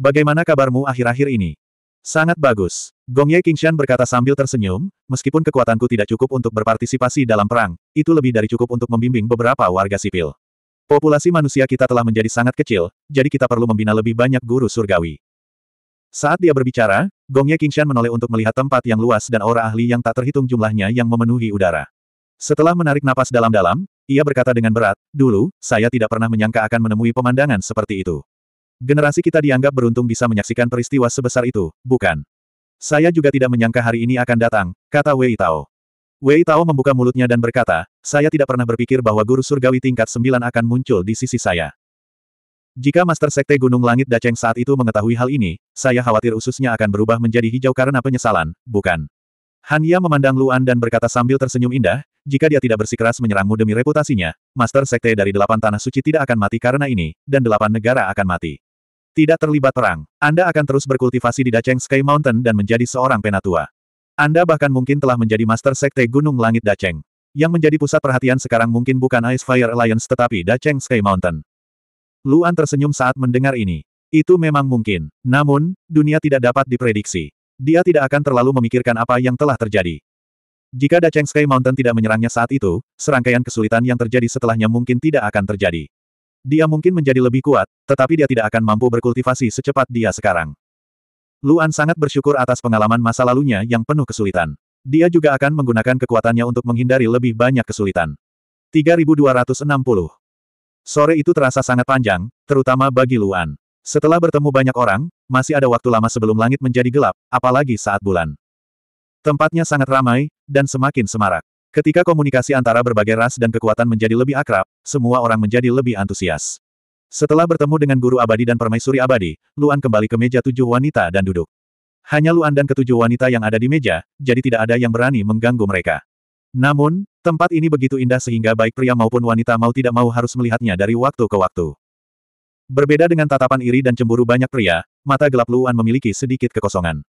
Bagaimana kabarmu akhir-akhir ini? Sangat bagus. Gong Ye Qingshan berkata sambil tersenyum, meskipun kekuatanku tidak cukup untuk berpartisipasi dalam perang, itu lebih dari cukup untuk membimbing beberapa warga sipil. Populasi manusia kita telah menjadi sangat kecil, jadi kita perlu membina lebih banyak guru surgawi. Saat dia berbicara, Gong Ye Qingshan menoleh untuk melihat tempat yang luas dan aura ahli yang tak terhitung jumlahnya yang memenuhi udara. Setelah menarik napas dalam-dalam, ia berkata dengan berat, dulu, saya tidak pernah menyangka akan menemui pemandangan seperti itu. Generasi kita dianggap beruntung bisa menyaksikan peristiwa sebesar itu, bukan? Saya juga tidak menyangka hari ini akan datang, kata Wei Tao. Wei Tao membuka mulutnya dan berkata, saya tidak pernah berpikir bahwa guru surgawi tingkat sembilan akan muncul di sisi saya. Jika Master Sekte Gunung Langit Daceng saat itu mengetahui hal ini, saya khawatir ususnya akan berubah menjadi hijau karena penyesalan, bukan? Han Ya memandang Luan dan berkata sambil tersenyum indah, jika dia tidak bersikeras menyerangmu demi reputasinya, Master Sekte dari delapan tanah suci tidak akan mati karena ini, dan delapan negara akan mati. Tidak terlibat perang, Anda akan terus berkultivasi di Daceng Sky Mountain dan menjadi seorang penatua. Anda bahkan mungkin telah menjadi Master Sekte Gunung Langit Daceng. Yang menjadi pusat perhatian sekarang mungkin bukan Ice Fire Alliance tetapi Daceng Sky Mountain. Luan tersenyum saat mendengar ini. Itu memang mungkin. Namun, dunia tidak dapat diprediksi. Dia tidak akan terlalu memikirkan apa yang telah terjadi. Jika Daceng Sky Mountain tidak menyerangnya saat itu, serangkaian kesulitan yang terjadi setelahnya mungkin tidak akan terjadi. Dia mungkin menjadi lebih kuat, tetapi dia tidak akan mampu berkultivasi secepat dia sekarang. Luan sangat bersyukur atas pengalaman masa lalunya yang penuh kesulitan. Dia juga akan menggunakan kekuatannya untuk menghindari lebih banyak kesulitan. 3260 Sore itu terasa sangat panjang, terutama bagi Luan. Setelah bertemu banyak orang, masih ada waktu lama sebelum langit menjadi gelap, apalagi saat bulan. Tempatnya sangat ramai, dan semakin semarak. Ketika komunikasi antara berbagai ras dan kekuatan menjadi lebih akrab, semua orang menjadi lebih antusias. Setelah bertemu dengan guru abadi dan permaisuri abadi, Luan kembali ke meja tujuh wanita dan duduk. Hanya Luan dan ketujuh wanita yang ada di meja, jadi tidak ada yang berani mengganggu mereka. Namun, tempat ini begitu indah sehingga baik pria maupun wanita mau tidak mau harus melihatnya dari waktu ke waktu. Berbeda dengan tatapan iri dan cemburu banyak pria, mata gelap Luan memiliki sedikit kekosongan.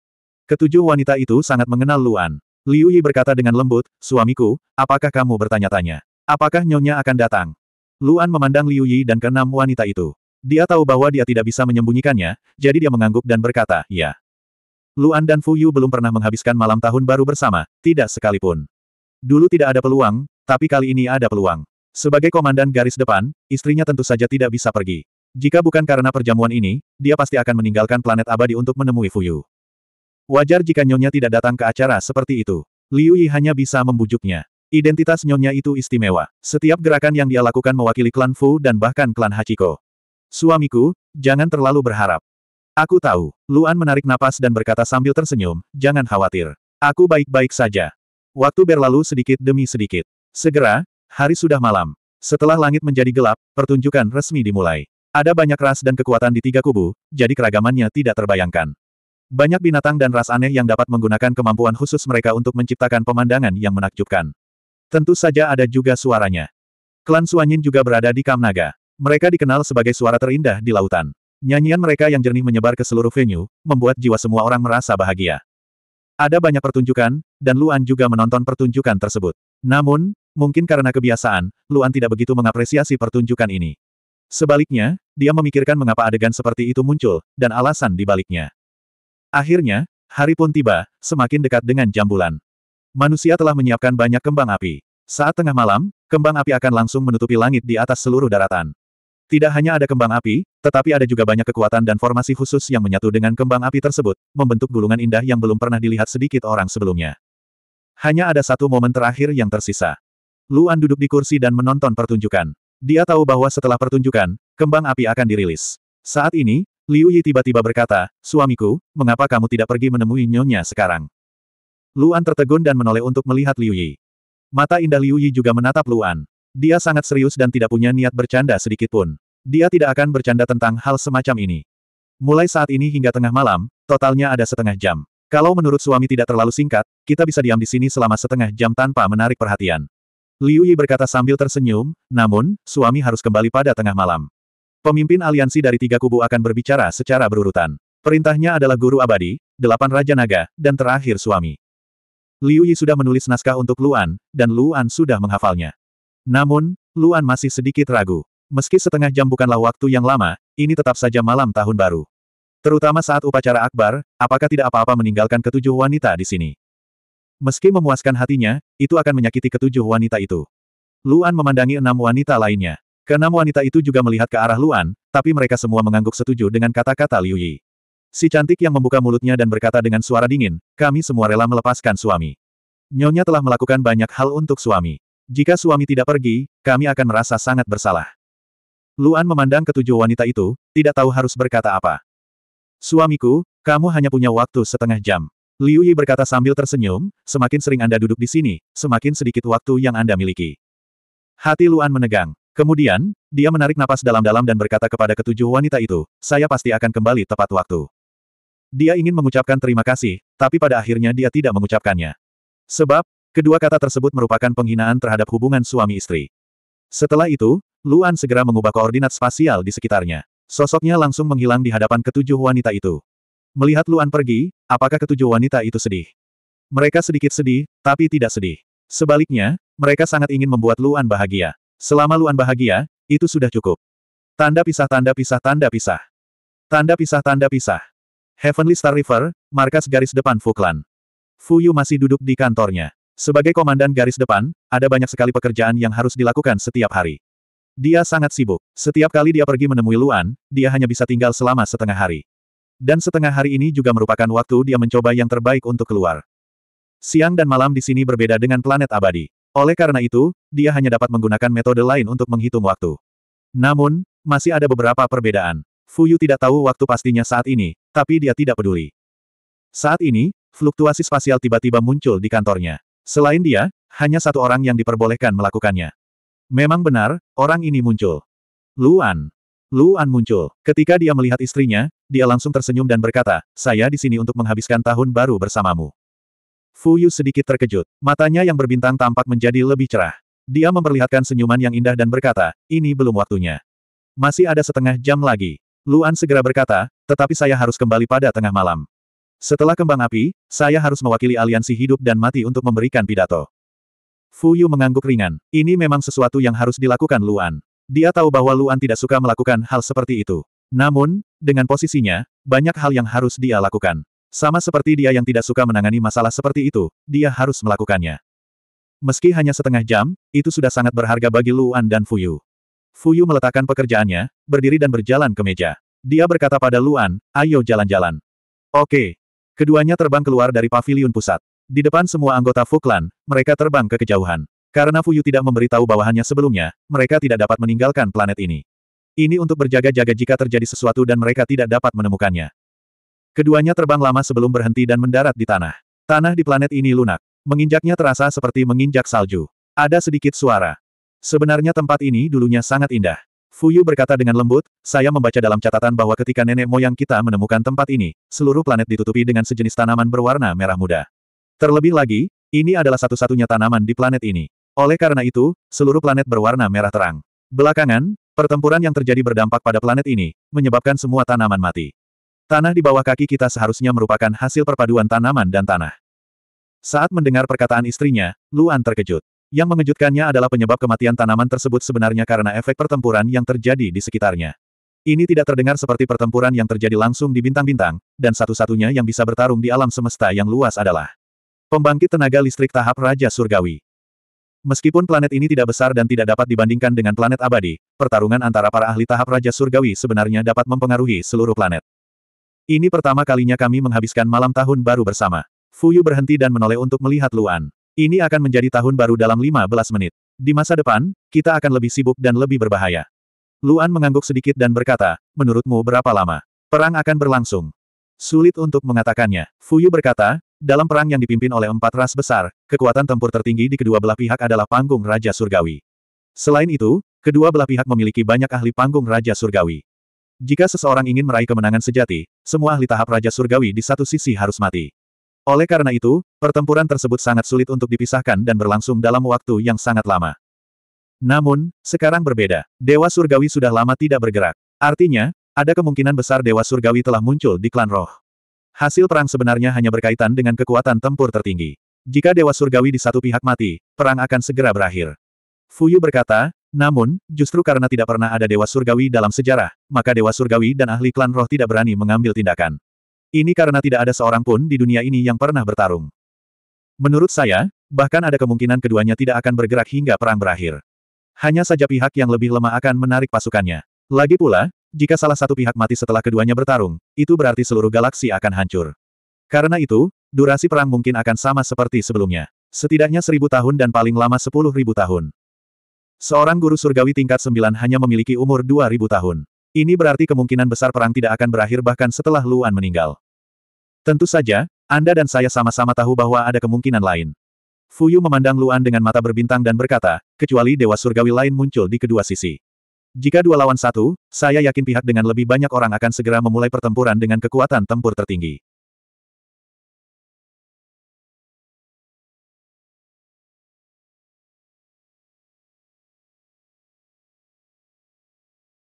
Ketujuh wanita itu sangat mengenal Luan. Liu Yi berkata dengan lembut, Suamiku, apakah kamu bertanya-tanya? Apakah Nyonya akan datang? Luan memandang Liu Yi dan keenam wanita itu. Dia tahu bahwa dia tidak bisa menyembunyikannya, jadi dia mengangguk dan berkata, ya. Luan dan Fu Yu belum pernah menghabiskan malam tahun baru bersama, tidak sekalipun. Dulu tidak ada peluang, tapi kali ini ada peluang. Sebagai komandan garis depan, istrinya tentu saja tidak bisa pergi. Jika bukan karena perjamuan ini, dia pasti akan meninggalkan planet abadi untuk menemui Fu Yu. Wajar jika Nyonya tidak datang ke acara seperti itu. Liu Yi hanya bisa membujuknya. Identitas nyonya itu istimewa. Setiap gerakan yang dia lakukan mewakili klan Fu dan bahkan klan Hachiko. Suamiku, jangan terlalu berharap. Aku tahu. Luan menarik napas dan berkata sambil tersenyum, jangan khawatir. Aku baik-baik saja. Waktu berlalu sedikit demi sedikit. Segera, hari sudah malam. Setelah langit menjadi gelap, pertunjukan resmi dimulai. Ada banyak ras dan kekuatan di tiga kubu, jadi keragamannya tidak terbayangkan. Banyak binatang dan ras aneh yang dapat menggunakan kemampuan khusus mereka untuk menciptakan pemandangan yang menakjubkan. Tentu saja ada juga suaranya. Klan Suanyin juga berada di Kamnaga. Mereka dikenal sebagai suara terindah di lautan. Nyanyian mereka yang jernih menyebar ke seluruh venue, membuat jiwa semua orang merasa bahagia. Ada banyak pertunjukan, dan Luan juga menonton pertunjukan tersebut. Namun, mungkin karena kebiasaan, Luan tidak begitu mengapresiasi pertunjukan ini. Sebaliknya, dia memikirkan mengapa adegan seperti itu muncul, dan alasan dibaliknya. Akhirnya, hari pun tiba, semakin dekat dengan jam bulan. Manusia telah menyiapkan banyak kembang api. Saat tengah malam, kembang api akan langsung menutupi langit di atas seluruh daratan. Tidak hanya ada kembang api, tetapi ada juga banyak kekuatan dan formasi khusus yang menyatu dengan kembang api tersebut, membentuk gulungan indah yang belum pernah dilihat sedikit orang sebelumnya. Hanya ada satu momen terakhir yang tersisa. Luan duduk di kursi dan menonton pertunjukan. Dia tahu bahwa setelah pertunjukan, kembang api akan dirilis. Saat ini, Liu Yi tiba-tiba berkata, Suamiku, mengapa kamu tidak pergi menemui nyonya sekarang? Luan tertegun dan menoleh untuk melihat Liu Yi. Mata indah Liu Yi juga menatap Luan. Dia sangat serius dan tidak punya niat bercanda sedikit pun. Dia tidak akan bercanda tentang hal semacam ini. Mulai saat ini hingga tengah malam, totalnya ada setengah jam. Kalau menurut suami tidak terlalu singkat, kita bisa diam di sini selama setengah jam tanpa menarik perhatian. Liu Yi berkata sambil tersenyum, namun, suami harus kembali pada tengah malam. Pemimpin aliansi dari tiga kubu akan berbicara secara berurutan. Perintahnya adalah guru abadi, delapan raja naga, dan terakhir suami. Liu Yi sudah menulis naskah untuk Luan, dan Luan sudah menghafalnya. Namun, Luan masih sedikit ragu. Meski setengah jam bukanlah waktu yang lama, ini tetap saja malam tahun baru. Terutama saat upacara akbar, apakah tidak apa-apa meninggalkan ketujuh wanita di sini? Meski memuaskan hatinya, itu akan menyakiti ketujuh wanita itu. Luan memandangi enam wanita lainnya. Keenam wanita itu juga melihat ke arah Luan, tapi mereka semua mengangguk setuju dengan kata-kata Liu Yi. Si cantik yang membuka mulutnya dan berkata dengan suara dingin, kami semua rela melepaskan suami. Nyonya telah melakukan banyak hal untuk suami. Jika suami tidak pergi, kami akan merasa sangat bersalah. Luan memandang ketujuh wanita itu, tidak tahu harus berkata apa. Suamiku, kamu hanya punya waktu setengah jam. Liu Yi berkata sambil tersenyum, semakin sering Anda duduk di sini, semakin sedikit waktu yang Anda miliki. Hati Luan menegang. Kemudian, dia menarik napas dalam-dalam dan berkata kepada ketujuh wanita itu, saya pasti akan kembali tepat waktu. Dia ingin mengucapkan terima kasih, tapi pada akhirnya dia tidak mengucapkannya. Sebab, kedua kata tersebut merupakan penghinaan terhadap hubungan suami istri. Setelah itu, Luan segera mengubah koordinat spasial di sekitarnya. Sosoknya langsung menghilang di hadapan ketujuh wanita itu. Melihat Luan pergi, apakah ketujuh wanita itu sedih? Mereka sedikit sedih, tapi tidak sedih. Sebaliknya, mereka sangat ingin membuat Luan bahagia. Selama Luan bahagia, itu sudah cukup. Tanda pisah tanda pisah tanda pisah. Tanda pisah tanda pisah. Heavenly Star River, markas garis depan Fuklan. Fuyu masih duduk di kantornya. Sebagai komandan garis depan, ada banyak sekali pekerjaan yang harus dilakukan setiap hari. Dia sangat sibuk. Setiap kali dia pergi menemui Luan, dia hanya bisa tinggal selama setengah hari. Dan setengah hari ini juga merupakan waktu dia mencoba yang terbaik untuk keluar. Siang dan malam di sini berbeda dengan planet abadi. Oleh karena itu, dia hanya dapat menggunakan metode lain untuk menghitung waktu. Namun, masih ada beberapa perbedaan. Fu Yu tidak tahu waktu pastinya saat ini, tapi dia tidak peduli. Saat ini, fluktuasi spasial tiba-tiba muncul di kantornya. Selain dia, hanya satu orang yang diperbolehkan melakukannya. Memang benar, orang ini muncul. Luan. Luan muncul. Ketika dia melihat istrinya, dia langsung tersenyum dan berkata, saya di sini untuk menghabiskan tahun baru bersamamu. Fu Yu sedikit terkejut. Matanya yang berbintang tampak menjadi lebih cerah. Dia memperlihatkan senyuman yang indah dan berkata, ini belum waktunya. Masih ada setengah jam lagi. Luan segera berkata, tetapi saya harus kembali pada tengah malam. Setelah kembang api, saya harus mewakili aliansi hidup dan mati untuk memberikan pidato. Fu Yu mengangguk ringan. Ini memang sesuatu yang harus dilakukan Luan. Dia tahu bahwa Luan tidak suka melakukan hal seperti itu. Namun, dengan posisinya, banyak hal yang harus dia lakukan. Sama seperti dia yang tidak suka menangani masalah seperti itu, dia harus melakukannya. Meski hanya setengah jam, itu sudah sangat berharga bagi Luan dan Fuyu. Fuyu meletakkan pekerjaannya, berdiri dan berjalan ke meja. Dia berkata pada Luan, ayo jalan-jalan. Oke. Keduanya terbang keluar dari pavilion pusat. Di depan semua anggota Fuklan, mereka terbang ke kejauhan. Karena Fuyu tidak memberitahu bawahannya sebelumnya, mereka tidak dapat meninggalkan planet ini. Ini untuk berjaga-jaga jika terjadi sesuatu dan mereka tidak dapat menemukannya. Keduanya terbang lama sebelum berhenti dan mendarat di tanah. Tanah di planet ini lunak. Menginjaknya terasa seperti menginjak salju. Ada sedikit suara. Sebenarnya tempat ini dulunya sangat indah. Fuyu berkata dengan lembut, saya membaca dalam catatan bahwa ketika nenek moyang kita menemukan tempat ini, seluruh planet ditutupi dengan sejenis tanaman berwarna merah muda. Terlebih lagi, ini adalah satu-satunya tanaman di planet ini. Oleh karena itu, seluruh planet berwarna merah terang. Belakangan, pertempuran yang terjadi berdampak pada planet ini, menyebabkan semua tanaman mati. Tanah di bawah kaki kita seharusnya merupakan hasil perpaduan tanaman dan tanah. Saat mendengar perkataan istrinya, Luan terkejut. Yang mengejutkannya adalah penyebab kematian tanaman tersebut sebenarnya karena efek pertempuran yang terjadi di sekitarnya. Ini tidak terdengar seperti pertempuran yang terjadi langsung di bintang-bintang, dan satu-satunya yang bisa bertarung di alam semesta yang luas adalah pembangkit tenaga listrik tahap Raja Surgawi. Meskipun planet ini tidak besar dan tidak dapat dibandingkan dengan planet abadi, pertarungan antara para ahli tahap Raja Surgawi sebenarnya dapat mempengaruhi seluruh planet. Ini pertama kalinya kami menghabiskan malam tahun baru bersama. Fuyu berhenti dan menoleh untuk melihat Luan. Ini akan menjadi tahun baru dalam 15 menit. Di masa depan, kita akan lebih sibuk dan lebih berbahaya. Luan mengangguk sedikit dan berkata, menurutmu berapa lama? Perang akan berlangsung. Sulit untuk mengatakannya. Fuyu berkata, dalam perang yang dipimpin oleh empat ras besar, kekuatan tempur tertinggi di kedua belah pihak adalah panggung Raja Surgawi. Selain itu, kedua belah pihak memiliki banyak ahli panggung Raja Surgawi. Jika seseorang ingin meraih kemenangan sejati, semua ahli tahap Raja Surgawi di satu sisi harus mati. Oleh karena itu, pertempuran tersebut sangat sulit untuk dipisahkan dan berlangsung dalam waktu yang sangat lama. Namun, sekarang berbeda. Dewa Surgawi sudah lama tidak bergerak. Artinya, ada kemungkinan besar Dewa Surgawi telah muncul di klan roh. Hasil perang sebenarnya hanya berkaitan dengan kekuatan tempur tertinggi. Jika Dewa Surgawi di satu pihak mati, perang akan segera berakhir. Fuyu berkata, namun, justru karena tidak pernah ada Dewa Surgawi dalam sejarah, maka Dewa Surgawi dan ahli klan roh tidak berani mengambil tindakan. Ini karena tidak ada seorang pun di dunia ini yang pernah bertarung. Menurut saya, bahkan ada kemungkinan keduanya tidak akan bergerak hingga perang berakhir. Hanya saja pihak yang lebih lemah akan menarik pasukannya. Lagi pula, jika salah satu pihak mati setelah keduanya bertarung, itu berarti seluruh galaksi akan hancur. Karena itu, durasi perang mungkin akan sama seperti sebelumnya. Setidaknya seribu tahun dan paling lama sepuluh ribu tahun. Seorang guru surgawi tingkat sembilan hanya memiliki umur dua ribu tahun. Ini berarti kemungkinan besar perang tidak akan berakhir bahkan setelah Luan meninggal. Tentu saja, Anda dan saya sama-sama tahu bahwa ada kemungkinan lain. Fuyu memandang Luan dengan mata berbintang dan berkata, kecuali Dewa Surgawi lain muncul di kedua sisi. Jika dua lawan satu, saya yakin pihak dengan lebih banyak orang akan segera memulai pertempuran dengan kekuatan tempur tertinggi.